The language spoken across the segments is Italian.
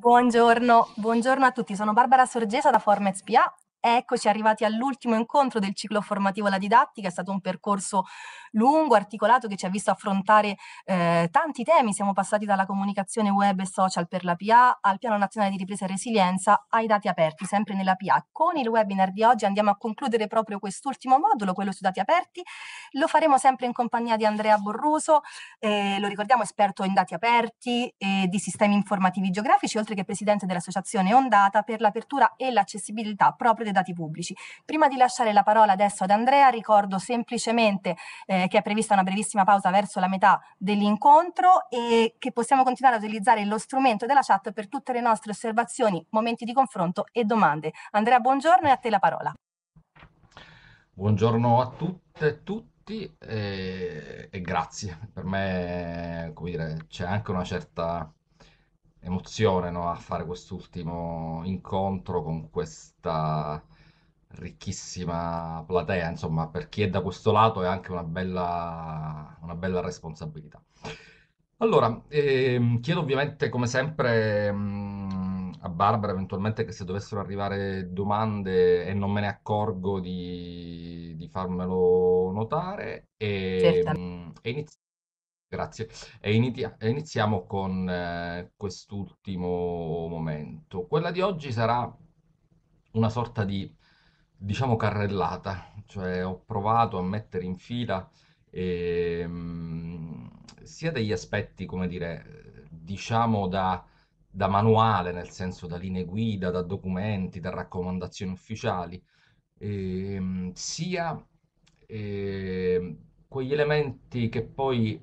Buongiorno, buongiorno a tutti, sono Barbara Sorgesa da Formet PA, Eccoci arrivati all'ultimo incontro del ciclo formativo La didattica, è stato un percorso lungo, articolato che ci ha visto affrontare eh, tanti temi, siamo passati dalla comunicazione web e social per la PA al Piano Nazionale di Ripresa e Resilienza ai dati aperti, sempre nella PA. Con il webinar di oggi andiamo a concludere proprio quest'ultimo modulo, quello sui dati aperti, lo faremo sempre in compagnia di Andrea Borruso, eh, lo ricordiamo esperto in dati aperti e di sistemi informativi geografici, oltre che presidente dell'associazione Ondata per l'apertura e l'accessibilità proprio dei dati pubblici. Prima di lasciare la parola adesso ad Andrea, ricordo semplicemente eh, che è prevista una brevissima pausa verso la metà dell'incontro e che possiamo continuare a utilizzare lo strumento della chat per tutte le nostre osservazioni, momenti di confronto e domande. Andrea, buongiorno e a te la parola. Buongiorno a tutte e tutti. E, eh, e, grazie. Per me, come dire, c'è anche una certa emozione no, a fare quest'ultimo incontro con questa ricchissima platea, insomma, per chi è da questo lato è anche una bella, una bella responsabilità. Allora, ehm, chiedo ovviamente come sempre mh, mm, a Barbara eventualmente che se dovessero arrivare domande e non me ne accorgo di, di farmelo notare ehm, e, mh, e iniziamo. Grazie. E iniziamo con eh, quest'ultimo momento. Quella di oggi sarà una sorta di, diciamo, carrellata, cioè ho provato a mettere in fila eh, sia degli aspetti, come dire, diciamo da, da manuale, nel senso da linee guida, da documenti, da raccomandazioni ufficiali, eh, sia ehm, quegli elementi che poi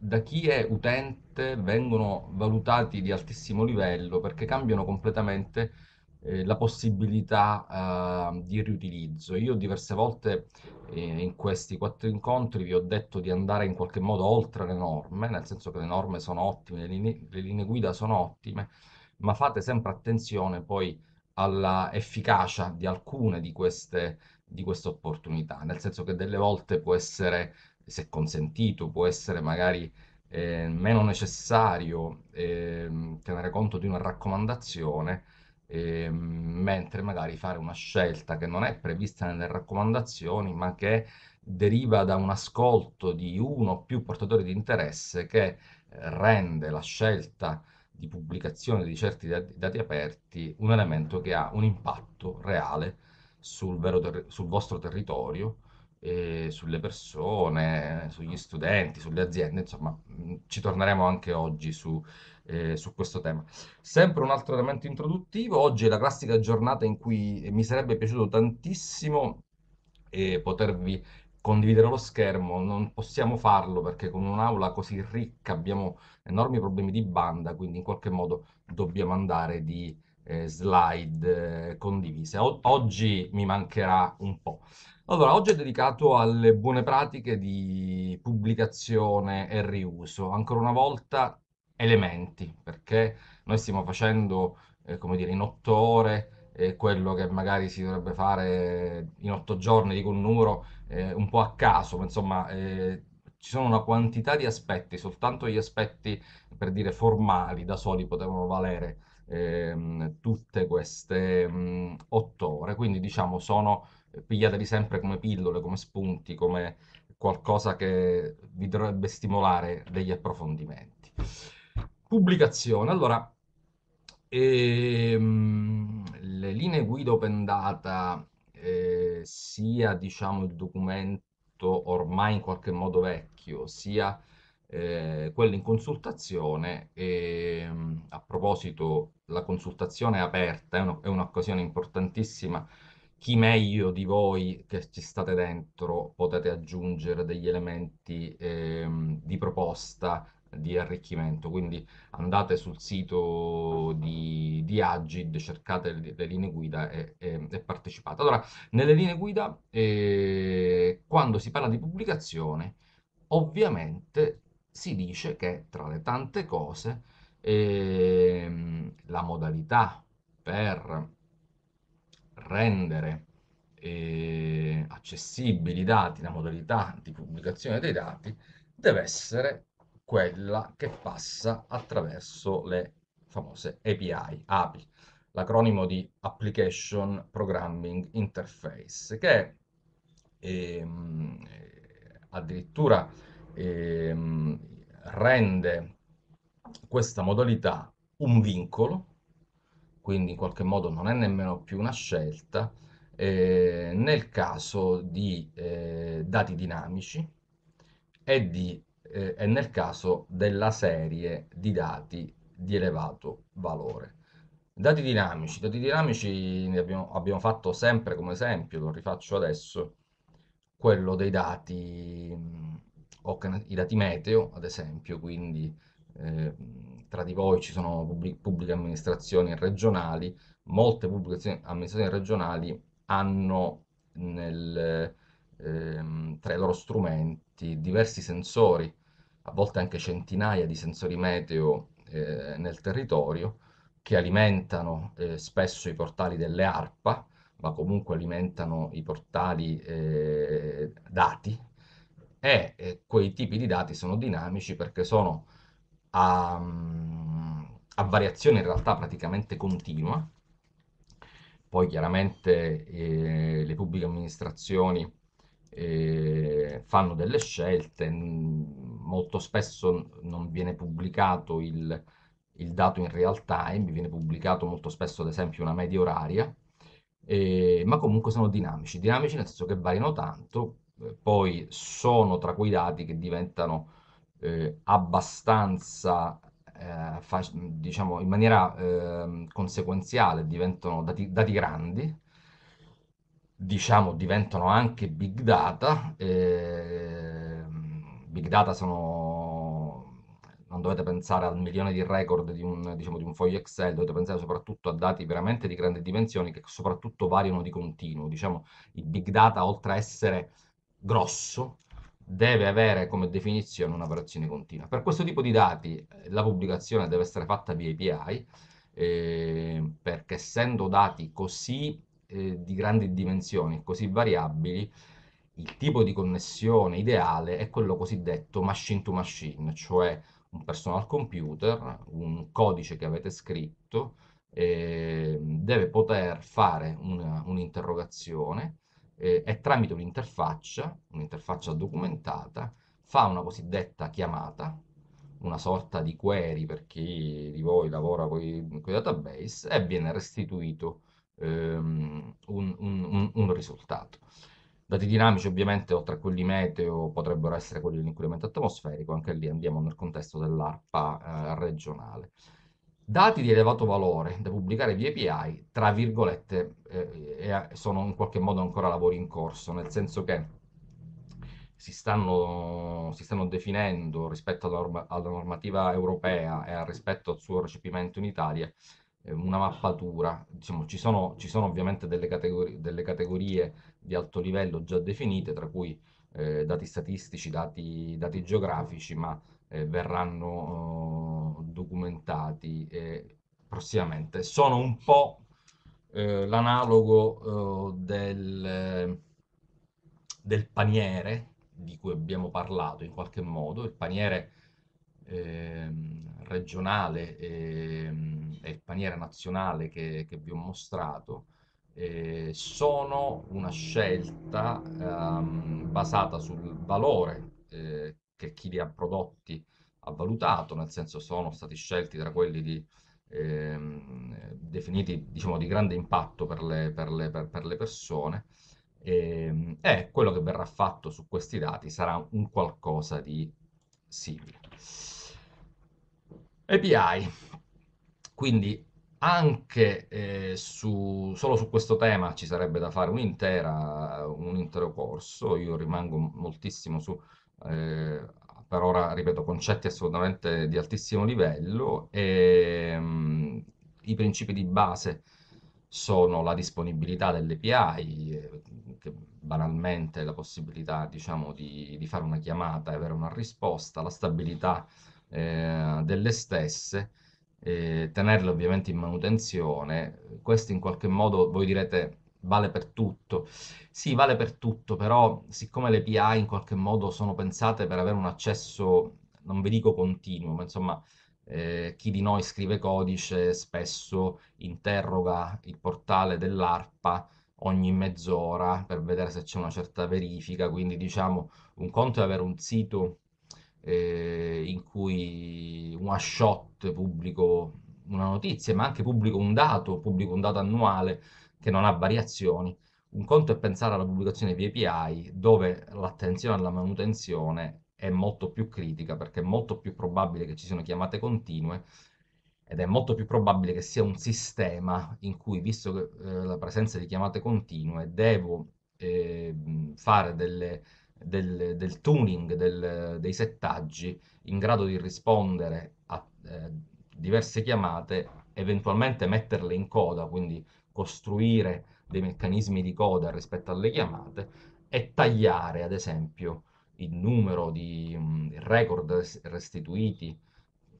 da chi è utente vengono valutati di altissimo livello perché cambiano completamente eh, la possibilità eh, di riutilizzo. Io diverse volte eh, in questi quattro incontri vi ho detto di andare in qualche modo oltre le norme, nel senso che le norme sono ottime, le linee, le linee guida sono ottime, ma fate sempre attenzione poi alla efficacia di alcune di queste, di queste opportunità, nel senso che delle volte può essere se consentito, può essere magari eh, meno necessario eh, tenere conto di una raccomandazione, eh, mentre magari fare una scelta che non è prevista nelle raccomandazioni, ma che deriva da un ascolto di uno o più portatori di interesse che eh, rende la scelta di pubblicazione di certi dati, aperti un elemento che ha un impatto reale sul, ter sul vostro territorio eh, sulle persone, sugli studenti, sulle aziende, insomma, mm, ci torneremo anche oggi su, eh, su questo tema. Sempre un altro elemento introduttivo, oggi è la classica giornata in cui mi sarebbe piaciuto tantissimo eh, potervi condividere lo schermo, non possiamo farlo perché con un'aula così ricca abbiamo enormi problemi di banda, quindi in qualche modo dobbiamo andare di eh, slide eh, condivise. O oggi mi mancherà un po'. Allora, oggi è dedicato alle buone pratiche di pubblicazione e riuso. Ancora una volta, elementi, perché noi stiamo facendo, eh, come dire, in otto ore eh, quello che magari si dovrebbe fare in otto giorni, dico un numero eh, un po' a caso, ma insomma eh, ci sono una quantità di aspetti, soltanto gli aspetti, per dire, formali da soli potevano valere ehm, tutte queste mh, mm, otto ore, quindi diciamo sono pigliatevi sempre come pillole, come spunti, come qualcosa che vi dovrebbe stimolare degli approfondimenti. Pubblicazione. Allora, ehm, le linee guida open data, eh, sia diciamo il documento ormai in qualche modo vecchio, sia eh, quello in consultazione, e, ehm, a proposito la consultazione è aperta, è, un'occasione importantissima chi meglio di voi che ci state dentro potete aggiungere degli elementi ehm, di proposta, di arricchimento. Quindi andate sul sito di, di Agid, cercate le, le linee guida e, e, e, partecipate. Allora, nelle linee guida, eh, quando si parla di pubblicazione, ovviamente si dice che tra le tante cose eh, la modalità per rendere eh, accessibili i dati, la modalità di pubblicazione dei dati, deve essere quella che passa attraverso le famose API, API l'acronimo di Application Programming Interface, che è ehm, addirittura ehm, rende questa modalità un vincolo quindi in qualche modo non è nemmeno più una scelta, eh, nel caso di eh, dati dinamici e, di, eh, e nel caso della serie di dati di elevato valore. Dati dinamici, dati dinamici ne abbiamo, abbiamo fatto sempre come esempio, lo rifaccio adesso, quello dei dati, mm, i dati meteo ad esempio, quindi eh, tra di voi ci sono pubbliche amministrazioni regionali, molte pubbliche amministrazioni regionali hanno nel, ehm, tra i loro strumenti diversi sensori, a volte anche centinaia di sensori meteo eh, nel territorio, che alimentano eh, spesso i portali delle ARPA, ma comunque alimentano i portali eh, dati, e eh, quei tipi di dati sono dinamici perché sono a, a variazione in realtà praticamente continua, poi chiaramente eh, le pubbliche amministrazioni eh, fanno delle scelte, molto spesso non viene pubblicato il, il, dato in real time, viene pubblicato molto spesso ad esempio una media oraria, eh, ma comunque sono dinamici, dinamici nel senso che variano tanto, eh, poi sono tra quei dati che diventano eh, abbastanza, eh, fa- diciamo, in maniera eh, conseguenziale, diventano dati, dati grandi, diciamo, diventano anche big data. Ehm, big data sono, non dovete pensare al milione di record di un, diciamo, di un foglio Excel, dovete pensare soprattutto a dati veramente di grandi dimensioni che soprattutto variano di continuo. Diciamo, il big data, oltre a essere grosso, deve avere come definizione una variazione continua. Per questo tipo di dati eh, la pubblicazione deve essere fatta via API, eh, perché essendo dati così eh, di grandi dimensioni, così variabili, il tipo di connessione ideale è quello cosiddetto machine to machine, cioè un personal computer, un codice che avete scritto, eh, deve poter fare un'interrogazione eh, è tramite un'interfaccia, un'interfaccia documentata, fa una cosiddetta chiamata, una sorta di query per chi di voi lavora con i database e viene restituito ehm, un, un, un, risultato. Dati dinamici ovviamente oltre a quelli meteo potrebbero essere quelli dell'inquinamento atmosferico, anche lì andiamo nel contesto dell'ARPA eh, regionale. Dati di elevato valore da pubblicare via API, tra virgolette, eh, sono in qualche modo ancora lavori in corso, nel senso che si stanno, si stanno definendo rispetto alla, alla, normativa europea e rispetto al suo recepimento in Italia eh, una mappatura. Diciamo, ci, sono, ci, sono, ovviamente delle, categori, delle categorie di alto livello già definite, tra cui eh, dati statistici, dati, dati geografici, ma eh, verranno oh, documentati e prossimamente. Sono un po' eh, l'analogo oh, del, del paniere di cui abbiamo parlato in qualche modo, il paniere ehm, regionale e ehm, il paniere nazionale che, che vi ho mostrato eh, sono una scelta ehm, basata sul valore eh, che chi li ha prodotti ha valutato, nel senso sono stati scelti tra quelli di, ehm, definiti diciamo, di grande impatto per le, per le, per, per le persone e, ehm, e quello che verrà fatto su questi dati sarà un qualcosa di simile. API, quindi anche eh, su, solo su questo tema ci sarebbe da fare un, intera, un intero corso, io rimango moltissimo su eh, per ora, ripeto, concetti assolutamente di altissimo livello e ehm, mh, i principi di base sono la disponibilità dell'API, eh, che banalmente la possibilità diciamo, di, di, fare una chiamata e avere una risposta, la stabilità eh, delle stesse, eh, tenerle ovviamente in manutenzione. questo in qualche modo, voi direte, vale per tutto. Sì, vale per tutto, però siccome le PI in qualche modo sono pensate per avere un accesso, non vi dico continuo, ma insomma eh, chi di noi scrive codice spesso interroga il portale dell'ARPA ogni mezz'ora per vedere se c'è una certa verifica, quindi diciamo un conto è avere un sito eh, in cui one shot pubblico una notizia, ma anche pubblico un dato, pubblico un dato annuale, che non ha variazioni. Un conto è pensare alla pubblicazione di API dove l'attenzione alla manutenzione è molto più critica perché è molto più probabile che ci siano chiamate continue ed è molto più probabile che sia un sistema in cui, visto che, eh, la presenza di chiamate continue, devo eh, fare delle, del, del, tuning del, dei settaggi in grado di rispondere a eh, diverse chiamate, eventualmente metterle in coda, quindi costruire dei meccanismi di coda rispetto alle chiamate e tagliare, ad esempio, il numero di mm, record restituiti,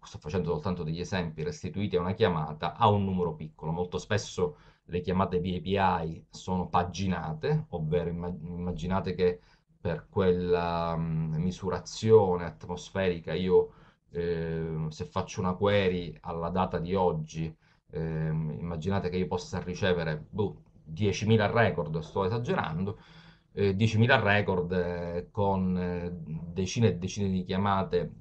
sto facendo soltanto degli esempi, restituiti a una chiamata a un numero piccolo. Molto spesso le chiamate via sono paginate, ovvero immaginate che per quella mm, misurazione atmosferica io eh, se faccio una query alla data di oggi ehm, immaginate che io possa ricevere boh, 10.000 record, sto esagerando, eh, 10.000 record eh, con eh, decine e decine di chiamate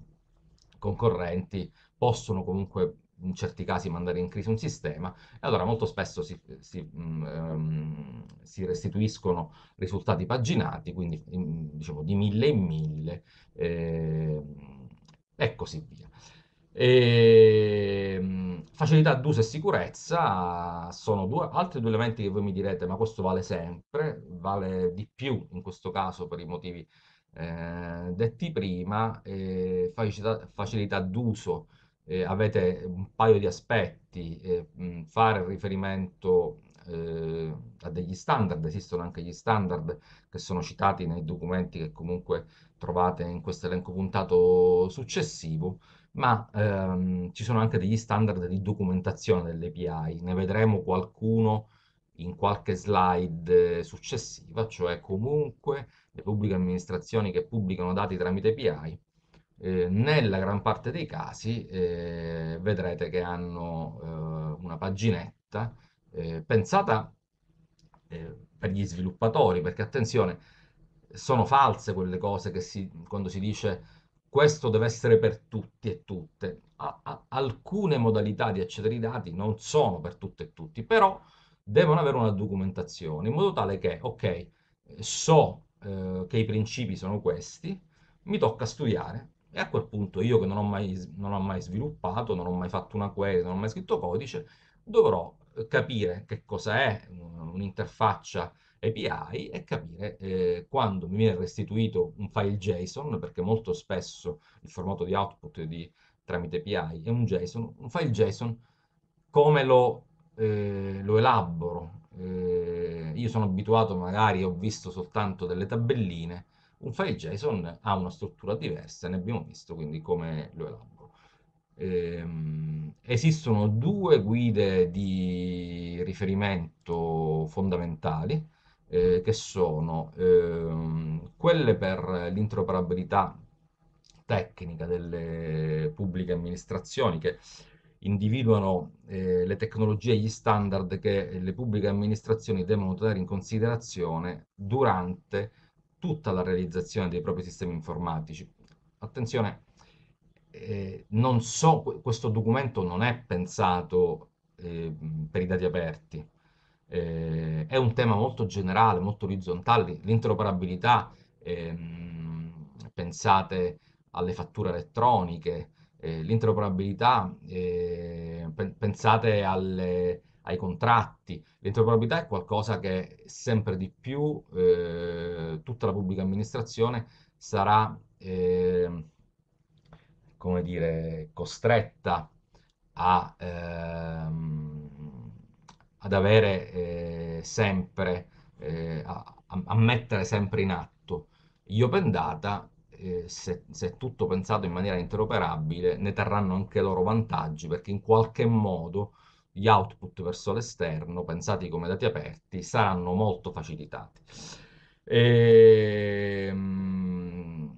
concorrenti possono comunque in certi casi mandare in crisi un sistema e allora molto spesso si, si, um, si restituiscono risultati paginati, quindi diciamo di mille in mille eh, e così via. E ehm, facilità d'uso e sicurezza sono due, altri due elementi che voi mi direte, ma questo vale sempre, vale di più in questo caso per i motivi eh, detti prima, eh, facilità, facilità d'uso, eh, avete un paio di aspetti, mh, mm, fare riferimento eh, a degli standard, esistono anche gli standard che sono citati nei documenti che comunque trovate in questo elenco puntato successivo, ma ehm, ci sono anche degli standard di documentazione dell'API, ne vedremo qualcuno in qualche slide eh, successiva, cioè comunque le pubbliche amministrazioni che pubblicano dati tramite API, eh, nella gran parte dei casi eh, vedrete che hanno eh, una paginetta eh, pensata eh, per gli sviluppatori, perché attenzione, sono false quelle cose che si, quando si dice questo deve essere per tutti e tutte. alcune modalità di accedere ai dati non sono per tutte e tutti, però devono avere una documentazione in modo tale che, ok, so eh, che i principi sono questi, mi tocca studiare e a quel punto io che non ho mai, non ho mai sviluppato, non ho mai fatto una query, non ho mai scritto codice, dovrò eh, capire che cosa è eh, un'interfaccia API e capire eh, quando mi viene restituito un file JSON, perché molto spesso il formato di output di, tramite API è un JSON, un file JSON come lo, eh, lo elaboro. Eh, io sono abituato magari, ho visto soltanto delle tabelline, un file JSON ha una struttura diversa, ne abbiamo visto quindi come lo elaboro. Eh, esistono due guide di riferimento fondamentali, eh, che sono ehm, quelle per l'interoperabilità tecnica delle pubbliche amministrazioni che individuano eh, le tecnologie e gli standard che le pubbliche amministrazioni devono tenere in considerazione durante tutta la realizzazione dei propri sistemi informatici. Attenzione, eh, non so, questo documento non è pensato eh, per i dati aperti, eh, è un tema molto generale, molto orizzontale, l'interoperabilità, ehm, pensate alle fatture elettroniche, eh, l'interoperabilità, eh, pe pensate alle, ai contratti, l'interoperabilità è qualcosa che sempre di più eh, tutta la pubblica amministrazione sarà ehm, come dire, costretta a ehm, ad avere eh, sempre, eh, a, a, mettere sempre in atto. Gli open data, eh, se, se tutto pensato in maniera interoperabile, ne terranno anche loro vantaggi perché in qualche modo gli output verso l'esterno, pensati come dati aperti, saranno molto facilitati. E, ehm,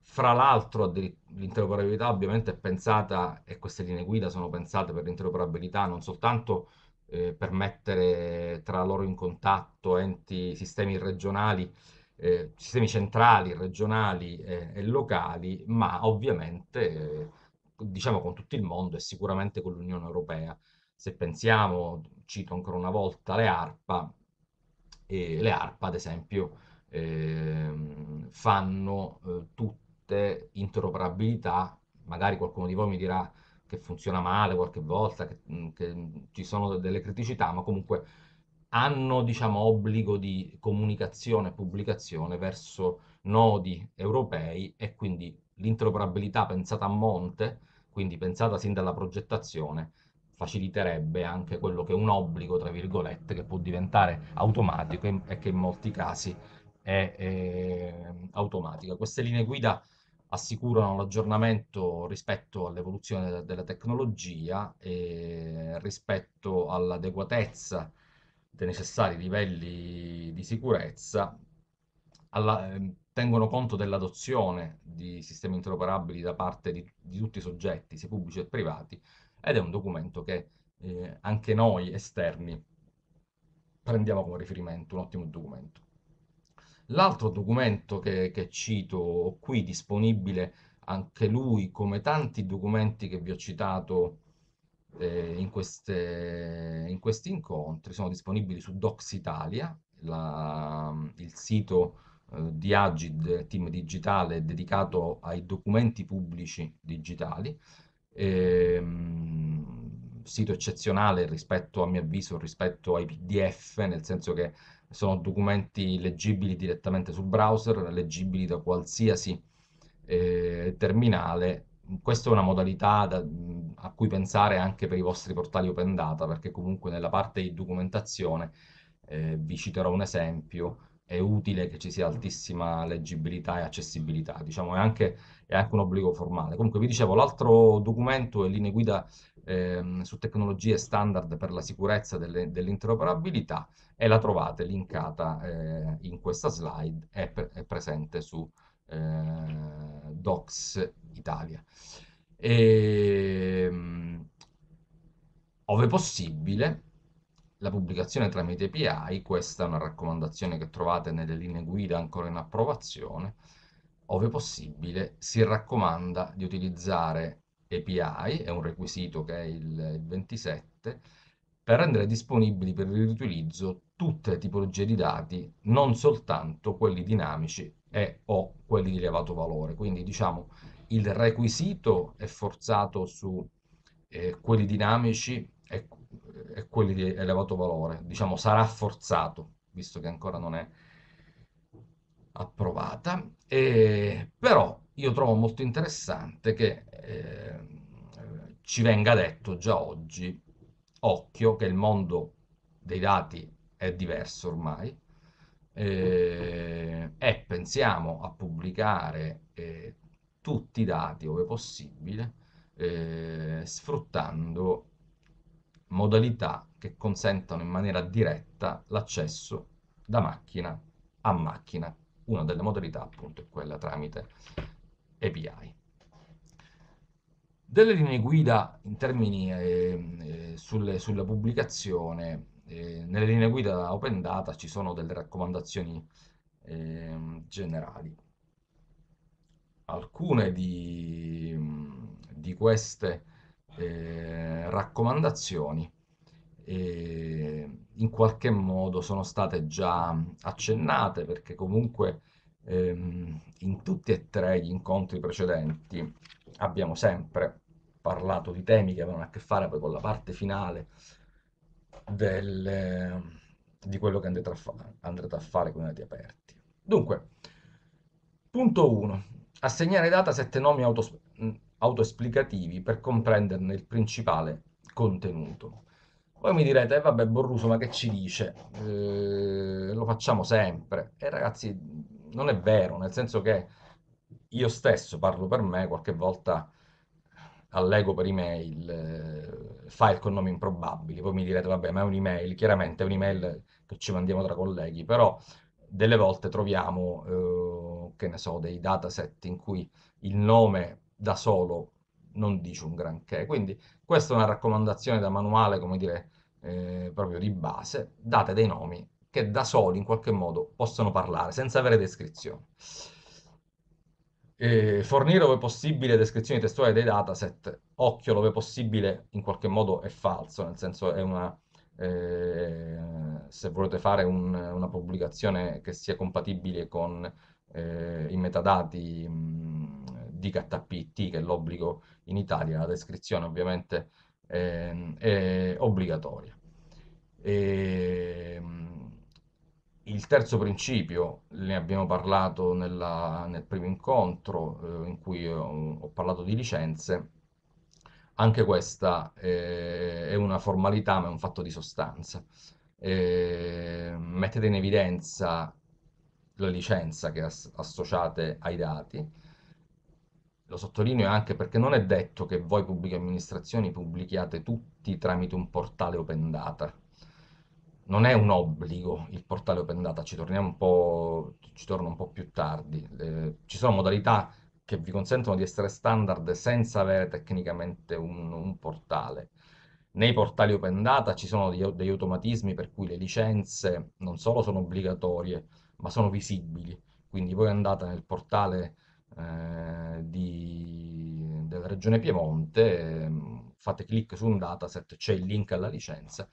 fra l'altro l'interoperabilità ovviamente è pensata, e queste linee guida sono pensate per l'interoperabilità non soltanto eh, per mettere tra loro in contatto enti, sistemi regionali, eh, sistemi centrali, regionali eh, e locali, ma ovviamente diciamo con tutto il mondo e sicuramente con l'Unione Europea. Se pensiamo, cito ancora una volta, le ARPA, le ARPA ad esempio ehm, fanno eh, tutte interoperabilità, magari qualcuno di voi mi dirà che funziona male qualche volta, che, mm, che mm, ci sono delle criticità, ma comunque hanno diciamo, obbligo di comunicazione e pubblicazione verso nodi europei e quindi l'interoperabilità pensata a monte, quindi pensata sin dalla progettazione, faciliterebbe anche quello che è un obbligo, tra virgolette, che può diventare automatico e che in molti casi è, è mm, automatica. Queste linee guida assicurano l'aggiornamento rispetto all'evoluzione della tecnologia e rispetto all'adeguatezza dei necessari livelli di sicurezza, alla, ehm, tengono conto dell'adozione di sistemi interoperabili da parte di, di, tutti i soggetti, sia pubblici che privati, ed è un documento che eh, anche noi esterni prendiamo come riferimento, un ottimo documento. L'altro documento che, che cito qui, disponibile anche lui come tanti documenti che vi ho citato eh, in, queste, in, questi incontri, sono disponibili su Docs Italia, la, il sito eh, di Agid, team digitale dedicato ai documenti pubblici digitali. Eh, sito eccezionale rispetto, a mio avviso, rispetto ai PDF, nel senso che sono documenti leggibili direttamente sul browser, leggibili da qualsiasi eh, terminale. Questa è una modalità da, a cui pensare anche per i vostri portali open data, perché comunque nella parte di documentazione, eh, vi citerò un esempio, è utile che ci sia altissima leggibilità e accessibilità, diciamo è anche, è anche un obbligo formale. Comunque vi dicevo, l'altro documento è linee guida ehm, su tecnologie standard per la sicurezza delle, dell'interoperabilità e la trovate linkata eh, in questa slide, è, pre- è presente su eh, Docs Italia. E, ehm, ove possibile, la pubblicazione tramite API, questa è una raccomandazione che trovate nelle linee guida ancora in approvazione, ove possibile si raccomanda di utilizzare API, è un requisito che è il 27, per rendere disponibili per il riutilizzo tutte le tipologie di dati, non soltanto quelli dinamici e o quelli di elevato valore. Quindi diciamo il requisito è forzato su eh, quelli dinamici e, e, quelli di elevato valore, diciamo sarà forzato, visto che ancora non è approvata, e, però io trovo molto interessante che eh, ci venga detto già oggi, occhio, che il mondo dei dati è diverso ormai, eh, e pensiamo a pubblicare eh, tutti i dati ove possibile, eh, sfruttando modalità che consentano in maniera diretta l'accesso da macchina a macchina. Una delle modalità appunto è quella tramite API. Delle linee guida in termini ehm, eh, sulle, sulla pubblicazione, eh, nelle linee guida Open Data ci sono delle raccomandazioni eh, generali. Alcune di, di queste eh, raccomandazioni eh, in qualche modo sono state già accennate perché comunque ehm, in tutti e tre gli incontri precedenti abbiamo sempre parlato di temi che avevano a che fare poi con la parte finale del, di quello che andrete a, fare, andrete a fare con i dati aperti. Dunque, punto 1. Assegnare ai data sette nomi autos- autoesplicativi per comprenderne il principale contenuto. Voi mi direte, eh, vabbè Borruso, ma che ci dice? Eh, lo facciamo sempre. E ragazzi, non è vero, nel senso che io stesso parlo per me, qualche volta allego per email eh, file con nomi improbabili, poi mi direte vabbè ma è un'email, chiaramente è un'email che ci mandiamo tra colleghi, però delle volte troviamo, eh, che ne so, dei dataset in cui il nome da solo non dice un granché, quindi questa è una raccomandazione da manuale, come dire, eh, proprio di base, date dei nomi che da soli in qualche modo possono parlare senza avere descrizioni. E fornire ove possibile descrizioni testuali dei dataset, occhio dove possibile in qualche modo è falso, nel senso è una, eh, se volete fare un, una pubblicazione che sia compatibile con eh, i metadati mh, di KPT, che è l'obbligo in Italia, la descrizione ovviamente eh, è obbligatoria. E, il terzo principio, ne abbiamo parlato nella, nel primo incontro eh, in cui ho, ho, parlato di licenze, anche questa eh, è una formalità ma è un fatto di sostanza. Eh, mettete in evidenza la licenza che as associate ai dati, lo sottolineo anche perché non è detto che voi pubbliche amministrazioni pubblichiate tutti tramite un portale open data non è un obbligo il portale Open Data, ci, un po', ci torno un po' più tardi. Eh, ci sono modalità che vi consentono di essere standard senza avere tecnicamente un, un portale. Nei portali Open Data ci sono degli, degli automatismi per cui le licenze non solo sono obbligatorie, ma sono visibili. Quindi voi andate nel portale eh, di, della Regione Piemonte, ehm, fate clic su un dataset, c'è il link alla licenza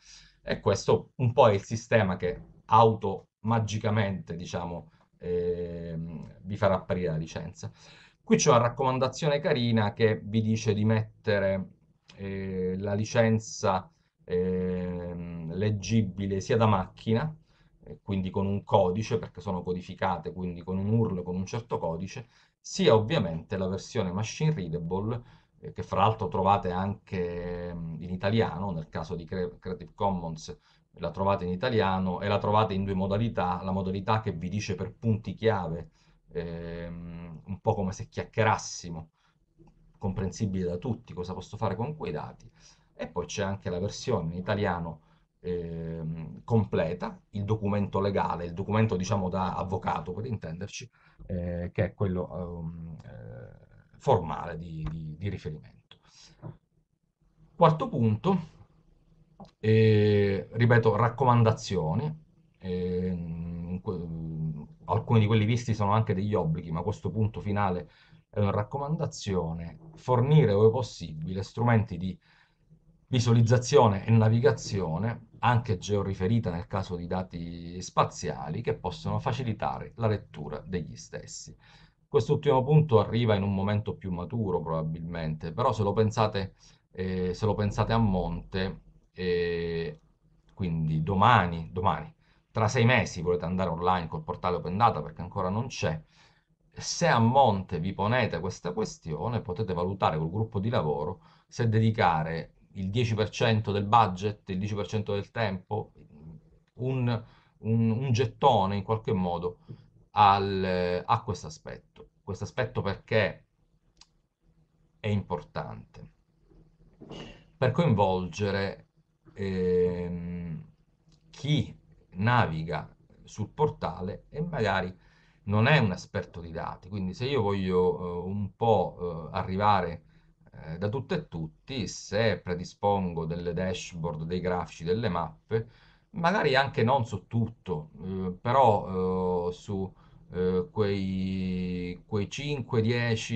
e questo un po' è il sistema che automagicamente, diciamo, ehm, vi farà apparire la licenza. Qui c'è una raccomandazione carina che vi dice di mettere eh, la licenza eh, leggibile sia da macchina, eh, quindi con un codice, perché sono codificate, quindi con un URL, con un certo codice, sia ovviamente la versione machine readable eh, che fra l'altro trovate anche mm, in italiano, nel caso di Creative Commons la trovate in italiano e la trovate in due modalità, la modalità che vi dice per punti chiave, ehm, un po' come se chiacchierassimo, comprensibile da tutti cosa posso fare con quei dati, e poi c'è anche la versione in italiano ehm, completa, il documento legale, il documento diciamo da avvocato per intenderci, eh, che è quello... Ehm, eh, formale di, di, di riferimento. Quarto punto, eh, ripeto, raccomandazioni. Eh, alcuni di quelli visti sono anche degli obblighi, ma questo punto finale è una raccomandazione. Fornire, ove possibile, strumenti di visualizzazione e navigazione, anche georiferita nel caso di dati spaziali, che possono facilitare la lettura degli stessi. Quest'ultimo punto arriva in un momento più maturo probabilmente, però se lo pensate, eh, se lo pensate a monte, eh, quindi domani, domani, tra sei mesi volete andare online col portale Open Data perché ancora non c'è, se a monte vi ponete questa questione potete valutare col gruppo di lavoro se dedicare il 10% del budget, il 10% del tempo, un, un, un gettone in qualche modo al, a questo aspetto. Questo aspetto perché è importante? Per coinvolgere ehm, chi naviga sul portale e magari non è un esperto di dati, quindi se io voglio eh, un po' eh, arrivare eh, da tutte e tutti, se predispongo delle dashboard, dei grafici, delle mappe, magari anche non su tutto, eh, però eh, su eh, quei, quei 5-10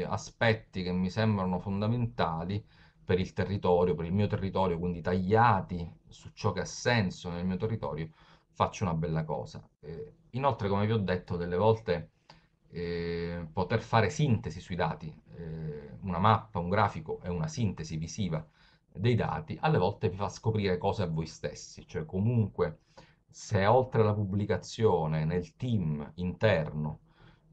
eh, aspetti che mi sembrano fondamentali per il territorio, per il mio territorio, quindi tagliati su ciò che ha senso nel mio territorio, faccio una bella cosa. Eh, inoltre, come vi ho detto, delle volte eh, poter fare sintesi sui dati, eh, una mappa, un grafico è una sintesi visiva dei dati, alle volte vi fa scoprire cose a voi stessi, cioè comunque se oltre alla pubblicazione nel team interno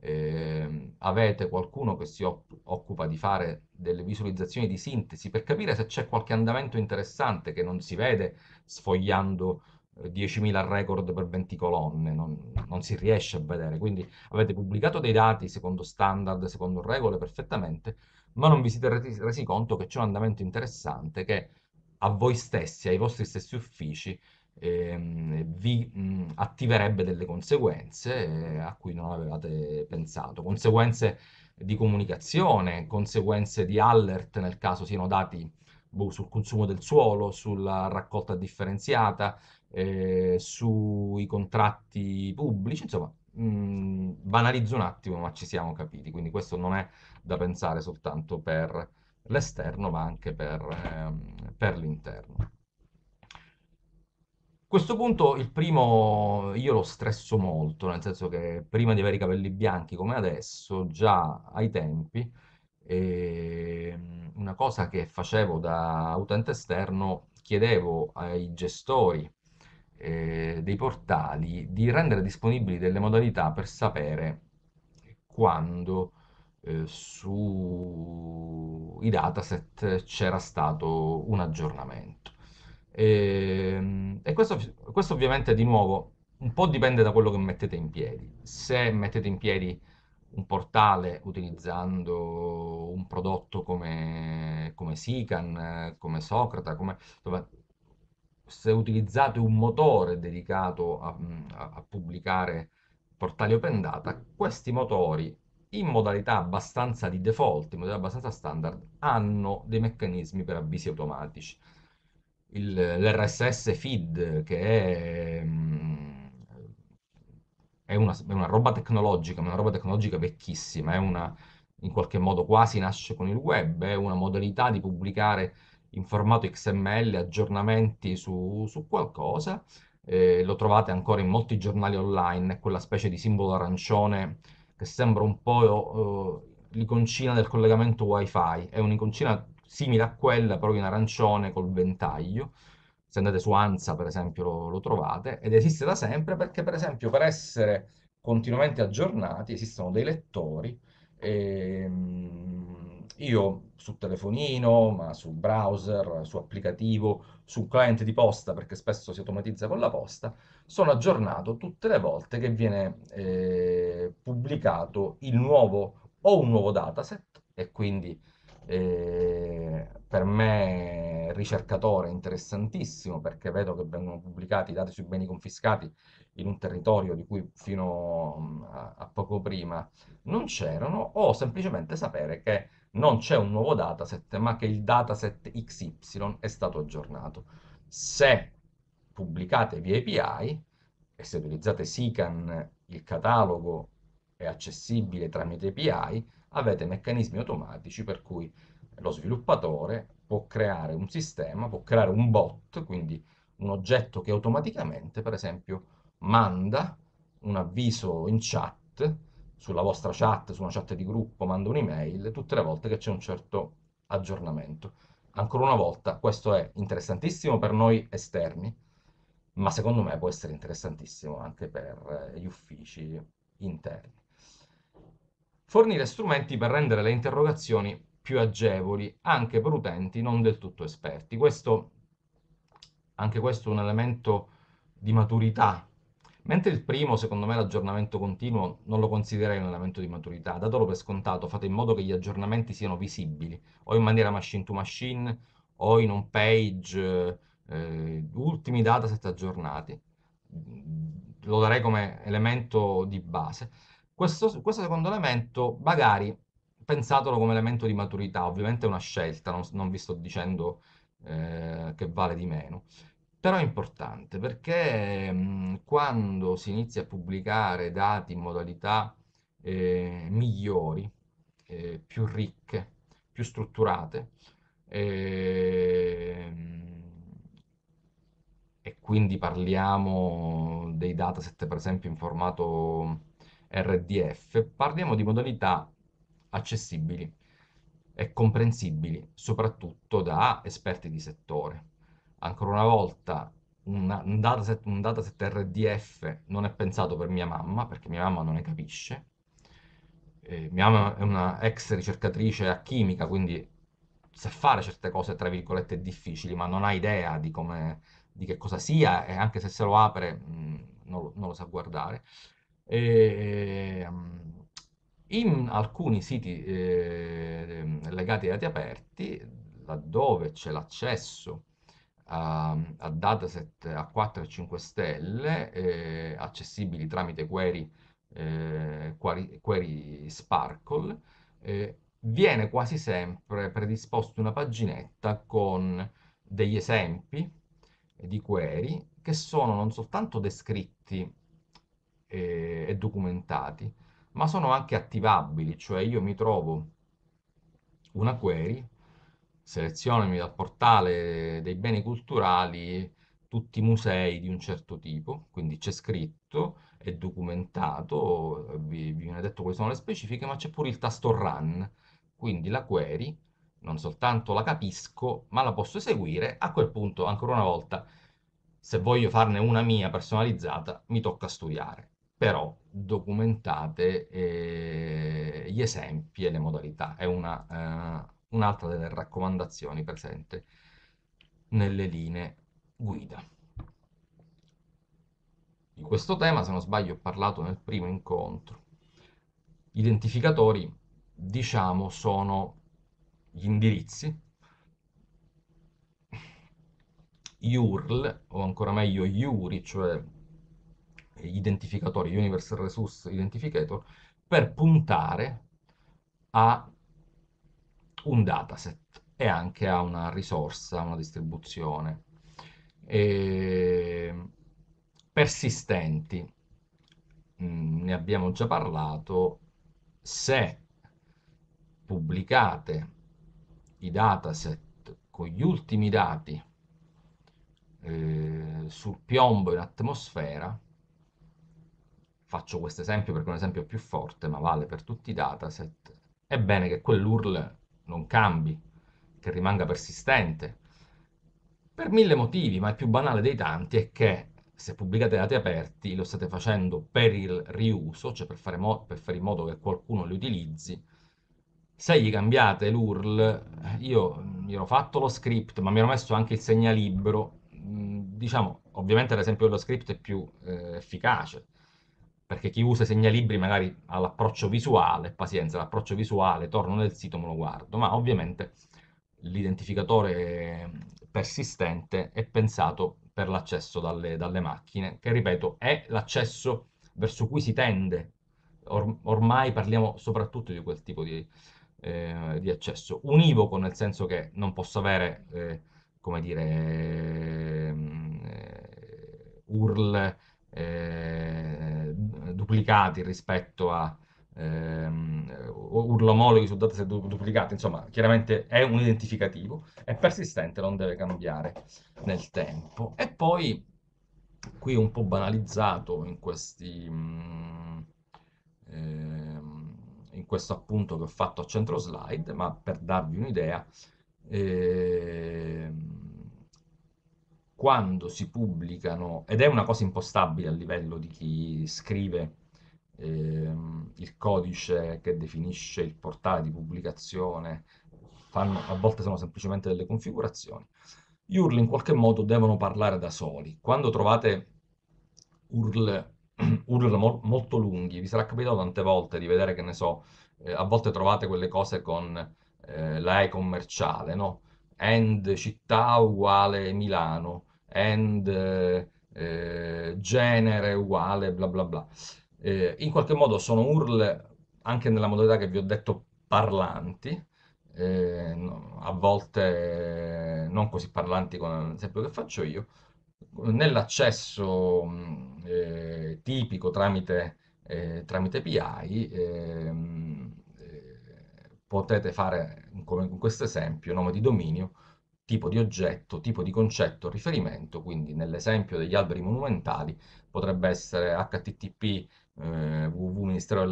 eh, avete qualcuno che si occupa di fare delle visualizzazioni di sintesi per capire se c'è qualche andamento interessante che non si vede sfogliando 10.000 eh, record per 20 colonne, non, non, si riesce a vedere. Quindi avete pubblicato dei dati secondo standard, secondo regole perfettamente, ma non vi siete resi conto che c'è un andamento interessante che a voi stessi, ai vostri stessi uffici, ehm, vi mh, attiverebbe delle conseguenze eh, a cui non avevate pensato, conseguenze di comunicazione, conseguenze di alert nel caso siano dati boh, sul consumo del suolo, sulla raccolta differenziata, eh, sui contratti pubblici, insomma mh, banalizzo un attimo ma ci siamo capiti, quindi questo non è da pensare soltanto per l'esterno ma anche per, eh, per l'interno questo punto il primo io lo stresso molto, nel senso che prima di avere i capelli bianchi come adesso, già ai tempi, eh, una cosa che facevo da utente esterno, chiedevo ai gestori eh, dei portali di rendere disponibili delle modalità per sapere quando eh, sui dataset c'era stato un aggiornamento. E, ehm, e questo, questo ovviamente di nuovo un po' dipende da quello che mettete in piedi. Se mettete in piedi un portale utilizzando un prodotto come, come Sican, come Socrata, come, insomma, se utilizzate un motore dedicato a, a, pubblicare portali open data, questi motori in modalità abbastanza di default, in modalità abbastanza standard, hanno dei meccanismi per avvisi automatici il, l'RSS feed, che è, mm, è, una, è, una, roba tecnologica, ma una roba tecnologica vecchissima, è una, in qualche modo quasi nasce con il web, è una modalità di pubblicare in formato XML aggiornamenti su, su qualcosa, eh, lo trovate ancora in molti giornali online, è quella specie di simbolo arancione che sembra un po' eh, l'iconcina del collegamento wifi, è un'iconcina simile a quella però in arancione col ventaglio. Se andate su Ansa, per esempio, lo, lo trovate ed esiste da sempre perché, per esempio, per essere continuamente aggiornati esistono dei lettori. E, ehm, io su telefonino, ma su browser, su applicativo, su cliente di posta, perché spesso si automatizza con la posta, sono aggiornato tutte le volte che viene eh, pubblicato il nuovo o un nuovo dataset e quindi Ehm, per me ricercatore interessantissimo perché vedo che vengono pubblicati i dati sui beni confiscati in un territorio di cui fino mm, a, a poco prima non c'erano o semplicemente sapere che non c'è un nuovo dataset ma che il dataset XY è stato aggiornato. Se pubblicate via API e se utilizzate SICAN il catalogo è accessibile tramite API avete meccanismi automatici per cui lo sviluppatore può creare un sistema, può creare un bot, quindi un oggetto che automaticamente, per esempio, manda un avviso in chat, sulla vostra chat, su una chat di gruppo, manda un'email, tutte le volte che c'è un certo aggiornamento. Ancora una volta, questo è interessantissimo per noi esterni, ma secondo me può essere interessantissimo anche per eh, gli uffici interni fornire strumenti per rendere le interrogazioni più agevoli anche per utenti non del tutto esperti. Questo, anche questo è un elemento di maturità. Mentre il primo, secondo me, l'aggiornamento continuo, non lo considererei un elemento di maturità. Datelo per scontato, fate in modo che gli aggiornamenti siano visibili, o in maniera machine to machine, o in un page, eh, ultimi dataset aggiornati. Lo darei come elemento di base. Questo, questo secondo elemento, magari pensatelo come elemento di maturità, ovviamente è una scelta, non, non vi sto dicendo eh, che vale di meno, però è importante perché mh, mm, quando si inizia a pubblicare dati in modalità eh, migliori, eh, più ricche, più strutturate, ehm, e quindi parliamo dei dataset per esempio in formato RDF, parliamo di modalità accessibili e comprensibili, soprattutto da esperti di settore. Ancora una volta, una, un, dataset, un dataset RDF non è pensato per mia mamma, perché mia mamma non ne capisce. Eh, mia mamma è una ex ricercatrice a chimica, quindi sa fare certe cose, tra virgolette, difficili, ma non ha idea di, come, di che cosa sia, e anche se se lo apre mh, mm, non, lo, non lo sa guardare. E, ehm, in alcuni siti eh, legati ai dati aperti, laddove c'è l'accesso a, a, dataset a 4 e 5 stelle, eh, accessibili tramite query, eh, query, query Sparkle, eh, viene quasi sempre predisposta una paginetta con degli esempi di query che sono non soltanto descritti e, e documentati, ma sono anche attivabili, cioè io mi trovo una query, selezionami dal portale dei beni culturali tutti i musei di un certo tipo, quindi c'è scritto, è documentato, vi, vi viene detto quali sono le specifiche, ma c'è pure il tasto run, quindi la query non soltanto la capisco, ma la posso eseguire, a quel punto, ancora una volta, se voglio farne una mia personalizzata, mi tocca studiare però documentate eh, gli esempi e le modalità. È una, eh, un'altra delle raccomandazioni presente nelle linee guida. Di questo tema, se non sbaglio, ho parlato nel primo incontro. Identificatori, diciamo, sono gli indirizzi, gli URL, o ancora meglio gli URI, cioè identificatori, Universal Resource Identificator, per puntare a un dataset e anche a una risorsa, una distribuzione. E persistenti, mm, ne abbiamo già parlato, se pubblicate i dataset con gli ultimi dati eh, sul piombo in atmosfera, faccio questo esempio perché è un esempio più forte, ma vale per tutti i dataset, è bene che quell'URL non cambi, che rimanga persistente, per mille motivi, ma il più banale dei tanti è che se pubblicate dati aperti lo state facendo per il riuso, cioè per fare, per fare in modo che qualcuno li utilizzi, se gli cambiate l'URL, io mi ero fatto lo script, ma mi ero messo anche il segnalibro, diciamo, ovviamente l'esempio dello script è più eh, efficace, perché chi usa i segnalibri magari ha l'approccio visuale, pazienza, l'approccio visuale, torno nel sito, me lo guardo, ma ovviamente l'identificatore persistente è pensato per l'accesso dalle, dalle, macchine, che ripeto è l'accesso verso cui si tende. Or, ormai parliamo soprattutto di quel tipo di, eh, di, accesso. Univoco nel senso che non posso avere, eh, come dire, eh, URL, eh, duplicati rispetto a ehm, urlomologhi su dataset du duplicati, insomma, chiaramente è un identificativo, è persistente, non deve cambiare nel tempo. E poi, qui un po' banalizzato in questi... Mh, mm, ehm, in questo appunto che ho fatto a centro slide, ma per darvi un'idea, ehm, quando si pubblicano, ed è una cosa impostabile a livello di chi scrive ehm, il codice che definisce il portale di pubblicazione, fanno, a volte sono semplicemente delle configurazioni. Gli URL in qualche modo devono parlare da soli. Quando trovate URL, URL mo molto lunghi, vi sarà capitato tante volte di vedere che ne so, eh, a volte trovate quelle cose con eh, la E commerciale, no? and città uguale Milano, end eh, genere uguale bla bla bla eh, in qualche modo sono URL anche nella modalità che vi ho detto parlanti, eh, a volte non così parlanti come l'esempio che faccio io, nell'accesso mm, eh, tipico tramite, eh, tramite API ehm, eh, potete fare, come in questo esempio, nome di dominio, tipo di oggetto, tipo di concetto, riferimento, quindi nell'esempio degli alberi monumentali potrebbe essere http eh, www.ministero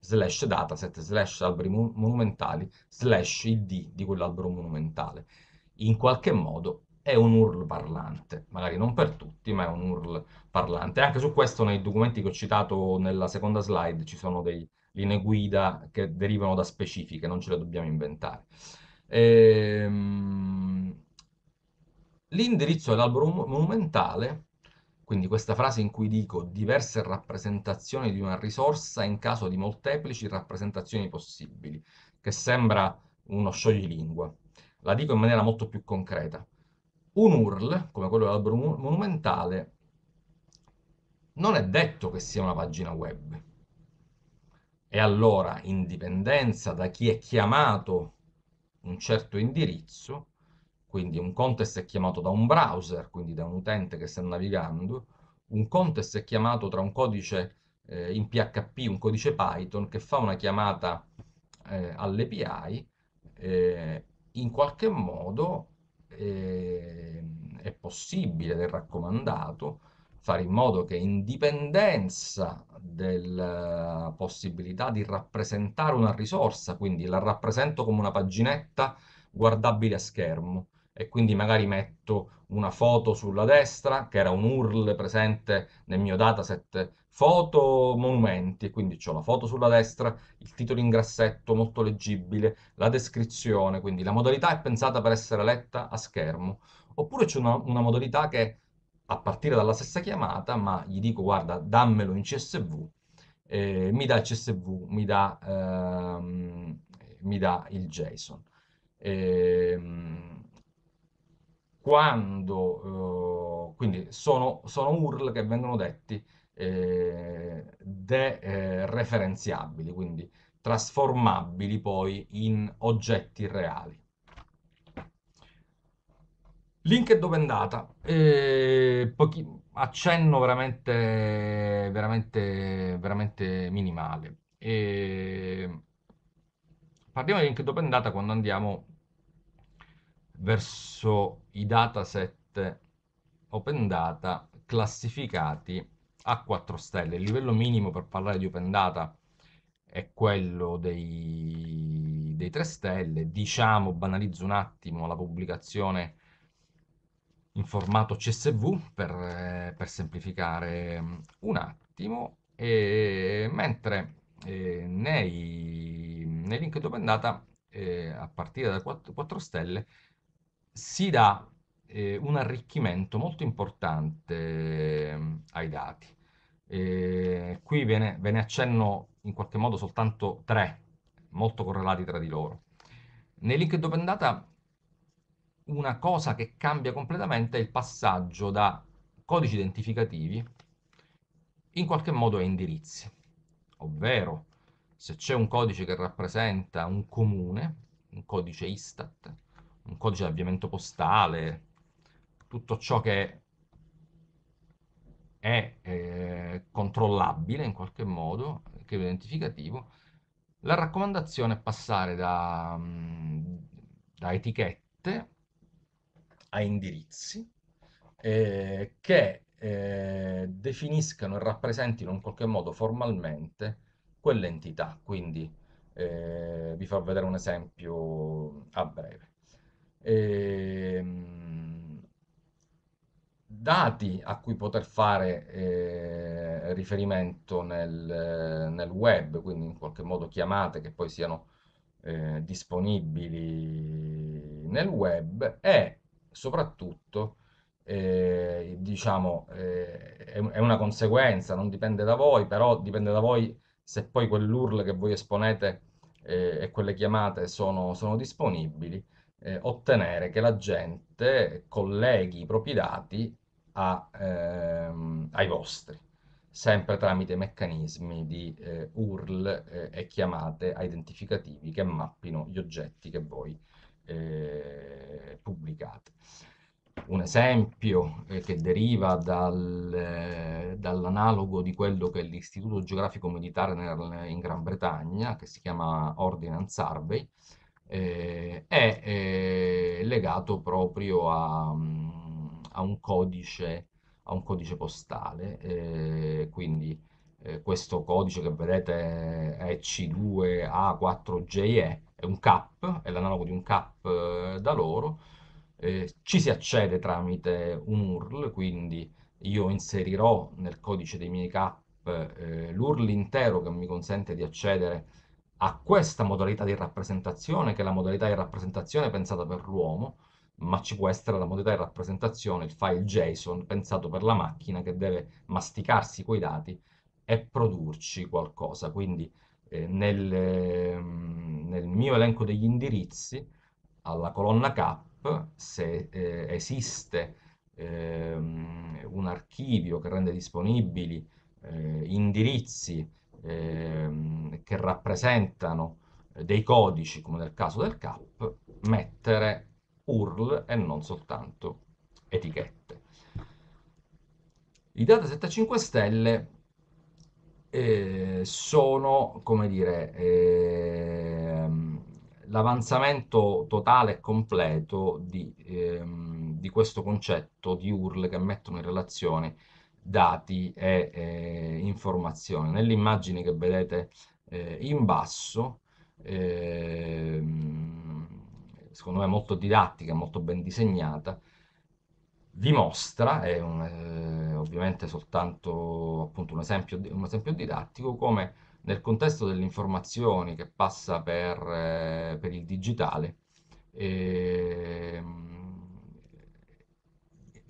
slash dataset slash alberi monumentali slash id di quell'albero monumentale. In qualche modo è un URL parlante, magari non per tutti, ma è un URL parlante. Anche su questo nei documenti che ho citato nella seconda slide ci sono delle linee guida che derivano da specifiche, non ce le dobbiamo inventare. Ehm... L'indirizzo dell'albero monumentale quindi questa frase in cui dico diverse rappresentazioni di una risorsa in caso di molteplici rappresentazioni possibili, che sembra uno scioglilingua. La dico in maniera molto più concreta. Un URL, come quello dell'albero monumentale, non è detto che sia una pagina web. E allora, in dipendenza da chi è chiamato un certo indirizzo, quindi un contest è chiamato da un browser, quindi da un utente che sta navigando, un contest è chiamato tra un codice eh, in PHP, un codice Python che fa una chiamata eh, all'API, eh, in qualche modo ehm, è possibile ed è raccomandato fare in modo che in dipendenza della eh, possibilità di rappresentare una risorsa, quindi la rappresento come una paginetta guardabile a schermo, e quindi magari metto una foto sulla destra, che era un URL presente nel mio dataset foto monumenti, e quindi ho la foto sulla destra, il titolo in grassetto molto leggibile, la descrizione, quindi la modalità è pensata per essere letta a schermo, oppure c'è una, una modalità che a partire dalla stessa chiamata, ma gli dico guarda dammelo in CSV, eh, mi dà il CSV, mi dà, ehm, mi dà il JSON. Eh, quando, eh, quindi sono, sono, URL che vengono detti eh, dereferenziabili, eh, quindi trasformabili poi in oggetti reali. Linked Open Data, eh, accenno veramente, veramente, veramente minimale. E parliamo di Linked Open Data quando andiamo verso i dataset open data classificati a 4 stelle. Il livello minimo per parlare di open data è quello dei, dei 3 stelle. Diciamo, banalizzo un attimo la pubblicazione in formato CSV per, eh, per semplificare mm, un attimo, e, mentre eh, nei, nei link di open data eh, a partire da 4, 4 stelle si dà eh, un arricchimento molto importante ehm, ai dati. E eh, qui ve ne, ve ne accenno in qualche modo soltanto tre, molto correlati tra di loro. Nei link open data una cosa che cambia completamente è il passaggio da codici identificativi in qualche modo a indirizzi, ovvero se c'è un codice che rappresenta un comune, un codice ISTAT, un codice di avviamento postale, tutto ciò che è eh, controllabile in qualche modo, che è identificativo, la raccomandazione è passare da, mm, da etichette a indirizzi eh, che eh, definiscano e rappresentino in qualche modo formalmente quell'entità. Quindi eh, vi farò vedere un esempio a breve. Ehm, dati a cui poter fare eh, riferimento nel, nel, web, quindi in qualche modo chiamate che poi siano eh, disponibili nel web e soprattutto eh, diciamo eh, è una conseguenza, non dipende da voi, però dipende da voi se poi quell'URL che voi esponete eh, e quelle chiamate sono, sono disponibili eh, ottenere che la gente colleghi i propri dati a, ehm, ai vostri, sempre tramite meccanismi di eh, URL eh, e chiamate a identificativi che mappino gli oggetti che voi eh, pubblicate. Un esempio eh, che deriva dal, eh, dall'analogo di quello che è l'Istituto Geografico Militare in Gran Bretagna, che si chiama Ordinance Survey, eh, è eh, legato proprio a, mm, a, un codice, a, un codice, postale, eh, quindi eh, questo codice che vedete è C2A4JE, è un CAP, è l'analogo di un CAP eh, da loro, eh, ci si accede tramite un URL, quindi io inserirò nel codice dei miei CAP l'URL intero che mi consente di accedere a questa modalità di rappresentazione, che è la modalità di rappresentazione pensata per l'uomo, ma ci può essere la modalità di rappresentazione, il file JSON pensato per la macchina che deve masticarsi quei dati e produrci qualcosa. Quindi eh, nel, eh, nel, mio elenco degli indirizzi, alla colonna CAP, se eh, esiste ehm, un archivio che rende disponibili eh, indirizzi Ehm, che rappresentano eh, dei codici, come nel caso del CAP, mettere URL e non soltanto etichette. I dataset a 5 stelle eh, sono, come dire, eh, l'avanzamento totale e completo di, ehm, di, questo concetto di URL che mettono in relazione dati e eh, informazioni. Nell'immagine che vedete eh, in basso, eh, secondo me molto didattica, molto ben disegnata, dimostra, è un, eh, ovviamente soltanto appunto, un, esempio, un esempio didattico, come nel contesto delle informazioni che passa per, eh, per il digitale, eh,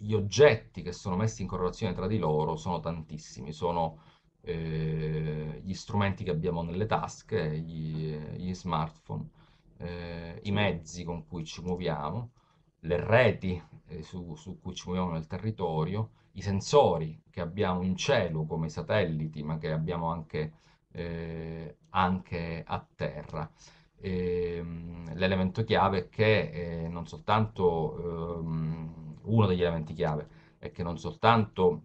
gli oggetti che sono messi in correlazione tra di loro sono tantissimi, sono eh, gli strumenti che abbiamo nelle tasche, eh, gli, eh, gli smartphone, eh, i mezzi con cui ci muoviamo, le reti eh, su, su, cui ci muoviamo nel territorio, i sensori che abbiamo in cielo come i satelliti, ma che abbiamo anche, eh, anche a terra. Ehm, l'elemento chiave è che non soltanto ehm, uno degli elementi chiave è che non soltanto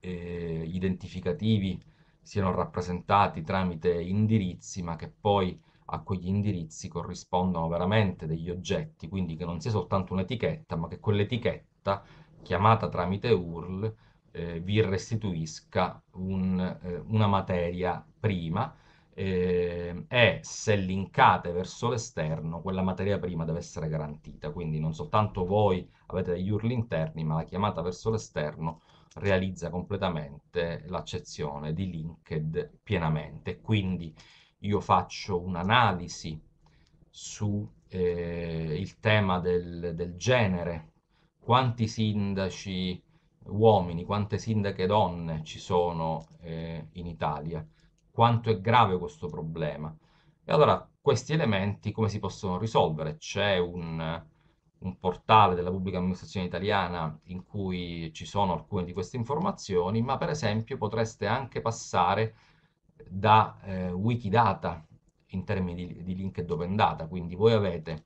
eh, identificativi siano rappresentati tramite indirizzi, ma che poi a quegli indirizzi corrispondano veramente degli oggetti, quindi che non sia soltanto un'etichetta, ma che quell'etichetta, chiamata tramite URL, eh, vi restituisca un, eh, una materia prima eh, e se linkate verso l'esterno quella materia prima deve essere garantita, quindi non soltanto voi avete degli URL interni, ma la chiamata verso l'esterno realizza completamente l'accezione di linked pienamente. Quindi io faccio un'analisi su eh, il tema del, del genere, quanti sindaci uomini, quante sindache donne ci sono eh, in Italia, quanto è grave questo problema. E allora questi elementi come si possono risolvere? C'è un, un portale della pubblica amministrazione italiana in cui ci sono alcune di queste informazioni, ma per esempio potreste anche passare da eh, Wikidata in termini di, di linked open data, quindi voi avete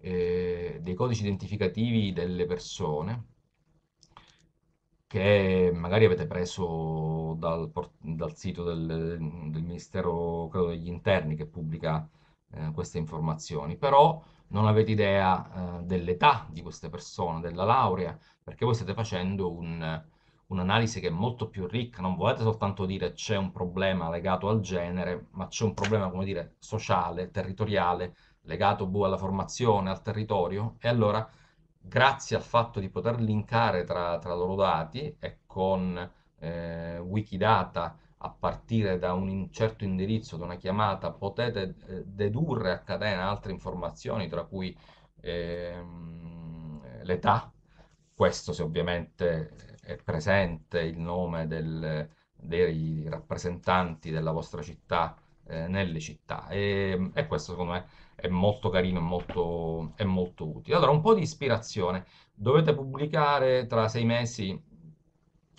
eh, dei codici identificativi delle persone che magari avete preso dal, dal sito del, del Ministero credo, degli Interni che pubblica eh, queste informazioni, però non avete idea eh, dell'età di queste persone, della laurea, perché voi state facendo un, un'analisi che è molto più ricca, non volete soltanto dire c'è un problema legato al genere, ma c'è un problema, come dire, sociale, territoriale, legato boh, alla formazione, al territorio, e allora grazie al fatto di poter linkare tra, tra loro dati e con eh, Wikidata a partire da un certo indirizzo, da una chiamata, potete eh, dedurre a catena altre informazioni, tra cui ehm, l'età, questo se ovviamente è presente il nome del, dei rappresentanti della vostra città eh, nelle città e, ehm, e questo secondo me è molto carino, è molto, è molto utile. Allora, un po' di ispirazione. Dovete pubblicare tra sei mesi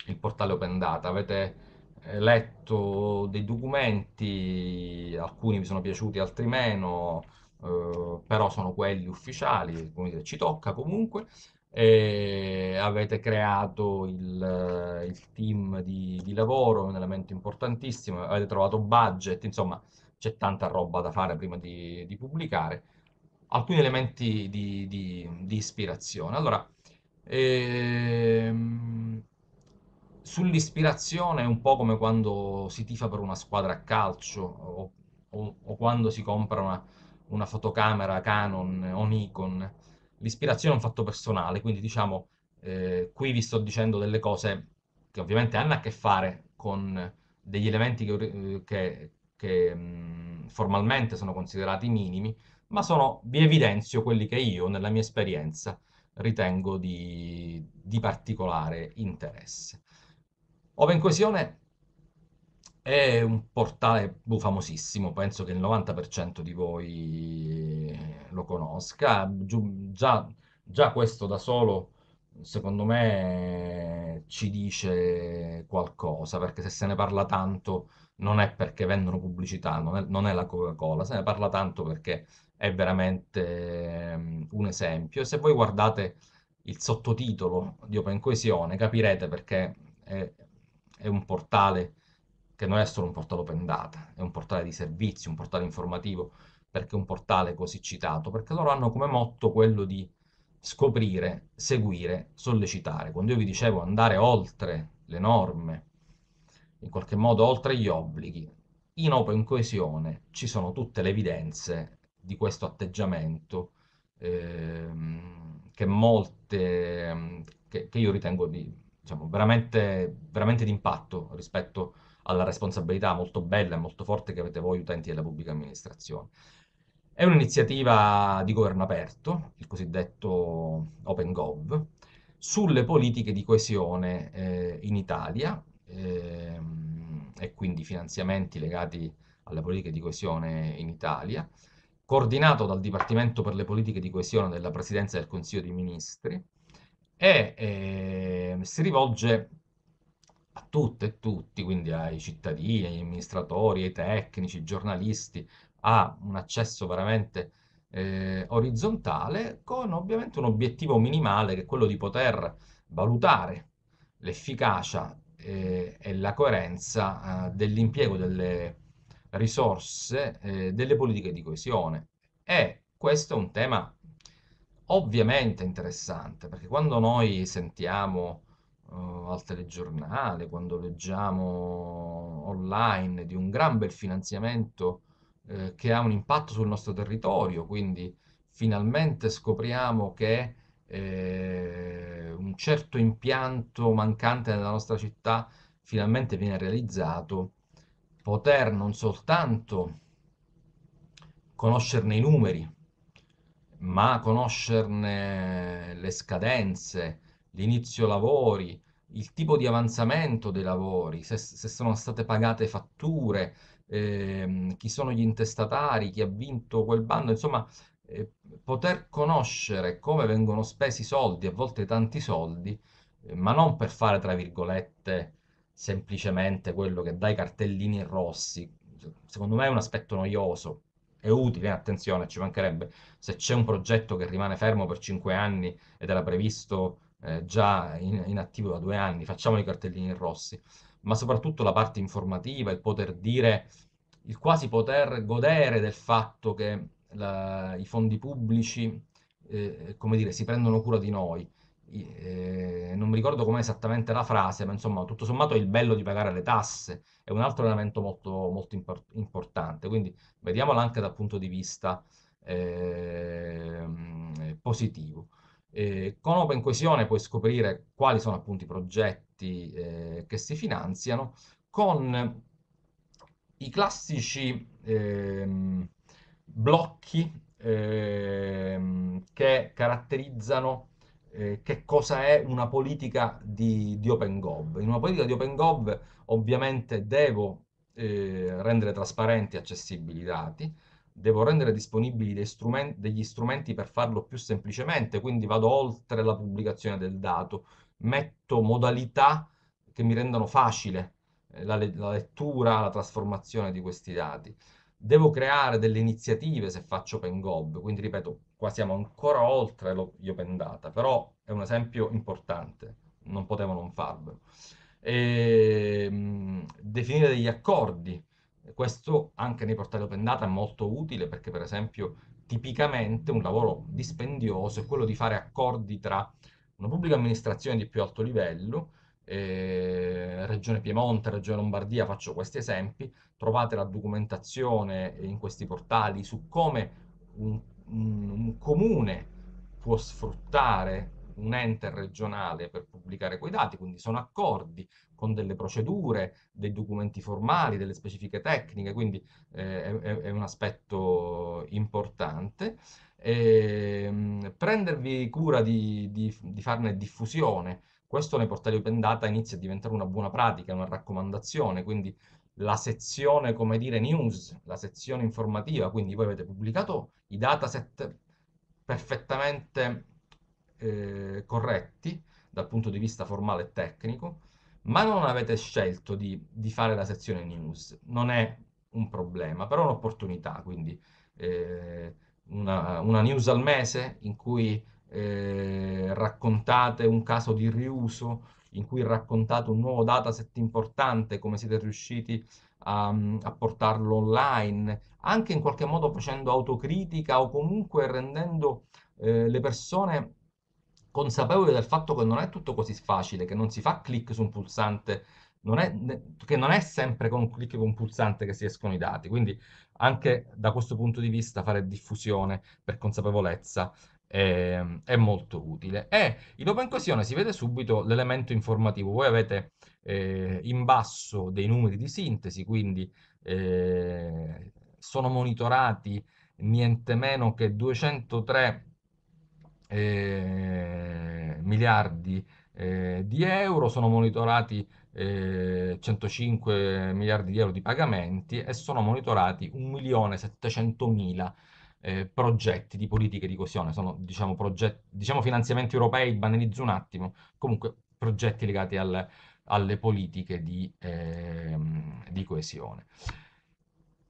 il portale Open Data. Avete eh, letto dei documenti, alcuni vi sono piaciuti, altri meno, eh, però sono quelli ufficiali, dire, ci tocca comunque. E avete creato il, eh, il team di, di lavoro, un elemento importantissimo, avete trovato budget, insomma, c'è tanta roba da fare prima di, di pubblicare, alcuni elementi di, di, di ispirazione. Allora, ehm, sull'ispirazione è un po' come quando si tifa per una squadra a calcio o, o, o quando si compra una, una, fotocamera Canon o Nikon. L'ispirazione è un fatto personale, quindi diciamo, eh, qui vi sto dicendo delle cose che ovviamente hanno a che fare con degli elementi che, eh, che, che mh, formalmente sono considerati minimi, ma sono, vi evidenzio quelli che io, nella mia esperienza, ritengo di, di particolare interesse. Open Coesione è un portale famosissimo, penso che il 90% di voi lo conosca, già, già questo da solo secondo me ci dice qualcosa, perché se se ne parla tanto non è perché vendono pubblicità, non è, non è la Coca-Cola, se ne parla tanto perché è veramente um, un esempio. E se voi guardate il sottotitolo di Open Coesione capirete perché è, è un portale che non è solo un portale open data, è un portale di servizi, un portale informativo, perché è un portale così citato, perché loro hanno come motto quello di scoprire, seguire, sollecitare. Quando io vi dicevo andare oltre le norme, in qualche modo oltre gli obblighi. In Open Coesione ci sono tutte le evidenze di questo atteggiamento ehm, che molte, ehm, che, che, io ritengo di, diciamo, veramente, veramente d'impatto rispetto alla responsabilità molto bella e molto forte che avete voi utenti della pubblica amministrazione. È un'iniziativa di governo aperto, il cosiddetto Open Gov, sulle politiche di coesione eh, in Italia Ehm, e quindi finanziamenti legati alle politiche di coesione in Italia, coordinato dal Dipartimento per le politiche di coesione della Presidenza del Consiglio dei Ministri e eh, si rivolge a tutte e tutti, quindi ai cittadini, agli amministratori, ai tecnici, ai giornalisti, ha un accesso veramente eh, orizzontale con ovviamente un obiettivo minimale che è quello di poter valutare l'efficacia eh, è la coerenza eh, dell'impiego delle risorse eh, delle politiche di coesione. E questo è un tema ovviamente interessante, perché quando noi sentiamo eh, al telegiornale, quando leggiamo online di un gran bel finanziamento eh, che ha un impatto sul nostro territorio, quindi finalmente scopriamo che eh, un certo impianto mancante nella nostra città finalmente viene realizzato, poter non soltanto conoscerne i numeri, ma conoscerne le scadenze, l'inizio lavori, il tipo di avanzamento dei lavori, se, se sono state pagate fatture, ehm, chi sono gli intestatari, chi ha vinto quel bando, insomma poter conoscere come vengono spesi i soldi, a volte tanti soldi, eh, ma non per fare, tra virgolette, semplicemente quello che dai cartellini rossi. Secondo me è un aspetto noioso, è utile, eh, attenzione, ci mancherebbe. Se c'è un progetto che rimane fermo per cinque anni ed era previsto eh, già in, in, attivo da due anni, facciamo i cartellini rossi. Ma soprattutto la parte informativa, il poter dire, il quasi poter godere del fatto che la, i fondi pubblici, eh, come dire, si prendono cura di noi. Eh, non mi ricordo com'è esattamente la frase, ma insomma, tutto sommato è il bello di pagare le tasse, è un altro elemento molto, molto impor importante, quindi vediamola anche dal punto di vista eh, positivo. Eh, con Open Coesione puoi scoprire quali sono appunto i progetti eh, che si finanziano con i classici... Ehm, blocchi eh, che caratterizzano eh, che cosa è una politica di, di Gov. In una politica di Open Gov ovviamente devo eh, rendere trasparenti e accessibili i dati, devo rendere disponibili strumenti, degli strumenti per farlo più semplicemente, quindi vado oltre la pubblicazione del dato, metto modalità che mi rendano facile eh, la, la lettura, la trasformazione di questi dati devo creare delle iniziative se faccio open gob, quindi ripeto, qua siamo ancora oltre lo, gli open data, però è un esempio importante, non potevo non farvelo E, ehm, mh, definire degli accordi, questo anche nei portali open data è molto utile perché per esempio tipicamente un lavoro dispendioso è quello di fare accordi tra una pubblica amministrazione di più alto livello eh, Regione Piemonte, Regione Lombardia, faccio questi esempi, trovate la documentazione in questi portali su come un, un, un comune può sfruttare un ente regionale per pubblicare quei dati, quindi sono accordi con delle procedure, dei documenti formali, delle specifiche tecniche, quindi eh, è, è, un aspetto importante. E, ehm, prendervi cura di, di, di farne diffusione questo nei portali open data inizia a diventare una buona pratica, una raccomandazione, quindi la sezione, come dire, news, la sezione informativa, quindi voi avete pubblicato i dataset perfettamente eh, corretti dal punto di vista formale e tecnico, ma non avete scelto di, di fare la sezione news. Non è un problema, però è un'opportunità, quindi eh, una, una news al mese in cui eh, raccontate un caso di riuso, in cui raccontate un nuovo dataset importante, come siete riusciti a, mm, a, portarlo online, anche in qualche modo facendo autocritica o comunque rendendo eh, le persone consapevoli del fatto che non è tutto così facile, che non si fa clic su un pulsante, non è, che non è sempre con un clic con un pulsante che si escono i dati. Quindi anche da questo punto di vista fare diffusione per consapevolezza eh, è molto utile. E in open OpenCoesione si vede subito l'elemento informativo. Voi avete eh, in basso dei numeri di sintesi, quindi eh, sono monitorati niente meno che 203 eh, miliardi eh, di euro, sono monitorati 105 eh, miliardi di euro di pagamenti e sono monitorati 1.700.000 miliardi eh, progetti di politiche di coesione, sono diciamo, progetti, diciamo finanziamenti europei, banalizzo un attimo, comunque progetti legati al, alle politiche di, eh, di, coesione.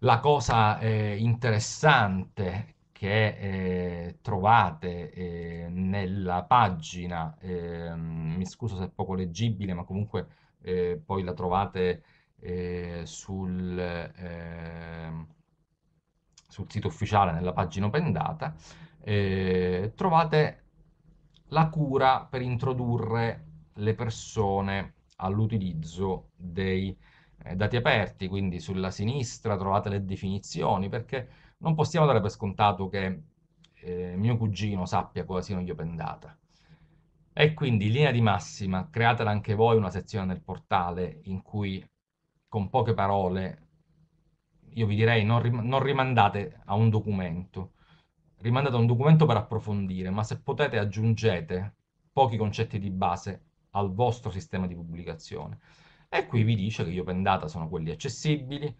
La cosa eh, interessante che eh, trovate eh, nella pagina, eh, mi scuso se è poco leggibile, ma comunque eh, poi la trovate eh, sul, ehm, sul sito ufficiale, nella pagina Open Data, eh, trovate la cura per introdurre le persone all'utilizzo dei eh, dati aperti, quindi sulla sinistra trovate le definizioni, perché non possiamo dare per scontato che eh, mio cugino sappia cosa siano gli open data. E quindi, in linea di massima, createla anche voi una sezione nel portale in cui con poche parole io vi direi non, rim- non rimandate a un documento, rimandate a un documento per approfondire, ma se potete aggiungete pochi concetti di base al vostro sistema di pubblicazione. E qui vi dice che gli open data sono quelli accessibili,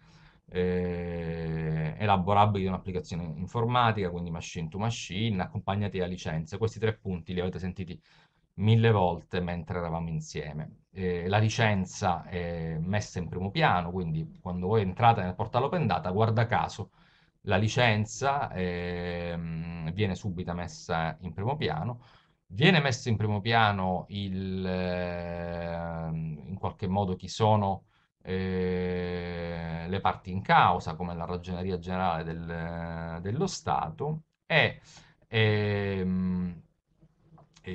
eh, elaborabili da un'applicazione informatica, quindi machine to machine, accompagnati da licenze. Questi tre punti li avete sentiti mille volte mentre eravamo insieme. Eh, la licenza è messa in primo piano, quindi quando voi entrate nel portale Open Data, guarda caso, la licenza eh, viene subito messa in primo piano, viene messo in primo piano il, eh, in qualche modo chi sono ehm, le parti in causa, come la ragioneria generale del, dello Stato, e ehm,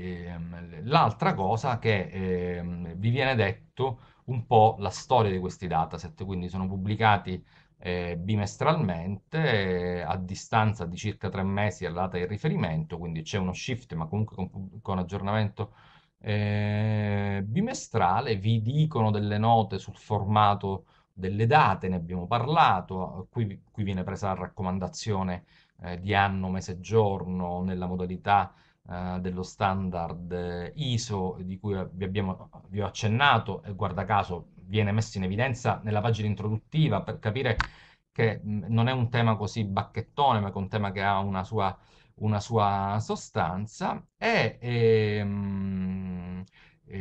Ehm, l'altra cosa che eh, vi viene detto un po' la storia di questi dataset, quindi sono pubblicati eh, bimestralmente eh, a distanza di circa tre mesi alla data di riferimento, quindi c'è uno shift ma comunque con, con aggiornamento eh, bimestrale, vi dicono delle note sul formato delle date, ne abbiamo parlato, qui, qui viene presa la raccomandazione eh, di anno, mese, giorno nella modalità eh, dello standard ISO di cui vi, abbiamo, vi ho accennato e guarda caso viene messo in evidenza nella pagina introduttiva per capire che mm, non è un tema così bacchettone, ma è un tema che ha una sua, una sua sostanza e, e, ehm, e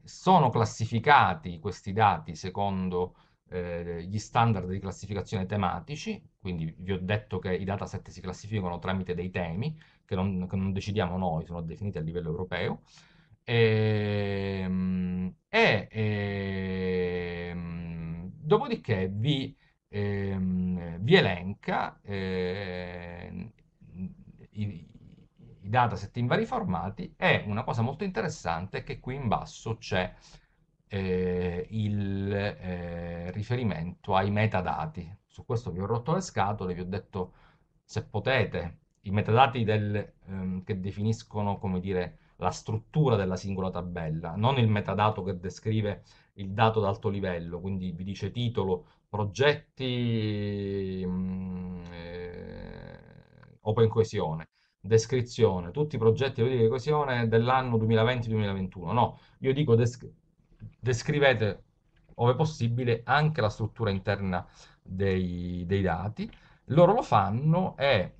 eh, sono classificati questi dati secondo eh, gli standard di classificazione tematici, quindi vi ho detto che i dataset si classificano tramite dei temi, che non, che non decidiamo noi, sono definiti a livello europeo, ehm, e, e, ehm, e dopodiché vi, e, ehm, vi elenca i, i, dataset in vari formati e una cosa molto interessante è che qui in basso c'è eh, il eh, riferimento ai metadati. Su questo vi ho rotto le scatole, vi ho detto se potete i metadati del, ehm, che definiscono come dire, la struttura della singola tabella, non il metadato che descrive il dato d'alto livello, quindi vi dice titolo, progetti mh, mm, eh, open coesione, descrizione, tutti i progetti di coesione dell'anno 2020-2021. No, io dico descrizione descrivete, ove possibile, anche la struttura interna dei, dei dati. Loro lo fanno e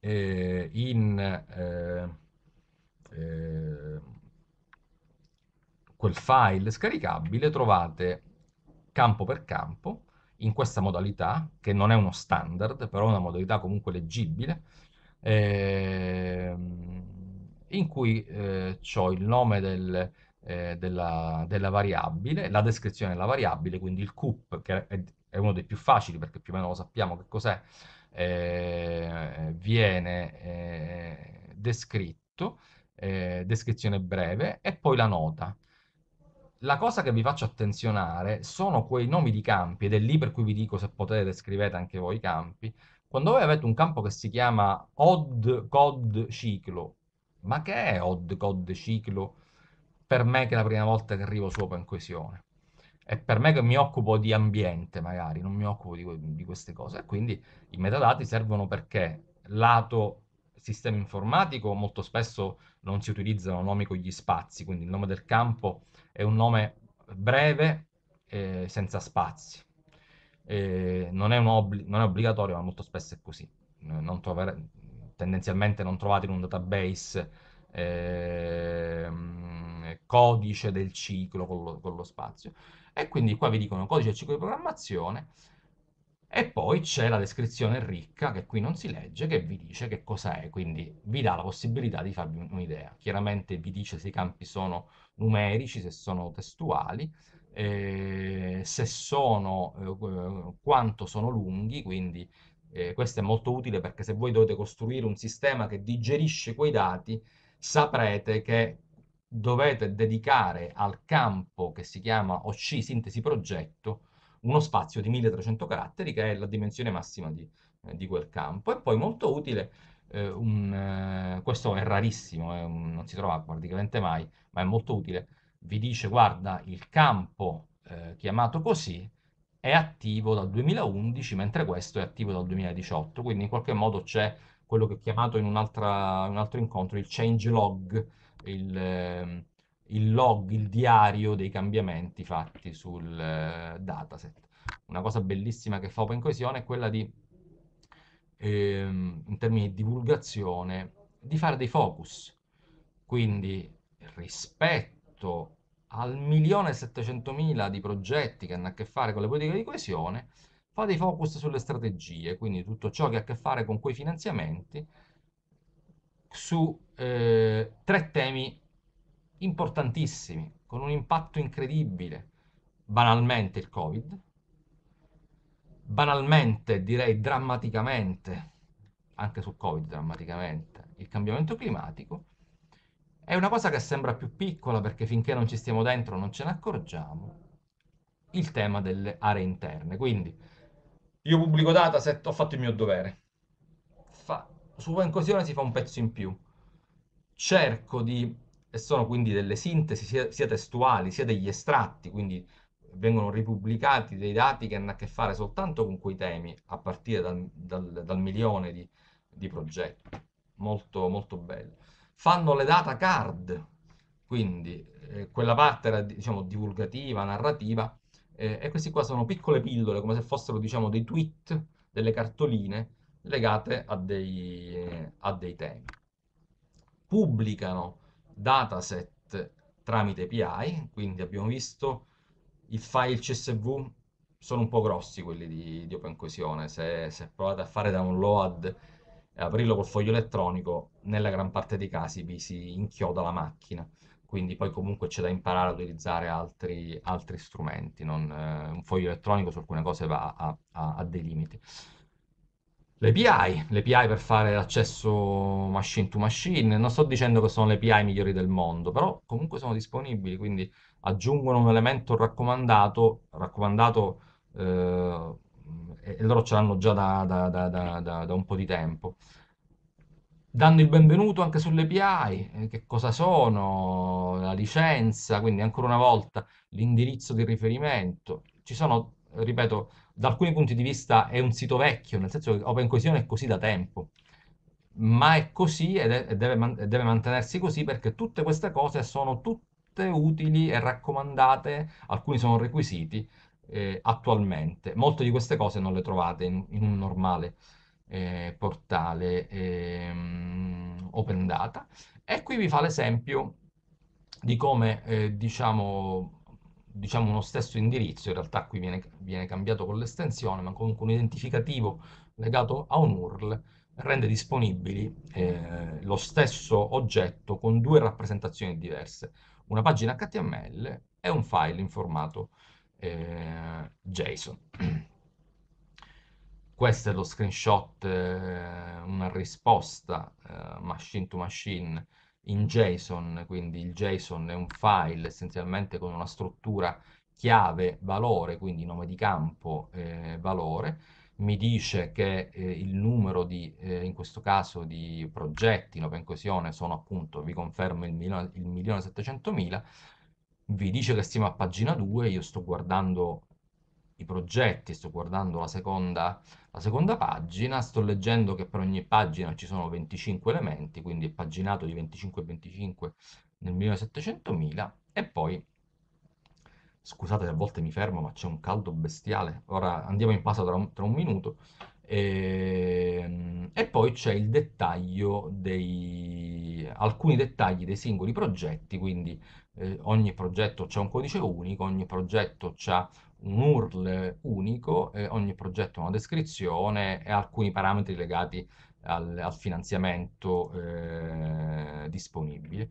eh, in eh, eh, quel file scaricabile trovate campo per campo in questa modalità, che non è uno standard, però è una modalità comunque leggibile, eh, in cui eh, ho il nome del, eh, della, della, variabile, la descrizione della variabile, quindi il CUP, che è, è, uno dei più facili perché più o meno lo sappiamo che cos'è, eh, viene eh, descritto, eh, descrizione breve, e poi la nota. La cosa che vi faccio attenzionare sono quei nomi di campi, ed è lì per cui vi dico se potete scrivete anche voi i campi, quando voi avete un campo che si chiama odd cod ciclo, ma che è odd cod ciclo? per me che è la prima volta che arrivo su Open Coesione. È per me che mi occupo di ambiente, magari, non mi occupo di, di queste cose. E quindi i metadati servono perché lato sistema informatico molto spesso non si utilizzano nomi con gli spazi, quindi il nome del campo è un nome breve eh, senza spazi. Eh, non, è obli- non, è obbligatorio, ma molto spesso è così. Non trovare- tendenzialmente non trovate in un database eh, codice del ciclo con lo, con lo, spazio. E quindi qua vi dicono codice del ciclo di programmazione e poi c'è la descrizione ricca, che qui non si legge, che vi dice che cosa è, quindi vi dà la possibilità di farvi un'idea. Chiaramente vi dice se i campi sono numerici, se sono testuali, eh, se sono, eh, quanto sono lunghi, quindi eh, questo è molto utile perché se voi dovete costruire un sistema che digerisce quei dati, saprete che dovete dedicare al campo che si chiama OC sintesi progetto uno spazio di 1300 caratteri che è la dimensione massima di, eh, di quel campo e poi molto utile eh, un, eh, questo è rarissimo eh, un, non si trova praticamente mai ma è molto utile vi dice guarda il campo eh, chiamato così è attivo dal 2011 mentre questo è attivo dal 2018 quindi in qualche modo c'è quello che ho chiamato in un, in un altro incontro il change log il, ehm, il log, il diario dei cambiamenti fatti sul eh, dataset. Una cosa bellissima che fa OpenCoesione è quella di, ehm, in termini di divulgazione, di fare dei focus. Quindi rispetto al 1.700.000 di progetti che hanno a che fare con le politiche di coesione, fa dei focus sulle strategie, quindi tutto ciò che ha a che fare con quei finanziamenti su eh, tre temi importantissimi, con un impatto incredibile. Banalmente il Covid, banalmente, direi drammaticamente, anche sul Covid drammaticamente, il cambiamento climatico, è una cosa che sembra più piccola perché finché non ci stiamo dentro non ce ne accorgiamo, il tema delle aree interne. Quindi io pubblico data se ho fatto il mio dovere sulla inclusione si fa un pezzo in più. Cerco di, e sono quindi delle sintesi sia, sia testuali sia degli estratti, quindi vengono ripubblicati dei dati che hanno a che fare soltanto con quei temi, a partire dal, dal, dal milione di, di, progetti. Molto, molto bello. Fanno le data card, quindi eh, quella parte era, diciamo, divulgativa, narrativa, eh, e questi qua sono piccole pillole, come se fossero, diciamo, dei tweet, delle cartoline, legate a dei, a dei temi. Pubblicano dataset tramite API, quindi abbiamo visto i file CSV sono un po' grossi quelli di, di OpenCoesione, se, se, provate a fare download e aprirlo col foglio elettronico, nella gran parte dei casi vi si inchioda la macchina, quindi poi comunque c'è da imparare ad utilizzare altri, altri strumenti, non, eh, un foglio elettronico su alcune cose va a, a, a dei limiti le API, le API per fare l'accesso machine to machine, non sto dicendo che sono le API migliori del mondo, però comunque sono disponibili, quindi aggiungono un elemento raccomandato, raccomandato eh, e loro ce l'hanno già da, da, da, da, un po' di tempo. Danno il benvenuto anche sulle API, eh, che cosa sono, la licenza, quindi ancora una volta l'indirizzo di riferimento. Ci sono ripeto, da alcuni punti di vista è un sito vecchio, nel senso che Open OpenCoesione è così da tempo, ma è così e deve, deve, mantenersi così perché tutte queste cose sono tutte utili e raccomandate, alcuni sono requisiti eh, attualmente. Molte di queste cose non le trovate in, in un normale eh, portale eh, open data. E qui vi fa l'esempio di come, eh, diciamo, diciamo uno stesso indirizzo, in realtà qui viene, viene cambiato con l'estensione, ma comunque un identificativo legato a un URL rende disponibili eh, lo stesso oggetto con due rappresentazioni diverse, una pagina HTML e un file in formato eh, JSON. Questo è lo screenshot, eh, una risposta eh, machine to machine in JSON, quindi il JSON è un file essenzialmente con una struttura chiave valore, quindi nome di campo eh, valore, mi dice che eh, il numero di, eh, in questo caso, di progetti in open coesione sono appunto, vi confermo, il milione, 1.700.000, vi dice che stiamo a pagina 2, io sto guardando i progetti, sto guardando la seconda, la seconda pagina, sto leggendo che per ogni pagina ci sono 25 elementi, quindi è paginato di 25 e 25 nel 1700.000 e poi scusate a volte mi fermo ma c'è un caldo bestiale ora andiamo in pausa tra un, tra un minuto e, ehm, e poi c'è il dettaglio dei alcuni dettagli dei singoli progetti quindi eh, ogni progetto c'è un codice unico ogni progetto c'ha un URL unico, eh, ogni progetto ha una descrizione e alcuni parametri legati al, al finanziamento eh, disponibile.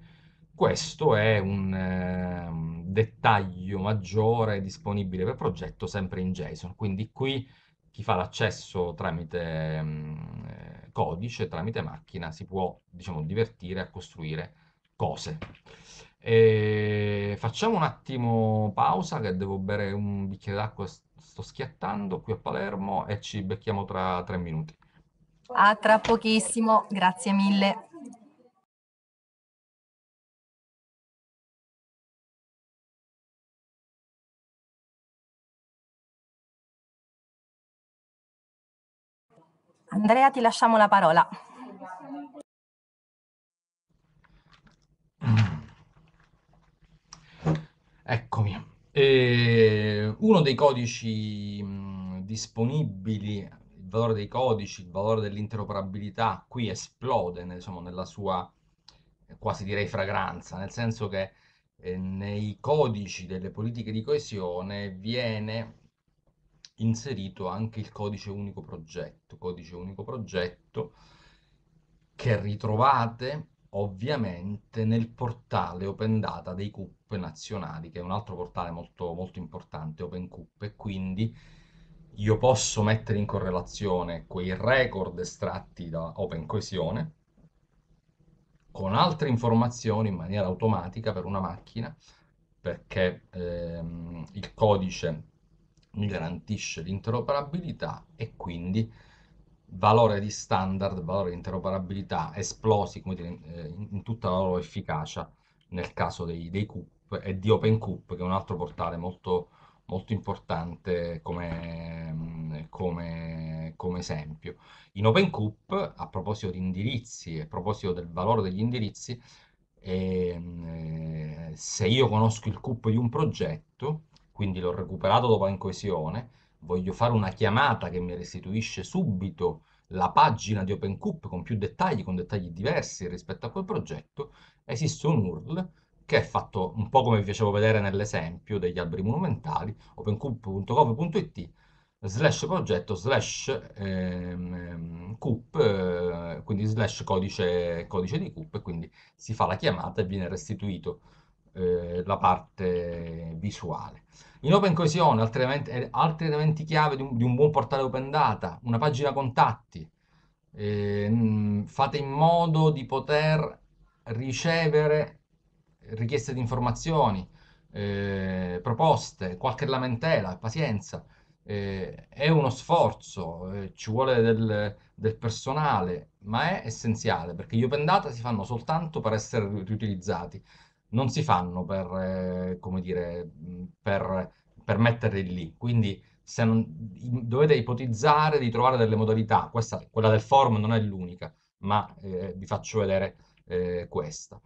Questo è un eh, dettaglio maggiore disponibile per progetto sempre in JSON, quindi qui chi fa l'accesso tramite mh, ehm, eh, codice, tramite macchina, si può diciamo, divertire a costruire cose. E facciamo un attimo pausa che devo bere un bicchiere d'acqua, sto schiattando qui a Palermo e ci becchiamo tra tre minuti. A tra pochissimo, grazie mille. Andrea, ti lasciamo la parola. Mm. Eccomi. E eh, uno dei codici disponibili, il valore dei codici, il valore dell'interoperabilità, qui esplode diciamo, nella sua eh, quasi direi fragranza, nel senso che eh, nei codici delle politiche di coesione viene inserito anche il codice unico progetto, codice unico progetto che ritrovate ovviamente nel portale Open Data dei CUP nazionali, che è un altro portale molto, molto importante, OpenCUP, e quindi io posso mettere in correlazione quei record estratti da OpenCoesione con altre informazioni in maniera automatica per una macchina, perché ehm, il codice mi garantisce l'interoperabilità e quindi valore di standard, valore di interoperabilità esplosi dire, eh, in, in, tutta la loro efficacia nel caso dei, dei CUP e di OpenCUP, che è un altro portale molto, molto importante come, mm, come, come, esempio. In OpenCup, a proposito di indirizzi, a proposito del valore degli indirizzi, ehm, eh, se io conosco il CUP di un progetto, quindi l'ho recuperato dopo la coesione, voglio fare una chiamata che mi restituisce subito la pagina di OpenCoup con più dettagli, con dettagli diversi rispetto a quel progetto, esiste un URL che è fatto un po' come vi facevo vedere nell'esempio degli alberi monumentali, opencoop.gov.it slash progetto slash ehm, ehm cup, eh, quindi slash codice, codice di cup, e quindi si fa la chiamata e viene restituito eh, la parte visuale. In OpenCoesione, altri elementi, eh, altri elementi chiave di un, di un, buon portale open data, una pagina contatti, eh, fate in modo di poter ricevere richieste di informazioni, eh, proposte, qualche lamentela, pazienza. Eh, è uno sforzo, eh, ci vuole del, del, personale, ma è essenziale perché gli open data si fanno soltanto per essere riutilizzati non si fanno per, eh, come dire, per, per metterli lì. Quindi se non, dovete ipotizzare di trovare delle modalità, questa, quella del form non è l'unica, ma eh, vi faccio vedere eh, questa.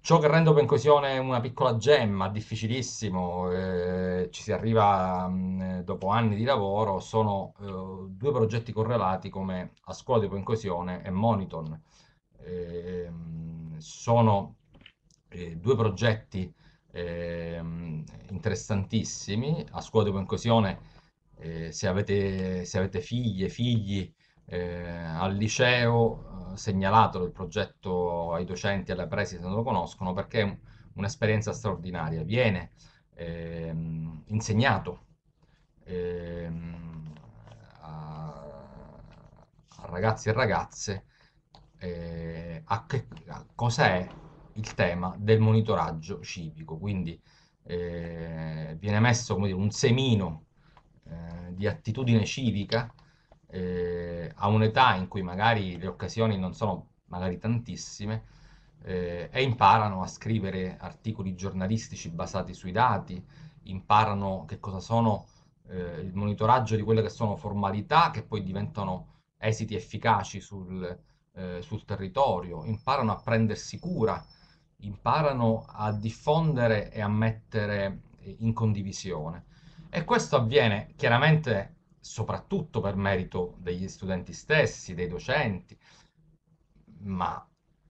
Ciò che rende Coesione una piccola gemma, difficilissimo, eh, ci si arriva mh, dopo anni di lavoro, sono eh, due progetti correlati come a scuola di Coesione e Moniton. Ehm, sono eh, due progetti eh, interessantissimi a scuola di coesione eh, se, avete, se avete figlie, figli eh, al liceo eh, segnalatelo il progetto ai docenti e alle presi se non lo conoscono perché è un'esperienza straordinaria viene ehm, insegnato ehm, a, a, ragazzi e ragazze eh, a che, a cos'è il tema del monitoraggio civico, quindi eh, viene messo dire, un semino eh, di attitudine civica eh, a un'età in cui magari le occasioni non sono magari tantissime eh, e imparano a scrivere articoli giornalistici basati sui dati, imparano che cosa sono eh, il monitoraggio di quelle che sono formalità che poi diventano esiti efficaci sul, eh, sul territorio, imparano a prendersi cura imparano a diffondere e a mettere in condivisione. E questo avviene chiaramente soprattutto per merito degli studenti stessi, dei docenti, ma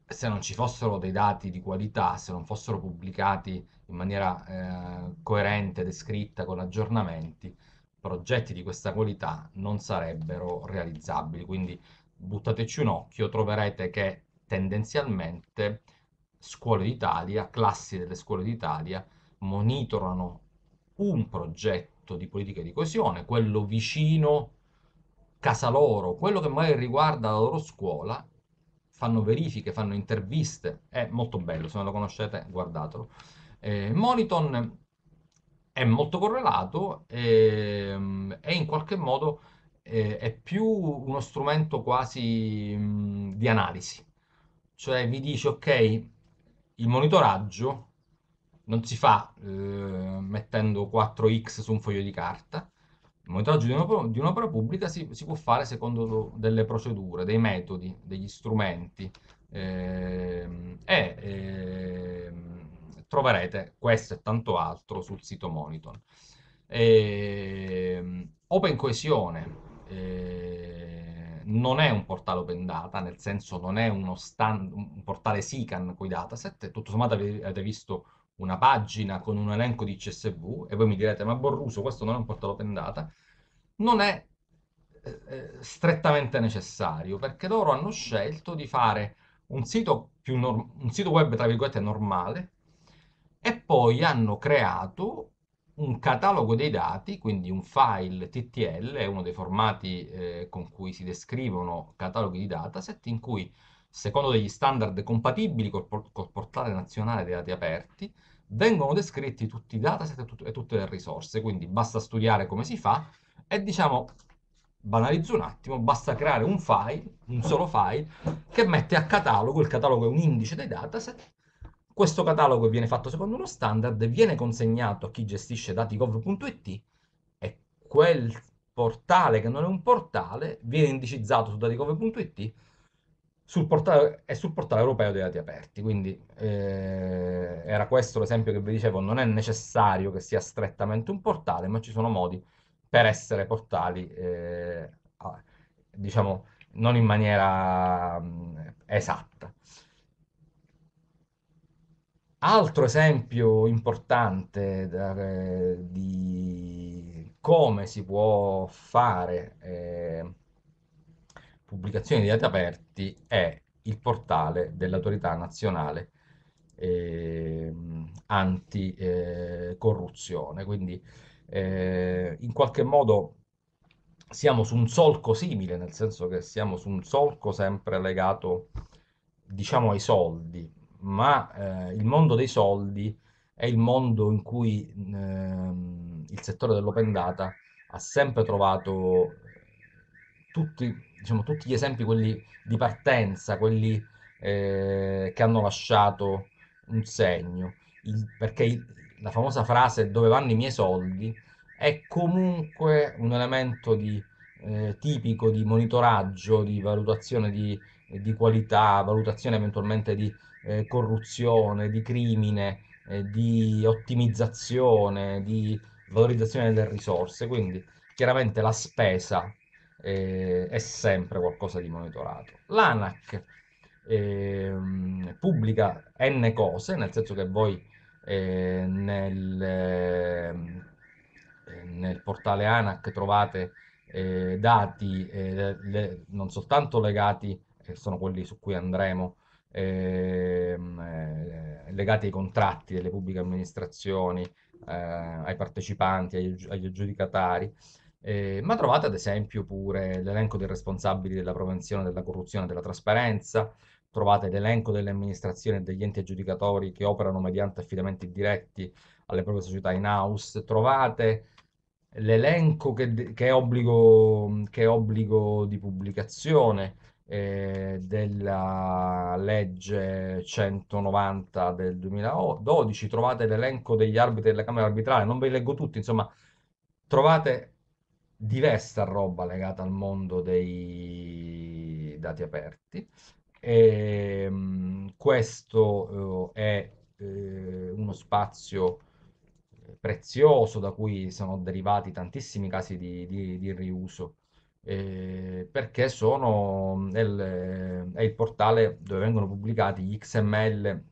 se non ci fossero dei dati di qualità, se non fossero pubblicati in maniera eh, coerente, descritta con aggiornamenti, progetti di questa qualità non sarebbero realizzabili. Quindi buttateci un occhio, troverete che tendenzialmente scuole d'Italia, classi delle scuole d'Italia, monitorano un progetto di politica di coesione, quello vicino casa loro, quello che magari riguarda la loro scuola, fanno verifiche, fanno interviste, è molto bello, se non lo conoscete guardatelo. Eh, Moniton è molto correlato e, ehm, e in qualche modo eh, è più uno strumento quasi mh, di analisi, cioè vi dice ok, il monitoraggio non si fa eh, mettendo 4x su un foglio di carta, il monitoraggio di un'opera pubblica si, si, può fare secondo delle procedure, dei metodi, degli strumenti ehm, e eh, eh, troverete questo e tanto altro sul sito Monitor. Ehm, open Coesione ehm, non è un portale open data, nel senso non è uno stand, un portale SICAN con i dataset, tutto sommato avete visto una pagina con un elenco di CSV e voi mi direte ma Borruso questo non è un portale open data, non è eh, eh strettamente necessario perché loro hanno scelto di fare un sito, un sito web tra virgolette normale e poi hanno creato un catalogo dei dati, quindi un file TTL, è uno dei formati eh, con cui si descrivono cataloghi di dataset, in cui, secondo degli standard compatibili col, col portale nazionale dei dati aperti, vengono descritti tutti i dataset e, tut e tutte le risorse, quindi basta studiare come si fa e diciamo, banalizzo un attimo, basta creare un file, un solo file, che mette a catalogo, il catalogo è un indice dei dataset, questo catalogo viene fatto secondo uno standard, viene consegnato a chi gestisce datigov.it e quel portale che non è un portale viene indicizzato su datigov.it sul portale, e sul portale europeo dei dati aperti. Quindi eh, era questo l'esempio che vi dicevo, non è necessario che sia strettamente un portale, ma ci sono modi per essere portali, eh, diciamo, non in maniera mh, mm, esatta. Altro esempio importante da, eh, di come si può fare eh, pubblicazione di dati aperti è il portale dell'autorità nazionale ehm, eh, anticorruzione. Quindi eh, in qualche modo siamo su un solco simile, nel senso che siamo su un solco sempre legato diciamo ai soldi, ma eh, il mondo dei soldi è il mondo in cui ehm, il settore dell'open data ha sempre trovato eh, tutti, diciamo, tutti gli esempi quelli di partenza, quelli eh, che hanno lasciato un segno, il, perché il, la famosa frase dove vanno i miei soldi è comunque un elemento di, eh, tipico di monitoraggio, di valutazione di, di, qualità, valutazione eventualmente di eh, corruzione, di crimine, eh, di ottimizzazione, di valorizzazione delle risorse, quindi chiaramente la spesa eh, è sempre qualcosa di monitorato. L'ANAC ehm, pubblica n cose, nel senso che voi eh, nel, ehm, nel portale ANAC trovate eh, dati eh, le, non soltanto legati, che eh, sono quelli su cui andremo, Ehm, eh, legati ai contratti delle pubbliche amministrazioni, eh, ai partecipanti, agli, agli aggiudicatari, eh, ma trovate ad esempio pure l'elenco dei responsabili della prevenzione della corruzione e della trasparenza, trovate l'elenco delle amministrazioni e degli enti aggiudicatori che operano mediante affidamenti diretti alle proprie società in house, trovate l'elenco che, che, che, è obbligo di pubblicazione eh, della legge 190 del 2012, trovate l'elenco degli arbitri della Camera arbitrale, non ve li leggo tutti, insomma, trovate diversa roba legata al mondo dei dati aperti. E, ehm, questo eh, è eh, uno spazio prezioso da cui sono derivati tantissimi casi di, di, di riuso eh, perché sono nel, eh, è il portale dove vengono pubblicati gli XML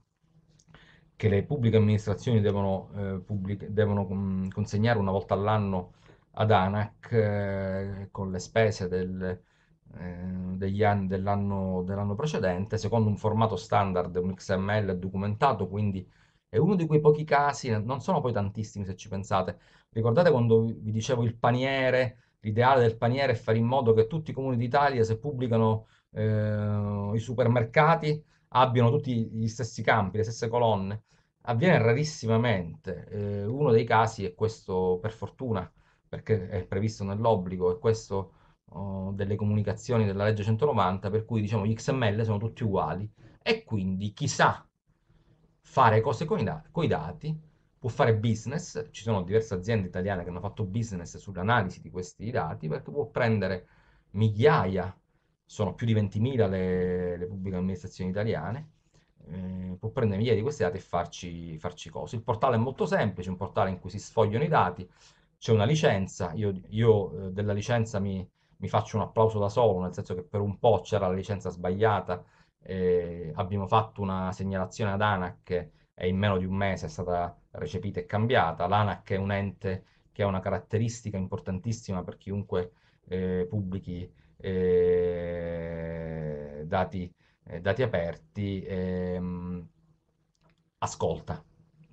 che le pubbliche amministrazioni devono, eh, pubblic devono mh, consegnare una volta all'anno ad ANAC eh, con le spese del, eh, dell'anno dell precedente secondo un formato standard, un XML documentato, quindi è uno di quei pochi casi, non sono poi tantissimi se ci pensate. Ricordate quando vi dicevo il paniere, L'ideale del paniere è fare in modo che tutti i comuni d'Italia, se pubblicano eh, i supermercati, abbiano tutti gli stessi campi, le stesse colonne. Avviene rarissimamente. Eh, uno dei casi è questo, per fortuna, perché è previsto nell'obbligo, è questo oh, delle comunicazioni della legge 190, per cui diciamo gli XML sono tutti uguali e quindi chissà fare cose con i dati può fare business, ci sono diverse aziende italiane che hanno fatto business sull'analisi di questi dati, perché può prendere migliaia, sono più di 20.000 le, le pubbliche amministrazioni italiane, eh, può prendere migliaia di questi dati e farci, farci cose. Il portale è molto semplice, un portale in cui si sfogliano i dati, c'è una licenza, io, io eh, della licenza mi, mi, faccio un applauso da solo, nel senso che per un po' c'era la licenza sbagliata, eh, abbiamo fatto una segnalazione ad ANAC e in meno di un mese è stata recepita e cambiata. L'ANAC è un ente che ha una caratteristica importantissima per chiunque eh, pubblichi eh, dati, eh, dati, aperti, ehm, ascolta.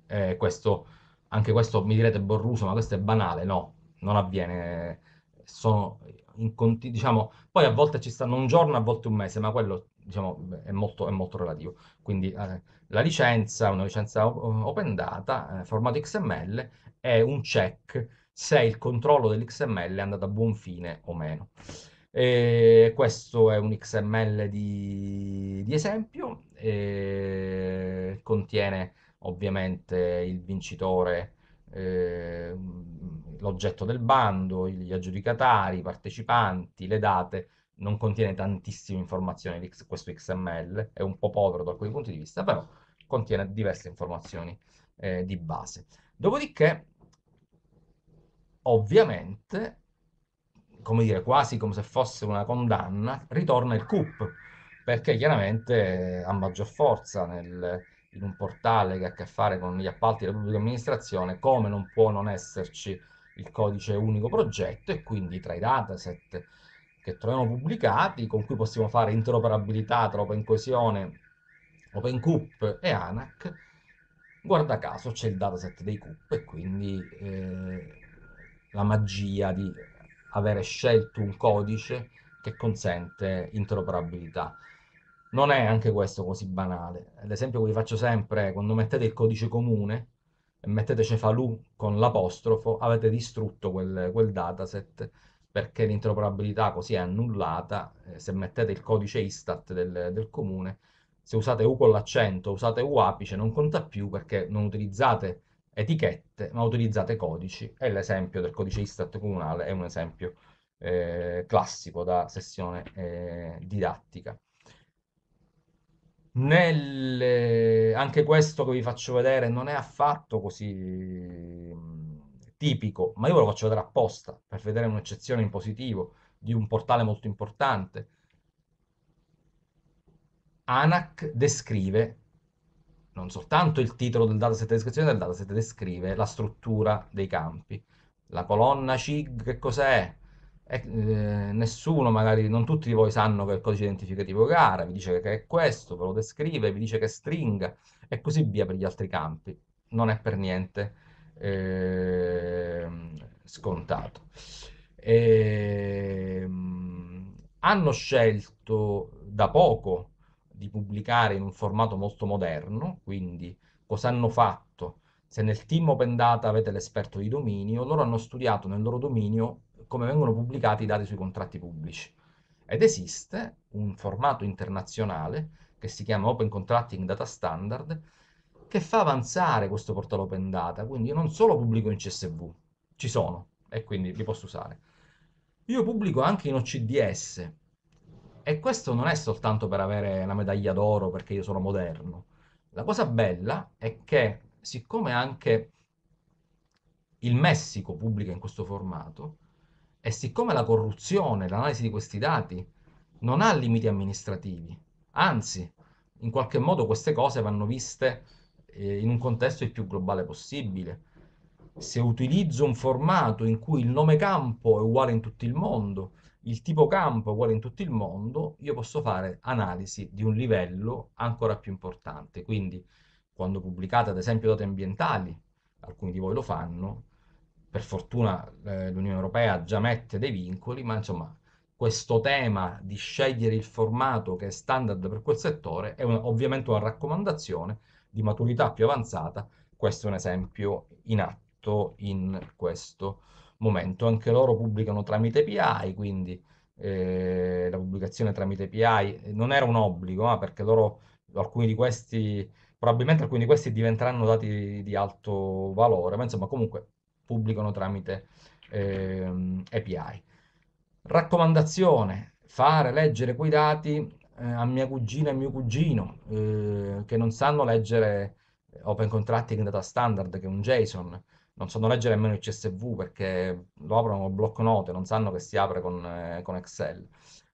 Eh, questo, anche questo mi direte Borruso, ma questo è banale, no, non avviene. Sono in conti- diciamo, poi a volte ci stanno un giorno, a volte un mese, ma quello diciamo, è, molto, è molto relativo. Quindi eh, la licenza, una licenza um, open data, eh, formato XML, è un check se il controllo dell'XML è andato a buon fine o meno. E questo è un XML di, di esempio, e contiene ovviamente il vincitore, eh, l'oggetto del bando, gli aggiudicatari, i partecipanti, le date, non contiene tantissime informazioni questo XML, è un po' povero da alcuni punti di vista, però contiene diverse informazioni eh, di base. Dopodiché, ovviamente, come dire, quasi come se fosse una condanna, ritorna il CUP, perché chiaramente eh, ha maggior forza nel, in un portale che ha a che fare con gli appalti della pubblica amministrazione, come non può non esserci il codice unico progetto e quindi tra i dataset che troviamo pubblicati, con cui possiamo fare interoperabilità, troppa in coesione OpenCoop e ANAC, guarda caso c'è il dataset dei CUP e quindi eh, la magia di avere scelto un codice che consente interoperabilità. Non è anche questo così banale. L'esempio che vi faccio sempre è quando mettete il codice comune e mettete cefalù con l'apostrofo, avete distrutto quel, quel dataset perché l'interoperabilità così è annullata. Eh, se mettete il codice ISTAT del, del comune, se usate U con l'accento, usate U apice, non conta più perché non utilizzate etichette, ma utilizzate codici. E l'esempio del codice Istat comunale è un esempio eh, classico da sessione eh, didattica. Nel, anche questo che vi faccio vedere non è affatto così tipico, ma io ve lo faccio vedere apposta per vedere un'eccezione in positivo di un portale molto importante ANAC descrive non soltanto il titolo del dataset di descrizione del dataset descrive la struttura dei campi. La colonna CIG che cos'è? Eh, nessuno, magari non tutti di voi sanno che è il codice identificativo gara, vi dice che è questo, ve lo descrive, vi dice che è stringa e così via per gli altri campi. Non è per niente eh, scontato. E, ehm, hanno scelto da poco di pubblicare in un formato molto moderno, quindi cosa hanno fatto? Se nel team Open Data avete l'esperto di dominio, loro hanno studiato nel loro dominio come vengono pubblicati i dati sui contratti pubblici. Ed esiste un formato internazionale che si chiama Open Contracting Data Standard che fa avanzare questo portale Open Data, quindi io non solo pubblico in CSV, ci sono e quindi li posso usare. Io pubblico anche in OCDS, e questo non è soltanto per avere la medaglia d'oro perché io sono moderno. La cosa bella è che, siccome anche il Messico pubblica in questo formato, e siccome la corruzione, l'analisi di questi dati, non ha limiti amministrativi, anzi, in qualche modo queste cose vanno viste eh, in un contesto il più globale possibile. Se utilizzo un formato in cui il nome campo è uguale in tutto il mondo, il tipo campo uguale in tutto il mondo, io posso fare analisi di un livello ancora più importante. Quindi quando pubblicate ad esempio dati ambientali, alcuni di voi lo fanno, per fortuna eh, l'Unione Europea già mette dei vincoli, ma insomma questo tema di scegliere il formato che è standard per quel settore è un, ovviamente una raccomandazione di maturità più avanzata, questo è un esempio in atto in questo momento. Anche loro pubblicano tramite API, quindi eh, la pubblicazione tramite API eh, non era un obbligo, ma ah, perché loro, alcuni di questi, probabilmente alcuni di questi diventeranno dati di alto valore, ma insomma comunque pubblicano tramite eh, API. Raccomandazione, fare leggere quei dati eh, a mia cugina e mio cugino eh, che non sanno leggere eh, Open Contracting Data Standard, che è un JSON, non sanno leggere nemmeno il CSV perché lo aprono con blocco note, non sanno che si apre con, eh, con Excel.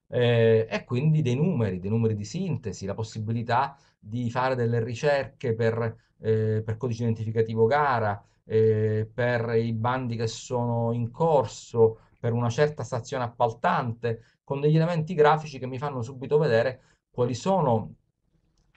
Eh, e quindi dei numeri, dei numeri di sintesi, la possibilità di fare delle ricerche per, eh, per codice identificativo gara, eh, per i bandi che sono in corso, per una certa stazione appaltante, con degli elementi grafici che mi fanno subito vedere quali sono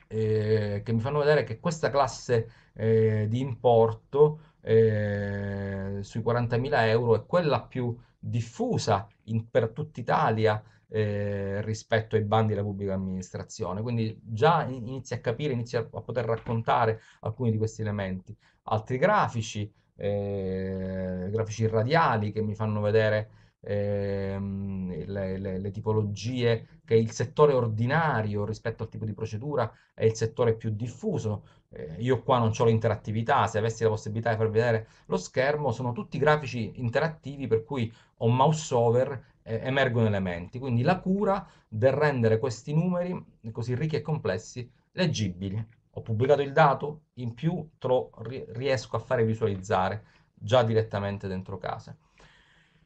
eh, che mi fanno vedere che questa classe eh, di importo eh, sui 40.000 euro è quella più diffusa in, per tutta Italia eh, rispetto ai bandi della pubblica amministrazione. Quindi già inizi a capire, inizia a poter raccontare alcuni di questi elementi. Altri grafici, eh, grafici radiali che mi fanno vedere ehm, le, le, le, tipologie che il settore ordinario rispetto al tipo di procedura è il settore più diffuso eh, io qua non ho l'interattività, se avessi la possibilità di far vedere lo schermo, sono tutti grafici interattivi per cui ho mouse over eh, emergono elementi, quindi la cura del rendere questi numeri così ricchi e complessi leggibili. Ho pubblicato il dato, in più riesco a fare visualizzare già direttamente dentro casa.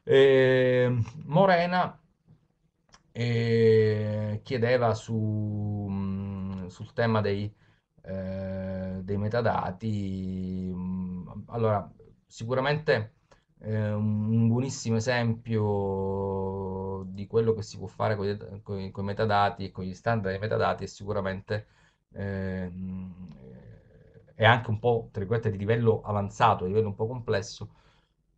Eh, Morena eh, chiedeva su, mm, sul tema dei, eh, dei metadati. Allora, sicuramente eh, un buonissimo esempio di quello che si può fare con i metadati e con gli standard dei metadati è sicuramente eh, è anche un po' tra virgolette di livello avanzato, di livello un po' complesso,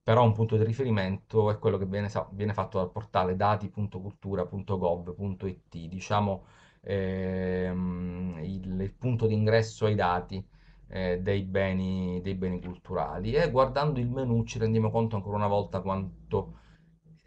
però un punto di riferimento è quello che viene, viene fatto dal portale dati.cultura.gov.it, diciamo ehm, il, il, punto d'ingresso ai dati eh, dei, beni, dei, beni, culturali e guardando il menu ci rendiamo conto ancora una volta quanto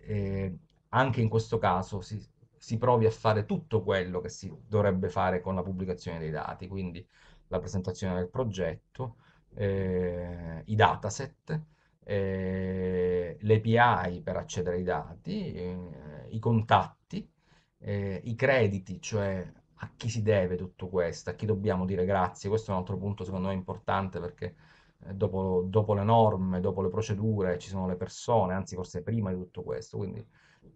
eh, anche in questo caso si, si provi a fare tutto quello che si dovrebbe fare con la pubblicazione dei dati, quindi la presentazione del progetto, eh, i dataset, eh, le API per accedere ai dati, eh, i contatti eh, i crediti, cioè a chi si deve tutto questo, a chi dobbiamo dire grazie. Questo è un altro punto secondo me importante perché eh, dopo, dopo le norme, dopo le procedure ci sono le persone, anzi forse prima di tutto questo, quindi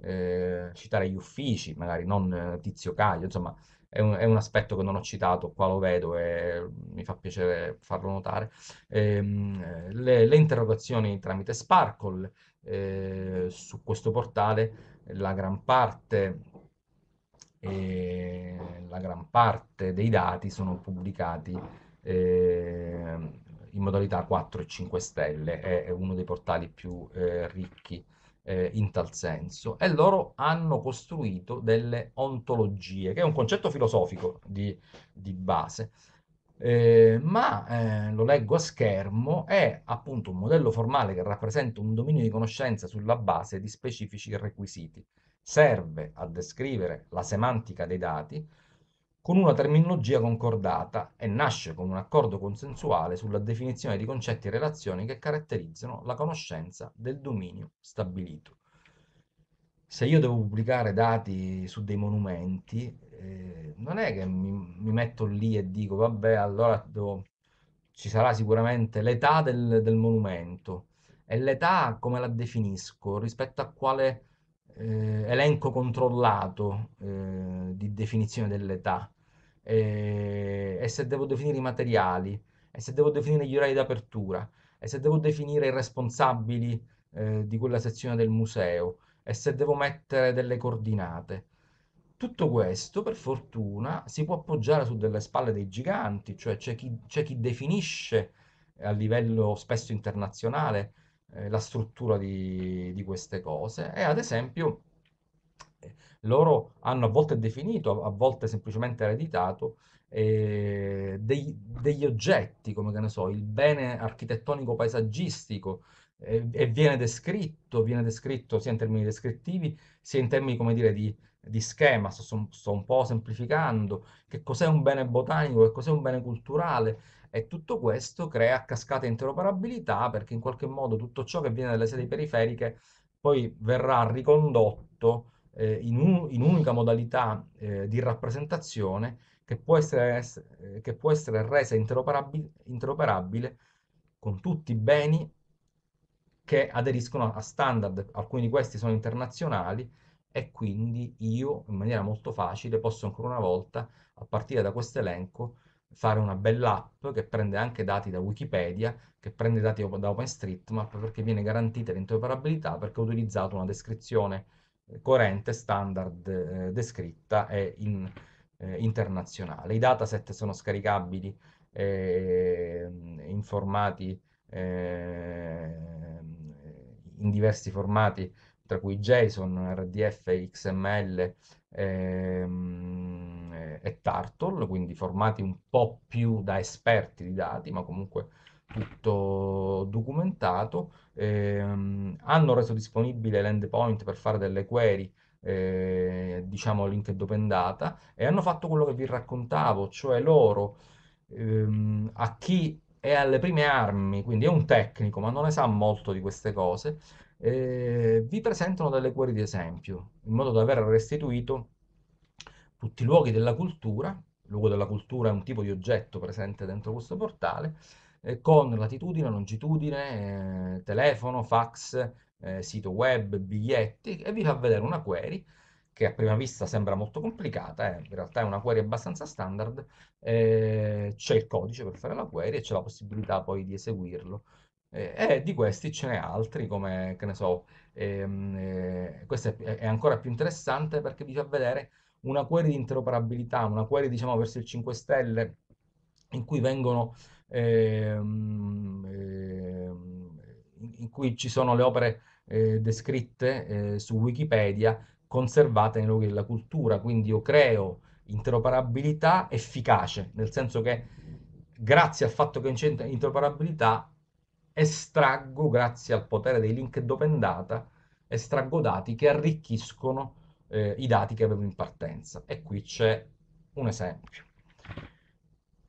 eh, citare gli uffici, magari non eh, Tizio Caglio, insomma è un, è un, aspetto che non ho citato, qua lo vedo e mi fa piacere farlo notare. Ehm, eh, le, le, interrogazioni tramite Sparkle eh, su questo portale, la gran parte e la gran parte dei dati sono pubblicati eh, in modalità 4 e 5 stelle, è uno dei portali più eh, ricchi eh, in tal senso, e loro hanno costruito delle ontologie, che è un concetto filosofico di, di base, eh, ma eh, lo leggo a schermo, è appunto un modello formale che rappresenta un dominio di conoscenza sulla base di specifici requisiti serve a descrivere la semantica dei dati con una terminologia concordata e nasce con un accordo consensuale sulla definizione di concetti e relazioni che caratterizzano la conoscenza del dominio stabilito. Se io devo pubblicare dati su dei monumenti, eh, non è che mi, mi, metto lì e dico, vabbè, allora devo, ci sarà sicuramente l'età del, del monumento. E l'età come la definisco? Rispetto a quale eh, elenco controllato eh, di definizione dell'età e, eh, e se devo definire i materiali e se devo definire gli orari d'apertura e se devo definire i responsabili eh, di quella sezione del museo e se devo mettere delle coordinate. Tutto questo, per fortuna, si può appoggiare su delle spalle dei giganti, cioè c'è chi, chi, definisce a livello spesso internazionale eh, la struttura di, di, queste cose e ad esempio eh, loro hanno a volte definito, a volte semplicemente ereditato, eh, dei, degli oggetti, come che ne so, il bene architettonico paesaggistico, eh, e viene descritto, viene descritto sia in termini descrittivi sia in termini, come dire, di, di schema, sto, sto, un po' semplificando, che cos'è un bene botanico, che cos'è un bene culturale, e tutto questo crea cascata interoperabilità perché in qualche modo tutto ciò che viene dalle sedi periferiche poi verrà ricondotto eh, in, un, in, unica modalità eh, di rappresentazione che può essere, eh, che può essere resa interoperabile, interoperabile con tutti i beni che aderiscono a standard, alcuni di questi sono internazionali, e quindi io in maniera molto facile posso ancora una volta, a partire da questo elenco, fare una bella app che prende anche dati da Wikipedia, che prende dati da OpenStreetMap perché viene garantita l'interoperabilità perché ho utilizzato una descrizione eh, coerente, standard, eh, descritta e in, eh, internazionale. I dataset sono scaricabili eh, in formati eh, in diversi formati tra cui JSON, RDF, XML ehm, eh, e Tartle, quindi formati un po' più da esperti di dati, ma comunque tutto documentato. Ehm, hanno reso disponibile l'endpoint per fare delle query eh, diciamo linked open data e hanno fatto quello che vi raccontavo, cioè loro ehm, a chi è alle prime armi, quindi è un tecnico ma non ne sa molto di queste cose, eh, vi presentano delle query di esempio, in modo da aver restituito tutti i luoghi della cultura, il luogo della cultura è un tipo di oggetto presente dentro questo portale, eh, con latitudine, longitudine, eh, telefono, fax, eh, sito web, biglietti, e vi fa vedere una query che a prima vista sembra molto complicata, eh, in realtà è una query abbastanza standard, eh, c'è il codice per fare la query e c'è la possibilità poi di eseguirlo e eh, eh, di questi ce n'è altri, come che ne so, ehm, eh, questo è, è, ancora più interessante perché vi fa vedere una query di interoperabilità, una query diciamo verso il 5 stelle in cui vengono ehm, ehm, in cui ci sono le opere eh, descritte eh, su Wikipedia conservate nei luoghi della cultura, quindi io creo interoperabilità efficace, nel senso che grazie al fatto che c'è interoperabilità estraggo, grazie al potere dei link open data, estraggo dati che arricchiscono eh, i dati che avevo in partenza. E qui c'è un esempio.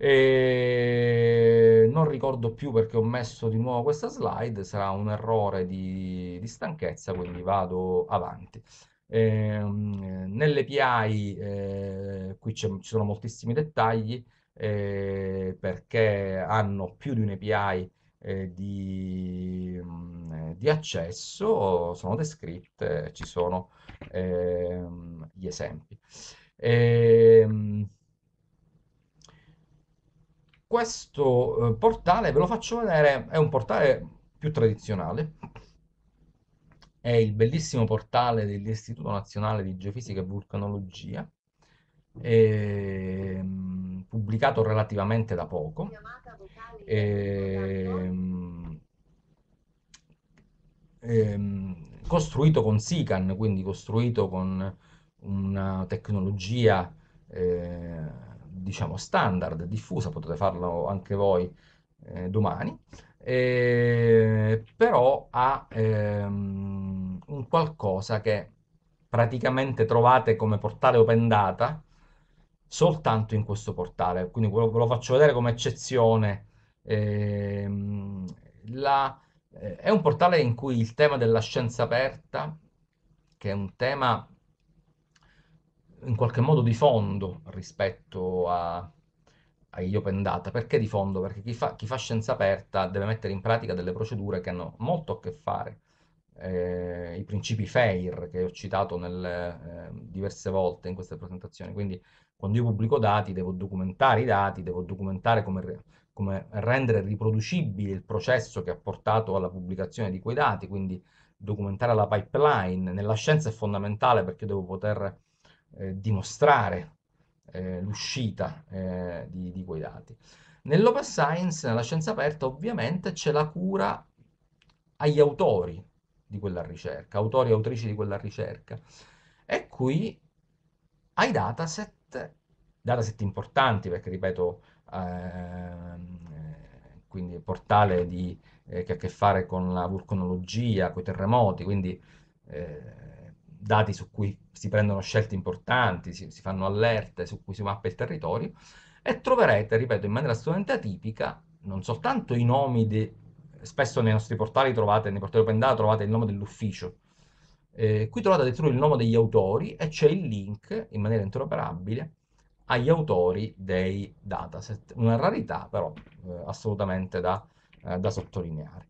E non ricordo più perché ho messo di nuovo questa slide, sarà un errore di, di stanchezza, quindi vado avanti. Eh, Nell'API eh, qui ci sono moltissimi dettagli eh, perché hanno più di un un'API eh, di, mh, mm, di, accesso sono descritte, ci sono eh, gli esempi. E, ehm, questo eh, portale, ve lo faccio vedere, è un portale più tradizionale, è il bellissimo portale dell'Istituto Nazionale di Geofisica e Vulcanologia, e, ehm, pubblicato relativamente da poco. Esatto. ehm, ehm, costruito con SICAN, quindi costruito con una tecnologia eh, diciamo standard, diffusa, potete farlo anche voi eh, domani, eh, però ha ehm, un qualcosa che praticamente trovate come portale open data soltanto in questo portale, quindi ve lo, ve lo faccio vedere come eccezione Ehm, la, eh, è un portale in cui il tema della scienza aperta, che è un tema in qualche modo di fondo rispetto a, agli open data. Perché di fondo? Perché chi fa, chi fa, scienza aperta deve mettere in pratica delle procedure che hanno molto a che fare. Eh, I principi FAIR che ho citato nel, eh, diverse volte in queste presentazioni. Quindi quando io pubblico dati devo documentare i dati, devo documentare come come rendere riproducibile il processo che ha portato alla pubblicazione di quei dati, quindi documentare la pipeline. Nella scienza è fondamentale perché devo poter eh, dimostrare eh, l'uscita eh, di, di quei dati. Nell'open science, nella scienza aperta, ovviamente c'è la cura agli autori di quella ricerca, autori e autrici di quella ricerca. E qui ai dataset, dataset importanti perché ripeto Ehm, eh, quindi portale di, eh, che ha a che fare con la vulcanologia, con i terremoti, quindi eh, dati su cui si prendono scelte importanti, si, si fanno allerte, su cui si mappa il territorio, e troverete, ripeto, in maniera assolutamente atipica, non soltanto i nomi di, spesso nei nostri portali trovate, nei portali open data trovate il nome dell'ufficio. Eh, qui trovate addirittura il nome degli autori e c'è il link in maniera interoperabile agli autori dei dataset. Una rarità però eh, assolutamente da, eh, da sottolineare.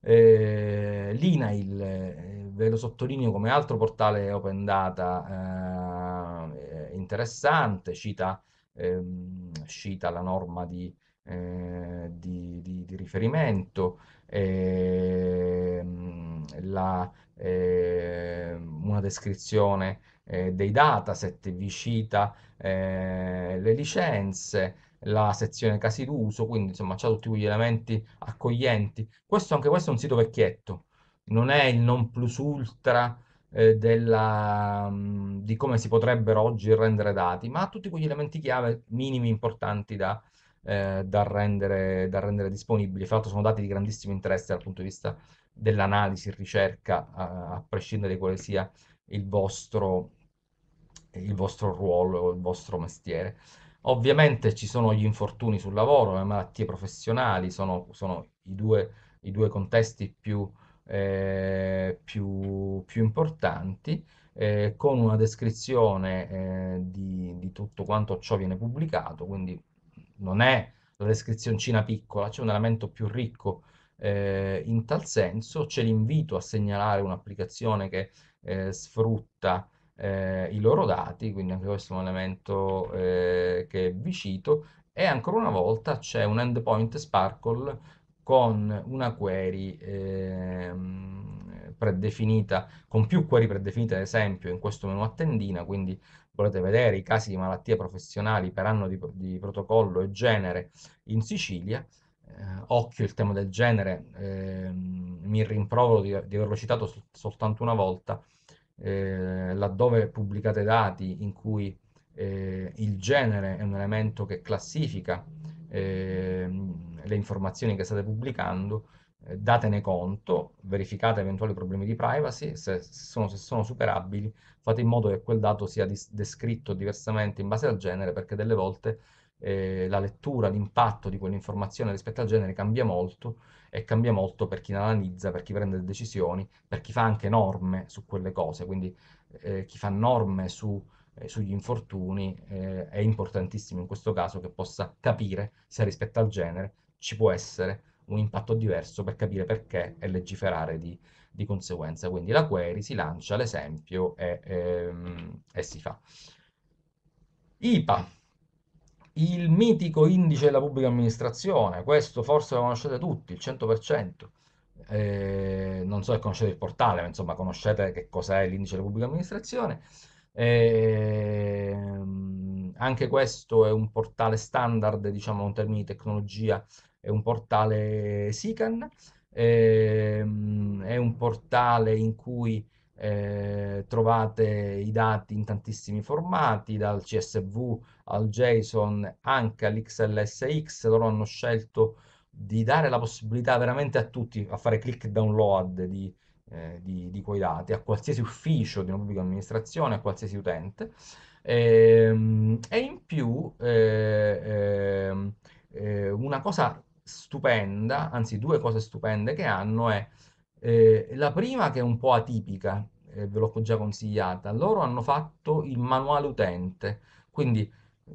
Eh, L'INAIL, eh, ve lo sottolineo come altro portale open data eh, eh, interessante, cita, ehm, cita, la norma di, di, di, di riferimento, ehm, la, ehm, una descrizione dei dataset, vi cita eh, le licenze, la sezione casi d'uso, quindi insomma c'ha tutti quegli elementi accoglienti. Questo anche questo è un sito vecchietto, non è il non plus ultra eh, della, mm, di come si potrebbero oggi rendere dati, ma ha tutti quegli elementi chiave minimi importanti da, eh, da, rendere, da rendere disponibili. Fra l'altro sono dati di grandissimo interesse dal punto di vista dell'analisi, ricerca, a, a prescindere di quale sia il vostro il vostro ruolo o il vostro mestiere. Ovviamente ci sono gli infortuni sul lavoro, le malattie professionali, sono, sono i, due, i, due, contesti più, eh, più, più importanti, eh, con una descrizione eh, di, di, tutto quanto ciò viene pubblicato, quindi non è la descrizioncina piccola, c'è un elemento più ricco eh, in tal senso, c'è l'invito a segnalare un'applicazione che eh, sfrutta eh, i loro dati, quindi anche questo è un elemento eh, che vi cito, e ancora una volta c'è un endpoint Sparkle con una query eh, predefinita, con più query predefinite ad esempio in questo menu a tendina, quindi volete vedere i casi di malattie professionali per anno di, di protocollo e genere in Sicilia, eh, occhio il tema del genere, eh, mi rimprovero di, di averlo citato sol soltanto una volta, eh, laddove pubblicate dati in cui eh, il genere è un elemento che classifica eh, le informazioni che state pubblicando, eh, datene conto, verificate eventuali problemi di privacy, se sono, se sono, superabili, fate in modo che quel dato sia descritto diversamente in base al genere, perché delle volte eh, la lettura, l'impatto di quell'informazione rispetto al genere cambia molto e cambia molto per chi analizza, per chi prende decisioni, per chi fa anche norme su quelle cose, quindi eh, chi fa norme su, eh, sugli infortuni eh, è importantissimo in questo caso che possa capire se rispetto al genere ci può essere un impatto diverso per capire perché e legiferare di, di conseguenza. Quindi la query si lancia l'esempio e, e, ehm, e si fa. IPA, il mitico indice della pubblica amministrazione, questo forse lo conoscete tutti, il 100%. Eh, non so se conoscete il portale, ma insomma conoscete che cos'è l'indice della pubblica amministrazione. Eh, anche questo è un portale standard, diciamo, in termini di tecnologia, è un portale SICAN, eh, è un portale in cui eh, trovate i dati in tantissimi formati, dal CSV al JSON anche all'XLSX, loro hanno scelto di dare la possibilità veramente a tutti a fare click download di, eh, di, di quei dati, a qualsiasi ufficio di una pubblica amministrazione, a qualsiasi utente. E, ehm, e in più eh, ehm, eh, una cosa stupenda, anzi due cose stupende che hanno è eh, la prima che è un po' atipica, ve l'ho già consigliata, loro hanno fatto il manuale utente, quindi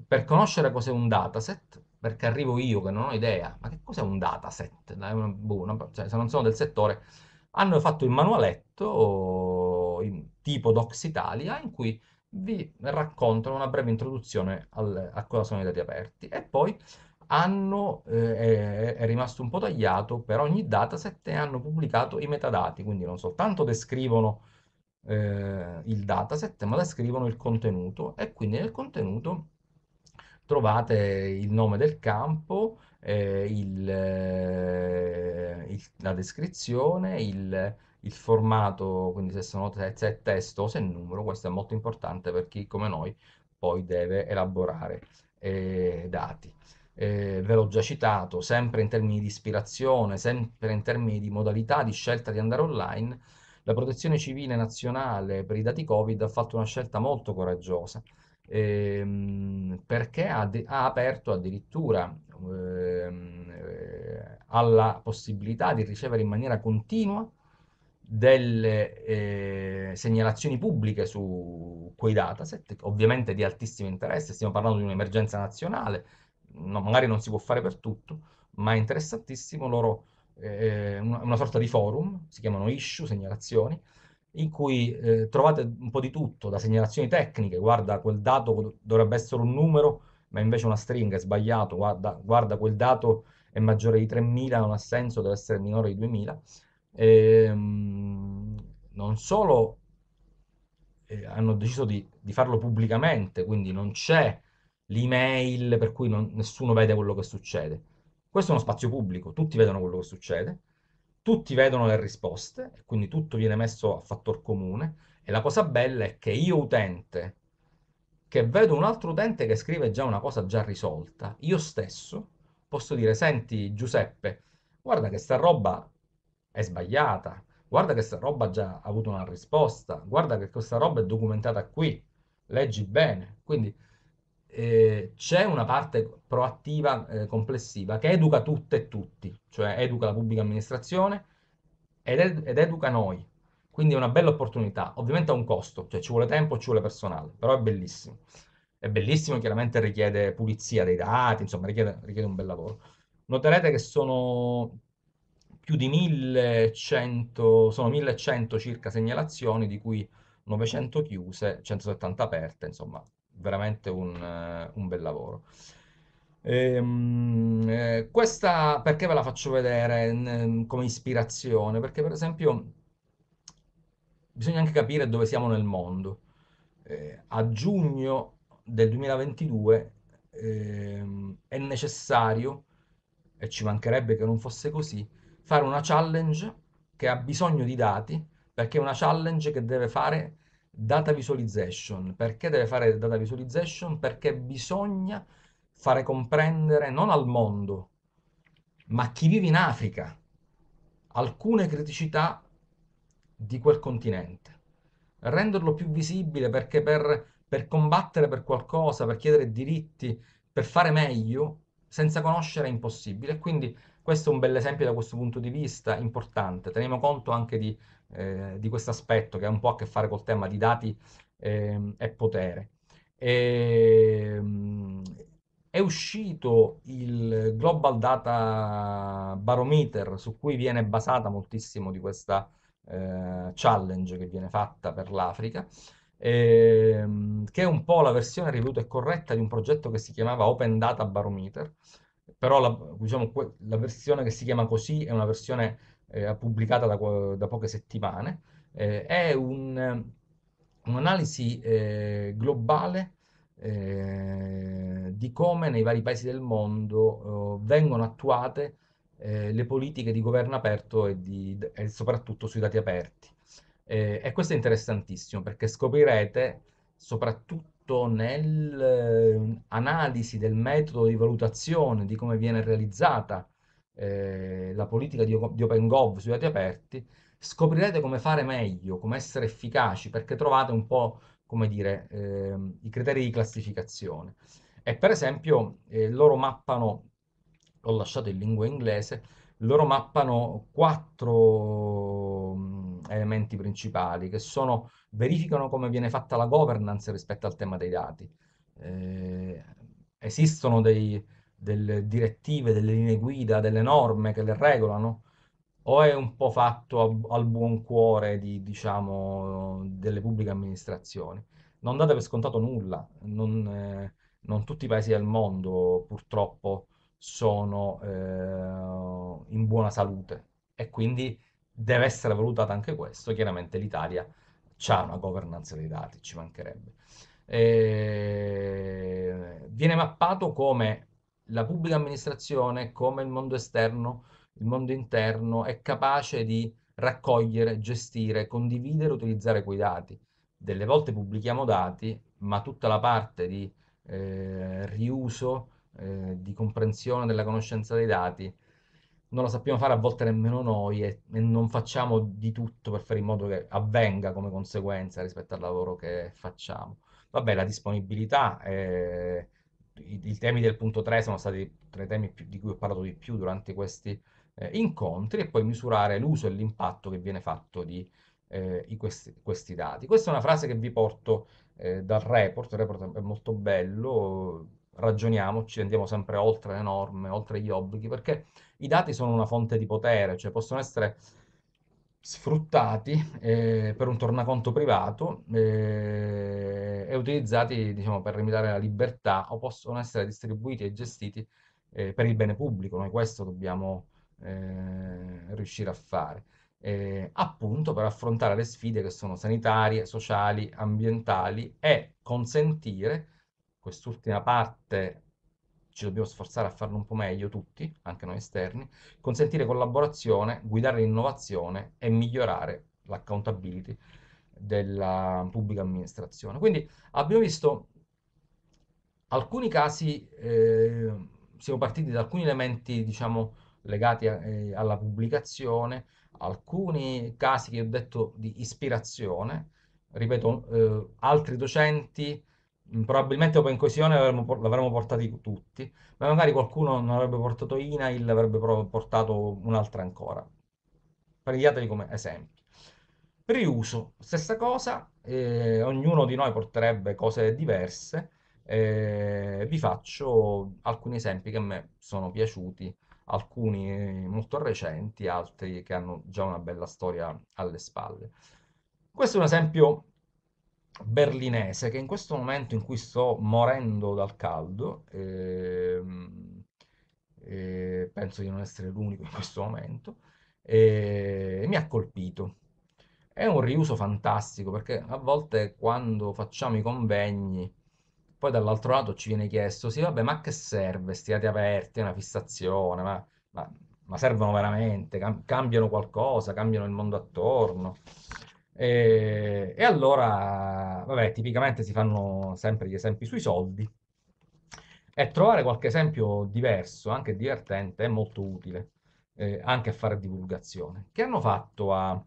per conoscere cos'è un dataset, perché arrivo io che non ho idea, ma che cos'è un dataset? Una, boh, una, cioè, se non sono del settore, hanno fatto il manualetto in, tipo Docs Italia in cui vi raccontano una breve introduzione al, a cosa sono i dati aperti e poi hanno, eh, è rimasto un po' tagliato per ogni dataset e hanno pubblicato i metadati, quindi non soltanto descrivono eh, il dataset ma descrivono il contenuto e quindi nel contenuto trovate il nome del campo, eh, il, eh, il, la descrizione, il, il, formato, quindi se, sono, se è testo o se è numero, questo è molto importante per chi come noi poi deve elaborare eh, dati. Eh, ve l'ho già citato, sempre in termini di ispirazione, sempre in termini di modalità di scelta di andare online, la protezione civile nazionale per i dati Covid ha fatto una scelta molto coraggiosa ehm, perché ha, ha, aperto addirittura ehm, eh, alla possibilità di ricevere in maniera continua delle eh, segnalazioni pubbliche su quei dataset, ovviamente di altissimo interesse, stiamo parlando di un'emergenza nazionale, no, magari non si può fare per tutto, ma è interessantissimo loro, eh, una, una, sorta di forum, si chiamano issue, segnalazioni, in cui eh, trovate un po' di tutto, da segnalazioni tecniche, guarda quel dato dovrebbe essere un numero, ma invece una stringa, è sbagliato, guarda, guarda quel dato è maggiore di 3000, non ha senso, deve essere minore di 2000. E, ehm, non solo eh, hanno deciso di, di, farlo pubblicamente, quindi non c'è l'email per cui non, nessuno vede quello che succede. Questo è uno spazio pubblico, tutti vedono quello che succede, tutti vedono le risposte, quindi tutto viene messo a fattor comune e la cosa bella è che io utente, che vedo un altro utente che scrive già una cosa già risolta, io stesso posso dire, senti Giuseppe, guarda che sta roba è sbagliata, guarda che sta roba ha già avuto una risposta, guarda che questa roba è documentata qui, leggi bene. Quindi eh, c'è una parte proattiva eh, complessiva che educa tutte e tutti, cioè educa la pubblica amministrazione ed, ed, ed educa noi. Quindi è una bella opportunità. Ovviamente ha un costo, cioè ci vuole tempo, ci vuole personale, però è bellissimo. È bellissimo, chiaramente richiede pulizia dei dati, insomma richiede, richiede un bel lavoro. Noterete che sono più di 1100, sono 1100 circa segnalazioni, di cui 900 chiuse, 170 aperte, insomma veramente un, eh, un bel lavoro. E, ehm, eh, questa perché ve la faccio vedere come ispirazione? Perché per esempio bisogna anche capire dove siamo nel mondo. Eh, a giugno del 2022 ehm, è necessario, e ci mancherebbe che non fosse così, fare una challenge che ha bisogno di dati, perché è una challenge che deve fare data visualization. Perché deve fare data visualization? Perché bisogna fare comprendere non al mondo, ma a chi vive in Africa, alcune criticità di quel continente. Renderlo più visibile perché per, per combattere per qualcosa, per chiedere diritti, per fare meglio, senza conoscere è impossibile. Quindi questo è un bel esempio da questo punto di vista importante. Teniamo conto anche di eh, di questo aspetto che ha un po' a che fare col tema di dati eh, e potere. E, ehm, è uscito il Global Data Barometer su cui viene basata moltissimo di questa eh, challenge che viene fatta per l'Africa, ehm, che è un po' la versione riveduta e corretta di un progetto che si chiamava Open Data Barometer, però la, diciamo, la versione che si chiama così è una versione eh, pubblicata da, eh, da, poche settimane, eh, è un'analisi un eh, globale eh, di come nei vari paesi del mondo oh, vengono attuate le politiche di governo aperto e, di, e soprattutto sui dati aperti. e questo è interessantissimo perché scoprirete soprattutto nell'analisi del metodo di valutazione di come viene realizzata eh, la politica di, di OpenGov sui dati aperti, scoprirete come fare meglio, come essere efficaci, perché trovate un po', come dire, eh, i criteri di classificazione. E per esempio eh, loro mappano, ho lasciato in lingua inglese, loro mappano quattro mm, elementi principali che sono, verificano come viene fatta la governance rispetto al tema dei dati. Eh, esistono dei, delle direttive, delle linee guida, delle norme che le regolano? O è un po' fatto a, al buon cuore di, diciamo, delle pubbliche amministrazioni? Non date per scontato nulla, non, eh, non tutti i paesi del mondo purtroppo sono eh, in buona salute e quindi deve essere valutata anche questo. Chiaramente l'Italia ha una governanza dei dati, ci mancherebbe. E... Eh, viene mappato come la pubblica amministrazione, come il mondo esterno, il mondo interno, è capace di raccogliere, gestire, condividere, utilizzare quei dati. Delle volte pubblichiamo dati, ma tutta la parte di eh, riuso, eh, di comprensione della conoscenza dei dati, non la sappiamo fare a volte nemmeno noi e, e, non facciamo di tutto per fare in modo che avvenga come conseguenza rispetto al lavoro che facciamo. Vabbè, la disponibilità... Eh, i, i, temi del punto 3 sono stati tra i temi più, di cui ho parlato di più durante questi eh, incontri e poi misurare l'uso e l'impatto che viene fatto di eh, questi, questi, dati. Questa è una frase che vi porto eh, dal report, il report è molto bello, ragioniamoci, andiamo sempre oltre le norme, oltre gli obblighi, perché i dati sono una fonte di potere, cioè possono essere sfruttati eh, per un tornaconto privato eh, e utilizzati diciamo, per limitare la libertà o possono essere distribuiti e gestiti eh, per il bene pubblico. Noi questo dobbiamo eh, riuscire a fare, eh, appunto per affrontare le sfide che sono sanitarie, sociali, ambientali e consentire quest'ultima parte ci dobbiamo sforzare a farlo un po' meglio tutti, anche noi esterni, consentire collaborazione, guidare l'innovazione e migliorare l'accountability della pubblica amministrazione. Quindi abbiamo visto alcuni casi, eh, siamo partiti da alcuni elementi diciamo, legati a, eh, alla pubblicazione, alcuni casi che ho detto di ispirazione, ripeto, eh, altri docenti Mm, probabilmente Open Coesione l'avremmo portati tutti, ma magari qualcuno non avrebbe portato INAIL, avrebbe portato un'altra ancora. Prendiateli come esempi. Riuso, stessa cosa, eh, ognuno di noi porterebbe cose diverse. Eh, vi faccio alcuni esempi che a me sono piaciuti, alcuni eh, molto recenti, altri che hanno già una bella storia alle spalle. Questo è un esempio berlinese che in questo momento in cui sto morendo dal caldo, ehm, eh, penso di non essere l'unico in questo momento, eh, mi ha colpito. È un riuso fantastico perché a volte quando facciamo i convegni, poi dall'altro lato ci viene chiesto, sì vabbè ma che serve, stiate aperti, è una fissazione, ma, ma, ma servono veramente, Cam cambiano qualcosa, cambiano il mondo attorno. E, e allora, vabbè, tipicamente si fanno sempre gli esempi sui soldi e trovare qualche esempio diverso, anche divertente, è molto utile eh, anche a fare divulgazione. Che hanno fatto a,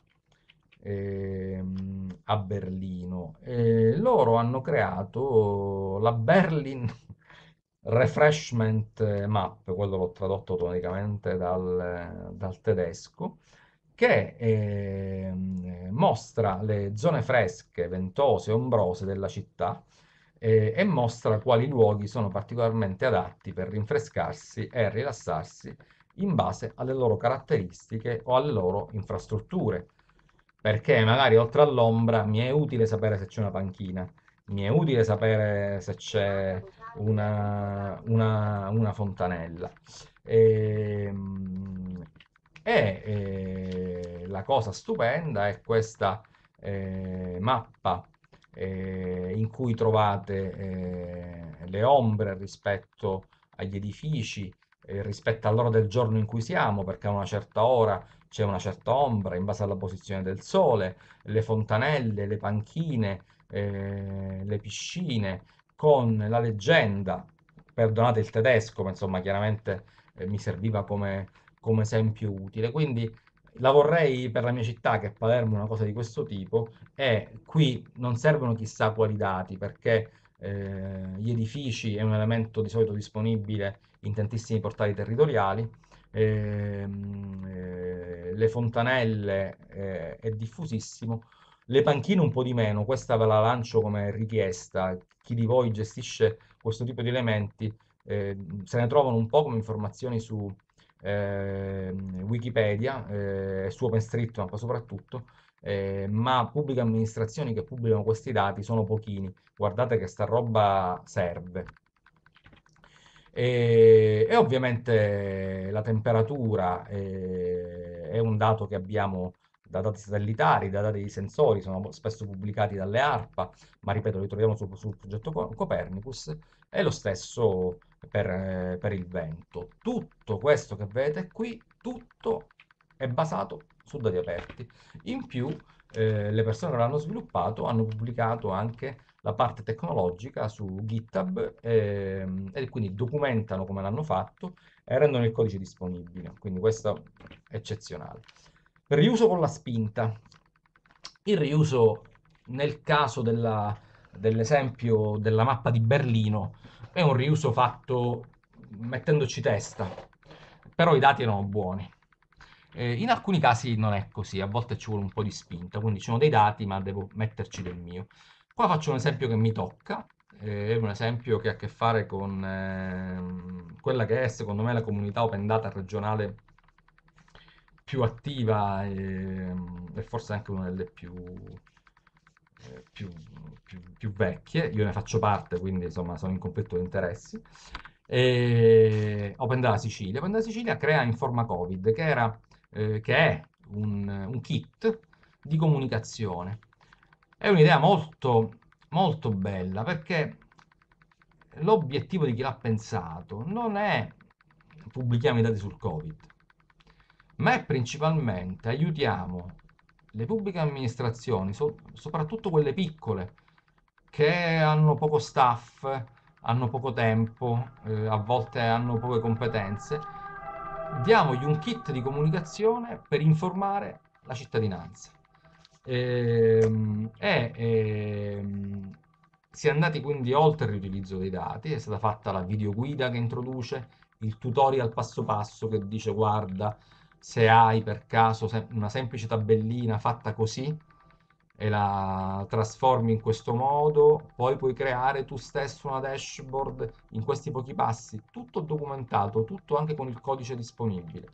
ehm, a Berlino? Eh, loro hanno creato la Berlin Refreshment Map, quello l'ho tradotto automaticamente dal, dal tedesco, che eh, mostra le zone fresche, ventose ombrose della città eh, e mostra quali luoghi sono particolarmente adatti per rinfrescarsi e rilassarsi in base alle loro caratteristiche o alle loro infrastrutture. Perché magari oltre all'ombra mi è utile sapere se c'è una panchina, mi è utile sapere se c'è una, una, una fontanella. E, ehm, e eh, la cosa stupenda è questa eh, mappa eh, in cui trovate eh, le ombre rispetto agli edifici, eh, rispetto all'ora del giorno in cui siamo, perché a una certa ora c'è una certa ombra in base alla posizione del sole, le fontanelle, le panchine, eh, le piscine, con la leggenda, perdonate il tedesco, ma insomma chiaramente mi serviva come come esempio utile. Quindi la vorrei per la mia città, che è Palermo, una cosa di questo tipo, e qui non servono chissà quali dati, perché eh, gli edifici è un elemento di solito disponibile in tantissimi portali territoriali, eh, eh, le fontanelle eh, è diffusissimo, le panchine un po' di meno, questa ve la lancio come richiesta, chi di voi gestisce questo tipo di elementi eh, se ne trovano un po' come informazioni su eh, Wikipedia, eh, su OpenStreetMap soprattutto, eh, ma pubbliche amministrazioni che pubblicano questi dati sono pochini. Guardate che sta roba serve. E, e ovviamente la temperatura eh, è un dato che abbiamo da dati satellitari, da dati di sensori, sono spesso pubblicati dalle ARPA, ma ripeto, li troviamo sul, sul progetto Copernicus, e lo stesso per, eh, per il vento. Tutto questo che vedete qui, tutto è basato su dati aperti. In più, eh, le persone che l'hanno sviluppato hanno pubblicato anche la parte tecnologica su GitHub ehm, e quindi documentano come l'hanno fatto e rendono il codice disponibile, quindi questo è eccezionale. Riuso con la spinta. Il riuso nel caso della, dell'esempio della mappa di Berlino è un riuso fatto mettendoci testa, però i dati erano buoni. Eh, in alcuni casi non è così, a volte ci vuole un po' di spinta, quindi ci sono dei dati ma devo metterci del mio. Qua faccio un esempio che mi tocca, eh, è un esempio che ha a che fare con eh, quella che è secondo me la comunità open data regionale più attiva e, e, forse anche una delle più, eh, più, più, più, vecchie. Io ne faccio parte, quindi insomma sono in conflitto di interessi. E Open Data Sicilia. Open Data Sicilia crea Informa Covid, che, era, eh, che è un, un kit di comunicazione. È un'idea molto, molto bella perché l'obiettivo di chi l'ha pensato non è pubblichiamo i dati sul Covid, ma è principalmente aiutiamo le pubbliche amministrazioni, so, soprattutto quelle piccole, che hanno poco staff, hanno poco tempo, eh, a volte hanno poche competenze, diamogli un kit di comunicazione per informare la cittadinanza. Ehm, e, e, ehm, e, si è andati quindi oltre il riutilizzo dei dati, è stata fatta la videoguida che introduce il tutorial passo passo che dice guarda se hai per caso una semplice tabellina fatta così e la trasformi in questo modo, poi puoi creare tu stesso una dashboard in questi pochi passi, tutto documentato, tutto anche con il codice disponibile.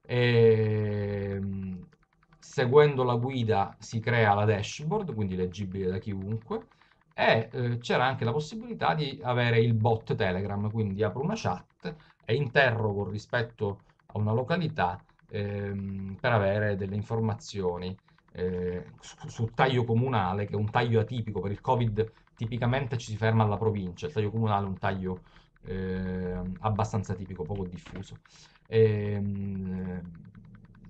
E, ehm, seguendo la guida si crea la dashboard, quindi leggibile da chiunque, e eh, c'era anche la possibilità di avere il bot Telegram, quindi apro una chat e interrogo rispetto a una località ehm, per avere delle informazioni eh, su, taglio comunale, che è un taglio atipico, per il Covid tipicamente ci si ferma alla provincia, il taglio comunale è un taglio eh, abbastanza tipico, poco diffuso. E, ehm,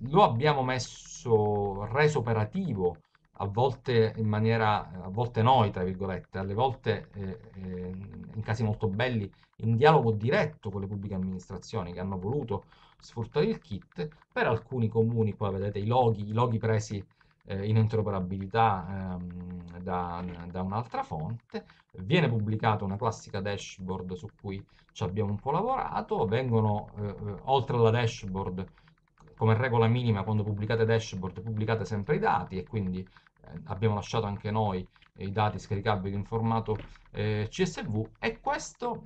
lo abbiamo messo, reso operativo a volte in maniera, a volte noi, tra virgolette, alle volte eh, eh, in casi molto belli, in dialogo diretto con le pubbliche amministrazioni che hanno voluto sfruttare il kit. Per alcuni comuni, qua vedete i loghi, i loghi presi eh, in interoperabilità ehm, da, da un'altra fonte, viene pubblicata una classica dashboard su cui ci abbiamo un po' lavorato, vengono eh, eh oltre alla dashboard come regola minima quando pubblicate dashboard pubblicate sempre i dati e quindi eh, abbiamo lasciato anche noi i dati scaricabili in formato eh, CSV e questo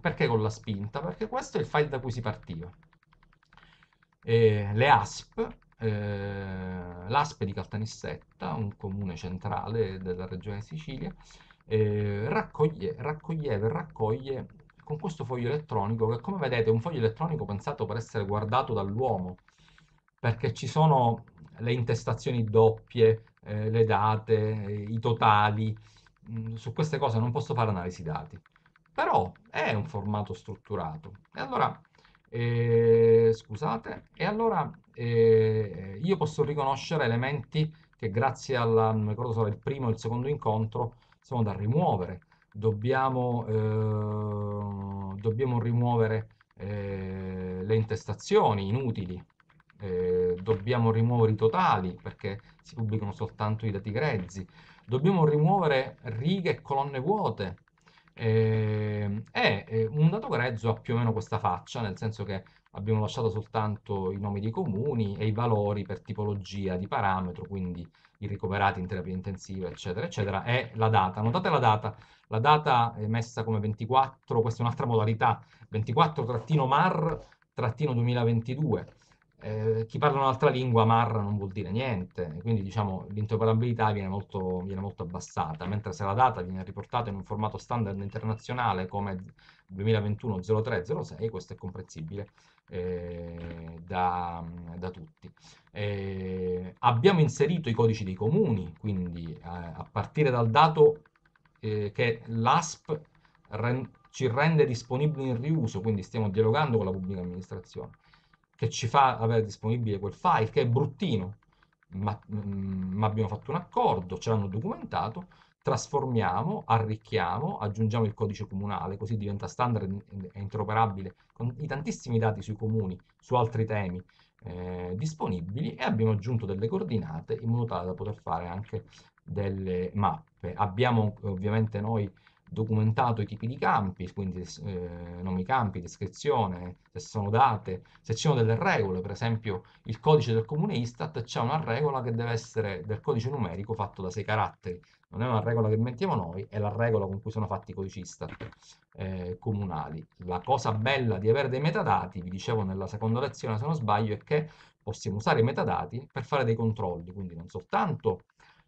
perché con la spinta? Perché questo è il file da cui si partiva e le ASP, eh, l'ASP di Caltanissetta, un comune centrale della regione Sicilia, eh, raccoglie, raccoglieva e raccoglie con questo foglio elettronico, che come vedete è un foglio elettronico pensato per essere guardato dall'uomo, perché ci sono le intestazioni doppie, eh, le date, i totali, mm, su queste cose non posso fare analisi dati, però è un formato strutturato. E allora eh, scusate, e allora eh, io posso riconoscere elementi che grazie al primo e il secondo incontro sono da rimuovere. Dobbiamo, eh, dobbiamo rimuovere eh, le intestazioni inutili, eh, dobbiamo rimuovere i totali perché si pubblicano soltanto i dati grezzi, dobbiamo rimuovere righe e colonne vuote eh, è un dato grezzo ha più o meno questa faccia, nel senso che abbiamo lasciato soltanto i nomi dei comuni e i valori per tipologia di parametro, quindi i ricoverati in terapia intensiva, eccetera, eccetera, e la data. Notate la data, la data è messa come 24, questa è un'altra modalità, 24-mar-2022. Eh, chi parla un'altra lingua marra non vuol dire niente, quindi diciamo l'interoperabilità viene molto, viene molto abbassata, mentre se la data viene riportata in un formato standard internazionale come 2021-0306, questo è comprensibile eh, da, da, tutti. Eh, abbiamo inserito i codici dei comuni, quindi eh, a partire dal dato eh, che l'ASP ren ci rende disponibili in riuso, quindi stiamo dialogando con la pubblica amministrazione che ci fa avere disponibile quel file che è bruttino, ma, mm, ma abbiamo fatto un accordo, ce l'hanno documentato, trasformiamo, arricchiamo, aggiungiamo il codice comunale, così diventa standard e interoperabile con i tantissimi dati sui comuni, su altri temi eh, disponibili e abbiamo aggiunto delle coordinate in modo tale da poter fare anche delle mappe. Abbiamo ovviamente noi documentato i tipi di campi, quindi eh, nomi campi, descrizione, se sono date, se ci sono delle regole, per esempio il codice del comune Istat c'è una regola che deve essere del codice numerico fatto da sei caratteri, non è una regola che mettiamo noi, è la regola con cui sono fatti i codici Istat eh, comunali. La cosa bella di avere dei metadati, vi dicevo nella seconda lezione se non sbaglio, è che possiamo usare i metadati per fare dei controlli, quindi non soltanto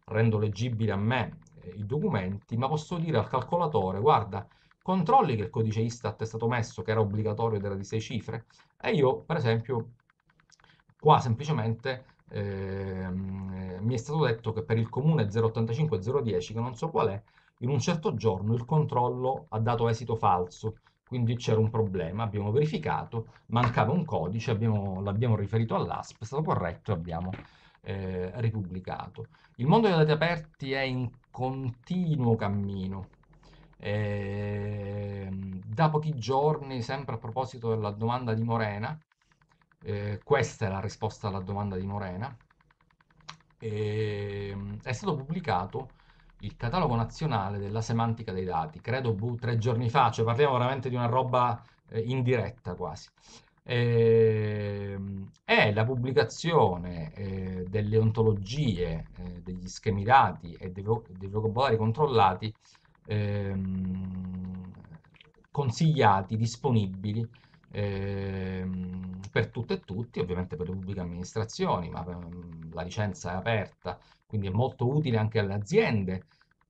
rendo leggibile a me eh, i documenti, ma posso dire al calcolatore, guarda, controlli che il codice ISTAT è stato messo, che era obbligatorio ed era di sei cifre, e io, per esempio, qua semplicemente ehm, eh, mi è stato detto che per il comune 085 010, che non so qual è, in un certo giorno il controllo ha dato esito falso, quindi c'era un problema, abbiamo verificato, mancava un codice, l'abbiamo riferito all'ASP, è stato corretto e abbiamo eh, ripubblicato. Il mondo dei dati aperti è in continuo cammino. Eh, da pochi giorni, sempre a proposito della domanda di Morena, eh, questa è la risposta alla domanda di Morena, eh, è stato pubblicato il catalogo nazionale della semantica dei dati, credo bu, tre giorni fa, cioè parliamo veramente di una roba eh, in diretta quasi eh, è la pubblicazione eh, delle ontologie, eh, degli schemi dati e dei, vo dei vocabolari controllati ehm, consigliati, disponibili ehm, per tutte e tutti, ovviamente per le pubbliche amministrazioni, ma per, ehm, la licenza è aperta, quindi è molto utile anche alle aziende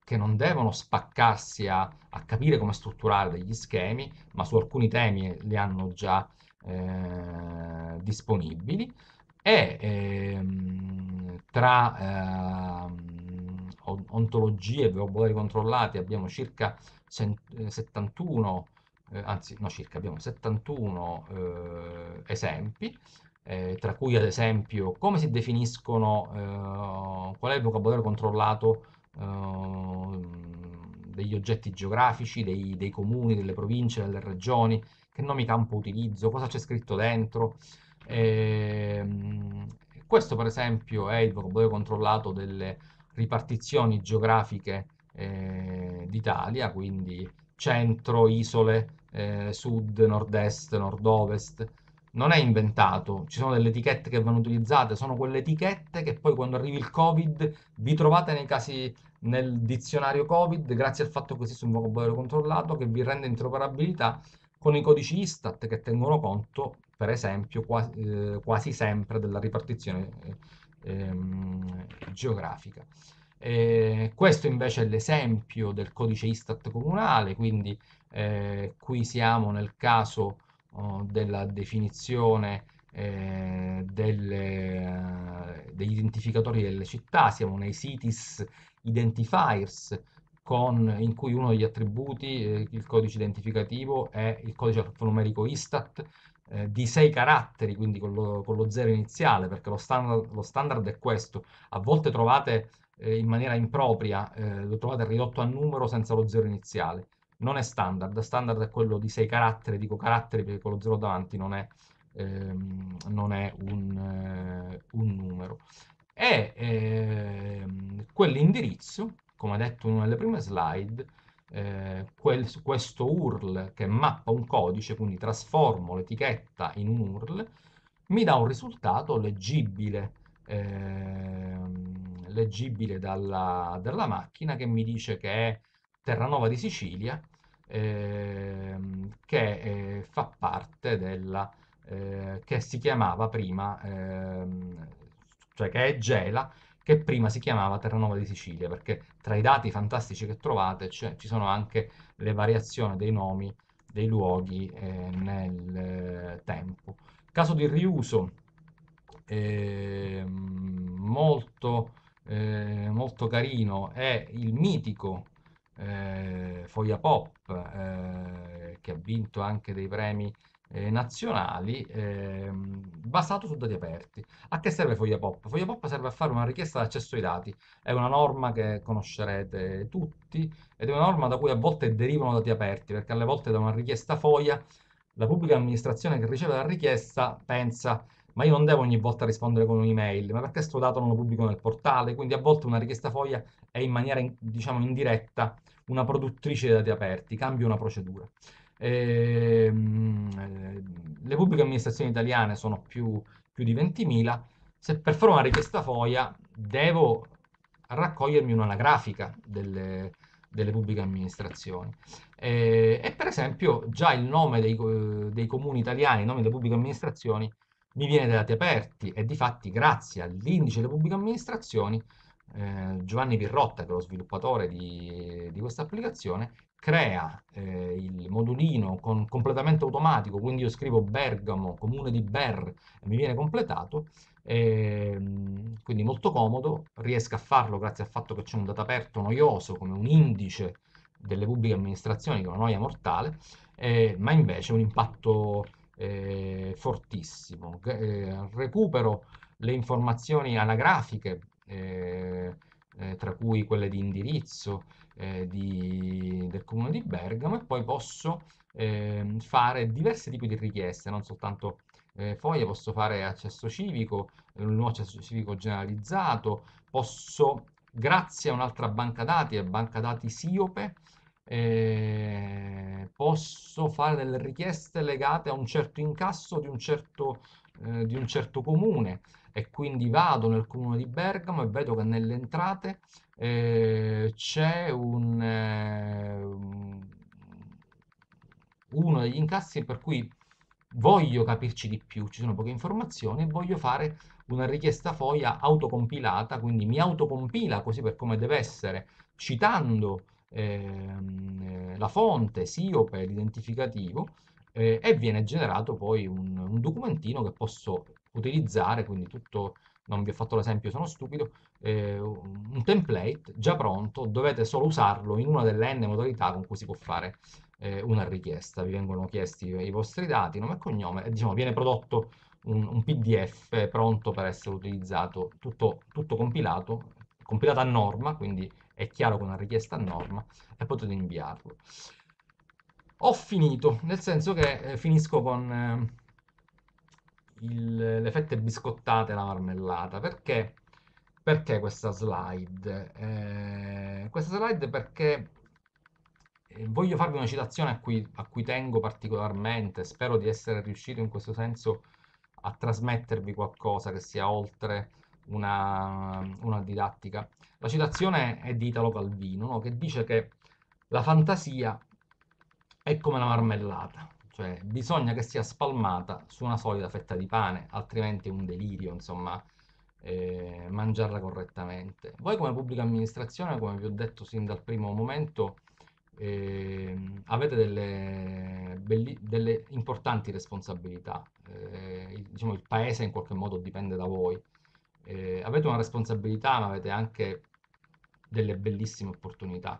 che non devono spaccarsi a, a capire come strutturare degli schemi, ma su alcuni temi eh, li hanno già eh, disponibili e ehm, tra ehm, ontologie e vocabolari controllati abbiamo circa 71 eh, eh, anzi no circa abbiamo 71 eh, esempi eh, tra cui ad esempio come si definiscono eh, qual è il vocabolario controllato ehm, degli oggetti geografici dei, dei comuni delle province delle regioni che nomi campo utilizzo, cosa c'è scritto dentro. E, ehm, questo per esempio è il vocabolario controllato delle ripartizioni geografiche eh, d'Italia, quindi centro, isole, eh, sud, nord-est, nord-ovest. Non è inventato, ci sono delle etichette che vanno utilizzate, sono quelle etichette che poi quando arrivi il Covid vi trovate nei casi nel dizionario Covid, grazie al fatto che esiste un vocabolario controllato che vi rende interoperabilità con i codici ISTAT che tengono conto, per esempio, quasi, eh, quasi sempre della ripartizione eh, ehm, geografica. Eh, questo invece è l'esempio del codice ISTAT comunale, quindi eh, qui siamo nel caso oh, della definizione eh, delle, eh, degli identificatori delle città, siamo nei cities identifiers, con, in cui uno degli attributi, eh, il codice identificativo, è il codice alfanumerico ISTAT eh, di sei caratteri, quindi con lo zero iniziale, perché lo standard, lo standard, è questo. A volte trovate eh, in maniera impropria, eh, lo trovate ridotto a numero senza lo zero iniziale. Non è standard, standard è quello di sei caratteri, dico caratteri perché con lo zero davanti non è, ehm, non è un, eh, un numero. E ehm, quell'indirizzo come ha detto in una delle prime slide, eh, quel, questo URL che mappa un codice, quindi trasformo l'etichetta in un URL, mi dà un risultato leggibile, eh, leggibile dalla, dalla, macchina che mi dice che è Terranova di Sicilia, ehm, eh, che fa parte della... Eh, che si chiamava prima, ehm, cioè che è Gela, che prima si chiamava Terranova di Sicilia, perché tra i dati fantastici che trovate cioè, ci sono anche le variazioni dei nomi dei luoghi eh, nel eh, tempo. Caso di riuso ehm, eh, molto, molto carino è il mitico eh, Foglia Pop, eh, che ha vinto anche dei premi eh, nazionali eh, basato su dati aperti. A che serve Foglia Pop? Foglia Pop serve a fare una richiesta di accesso ai dati. È una norma che conoscerete tutti ed è una norma da cui a volte derivano dati aperti, perché alle volte da una richiesta Foglia la pubblica amministrazione che riceve la richiesta pensa ma io non devo ogni volta rispondere con un'email, ma perché sto dato non lo pubblico nel portale? Quindi a volte una richiesta Foglia è in maniera, diciamo, indiretta una produttrice di dati aperti, cambia una procedura eh, le pubbliche amministrazioni italiane sono più, più di 20.000, se per fare una richiesta foia devo raccogliermi un'anagrafica delle, delle pubbliche amministrazioni. Eh, e per esempio già il nome dei, dei, comuni italiani, il nome delle pubbliche amministrazioni, mi viene dai dati aperti e di fatti grazie all'indice delle pubbliche amministrazioni eh, Giovanni Pirrotta, che è lo sviluppatore di, di questa applicazione, crea eh, il modulino con, completamente automatico, quindi io scrivo Bergamo, comune di Ber, e mi viene completato, eh, quindi molto comodo, riesco a farlo grazie al fatto che c'è un dataperto noioso come un indice delle pubbliche amministrazioni che è una noia mortale, eh, ma invece un impatto eh, fortissimo. Eh, recupero le informazioni anagrafiche, eh, tra cui quelle di indirizzo, eh, di, del comune di Bergamo e poi posso eh, fare diversi tipi di richieste, non soltanto eh, foglie, posso fare accesso civico, un nuovo accesso civico generalizzato, posso, grazie a un'altra banca dati, a banca dati Siope, eh, posso fare delle richieste legate a un certo incasso di un certo, eh, di un certo comune e quindi vado nel comune di Bergamo e vedo che nelle entrate eh, c'è un, eh, uno degli incassi per cui voglio capirci di più, ci sono poche informazioni e voglio fare una richiesta FOIA autocompilata, quindi mi autocompila così per come deve essere, citando ehm, eh, la fonte SIOPE, l'identificativo, eh, e viene generato poi un, un, documentino che posso utilizzare, quindi tutto non vi ho fatto l'esempio, sono stupido, eh, un template già pronto, dovete solo usarlo in una delle n modalità con cui si può fare eh, una richiesta. Vi vengono chiesti i vostri dati, nome e cognome, e diciamo viene prodotto un, un PDF pronto per essere utilizzato, tutto, tutto compilato, compilato a norma, quindi è chiaro con una richiesta a norma, e potete inviarlo. Ho finito, nel senso che eh, finisco con... Eh, il, le fette biscottate e la marmellata. Perché? Perché questa slide? Eh, questa slide perché eh, voglio farvi una citazione a cui, a cui, tengo particolarmente, spero di essere riuscito in questo senso a trasmettervi qualcosa che sia oltre una, una didattica. La citazione è di Italo Calvino, no? che dice che la fantasia è come la marmellata cioè bisogna che sia spalmata su una solida fetta di pane, altrimenti è un delirio, insomma, eh, mangiarla correttamente. Voi come pubblica amministrazione, come vi ho detto sin dal primo momento, eh, avete delle, belli, delle, importanti responsabilità. Eh, il, diciamo, il paese in qualche modo dipende da voi. Eh, avete una responsabilità, ma avete anche delle bellissime opportunità.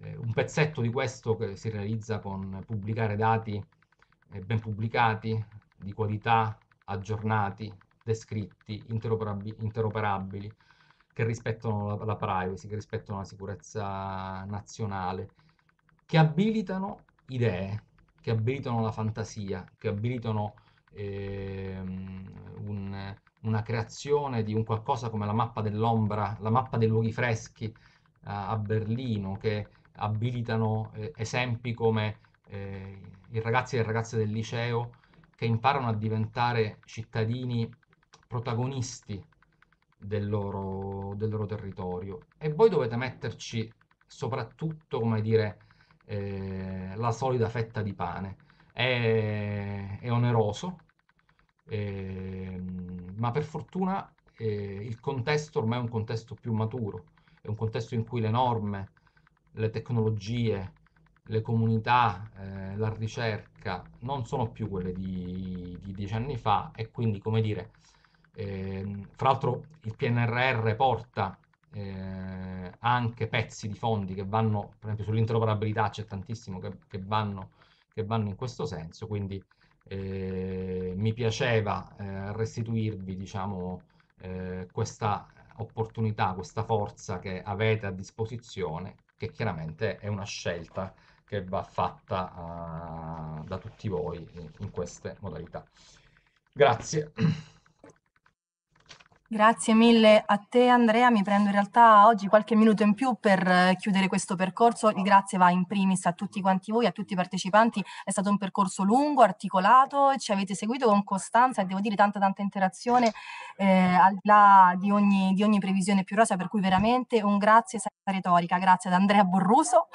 Eh, un pezzetto di questo che si realizza con pubblicare dati eh, ben pubblicati, di qualità, aggiornati, descritti, interoperabili, che rispettano la, la privacy, che rispettano la sicurezza nazionale, che abilitano idee, che abilitano la fantasia, che abilitano ehm, un, una creazione di un qualcosa come la mappa dell'ombra, la mappa dei luoghi freschi eh, a Berlino, che abilitano eh, esempi come eh, i ragazzi e le ragazze del liceo che imparano a diventare cittadini protagonisti del loro, del loro territorio. E voi dovete metterci soprattutto, come dire, eh, la solida fetta di pane. È, è oneroso, eh, ma per fortuna eh, il contesto ormai è un contesto più maturo, è un contesto in cui le norme, le tecnologie, le comunità, eh, la ricerca non sono più quelle di, di dieci anni fa e quindi, come dire, eh, fra l'altro il PNRR porta eh, anche pezzi di fondi che vanno, per esempio sull'interoperabilità c'è tantissimo che, che, vanno, che, vanno, in questo senso, quindi eh, mi piaceva eh, restituirvi diciamo, eh, questa opportunità, questa forza che avete a disposizione, che chiaramente è una scelta che va fatta uh, da tutti voi in queste modalità. Grazie. Grazie mille a te Andrea, mi prendo in realtà oggi qualche minuto in più per eh, chiudere questo percorso, il grazie va in primis a tutti quanti voi, a tutti i partecipanti, è stato un percorso lungo, articolato, ci avete seguito con costanza e devo dire tanta tanta interazione eh, al di là di ogni, di ogni previsione più rosa, per cui veramente un grazie senza retorica, grazie ad Andrea Borruso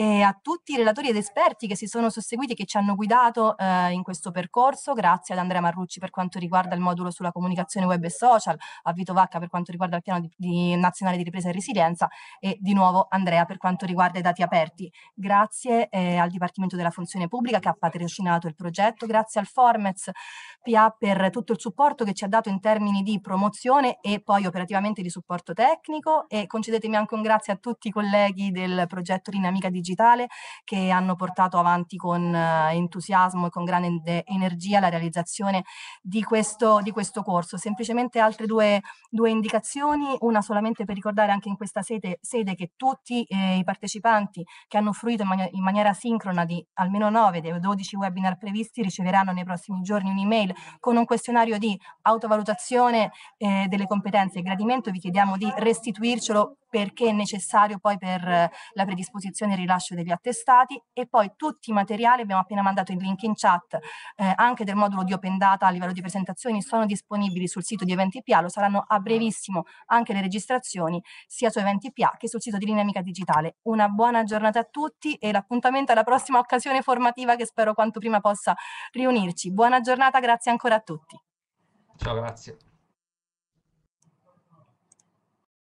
e a tutti i relatori ed esperti che si sono susseguiti e che ci hanno guidato eh, in questo percorso, grazie ad Andrea Marrucci per quanto riguarda il modulo sulla comunicazione web e social, a Vito Vacca per quanto riguarda il piano di, di nazionale di ripresa e resilienza e di nuovo Andrea per quanto riguarda i dati aperti. Grazie eh, al Dipartimento della Funzione Pubblica che ha patrocinato il progetto, grazie al Formez Scappia per tutto il supporto che ci ha dato in termini di promozione e poi operativamente di supporto tecnico e concedetemi anche un grazie a tutti i colleghi del progetto Dinamica Digitale che hanno portato avanti con eh, entusiasmo e con grande energia la realizzazione di questo, di questo corso. Semplicemente altre due, due, indicazioni, una solamente per ricordare anche in questa sede, sede che tutti eh, i partecipanti che hanno fruito in, mani in maniera sincrona di almeno 9 dei 12 webinar previsti riceveranno nei prossimi giorni un'email con un questionario di autovalutazione eh, delle competenze e gradimento vi chiediamo di restituircelo perché è necessario poi per eh, la predisposizione e il rilascio degli attestati e poi tutti i materiali, abbiamo appena mandato il link in chat, eh, anche del modulo di Open Data a livello di presentazioni sono disponibili sul sito di Eventi PA, lo saranno a brevissimo anche le registrazioni sia su Eventi PA che sul sito di Dinamica Digitale. Una buona giornata a tutti e l'appuntamento alla prossima occasione formativa che spero quanto prima possa riunirci. Buona giornata, grazie ancora a tutti. Ciao, grazie.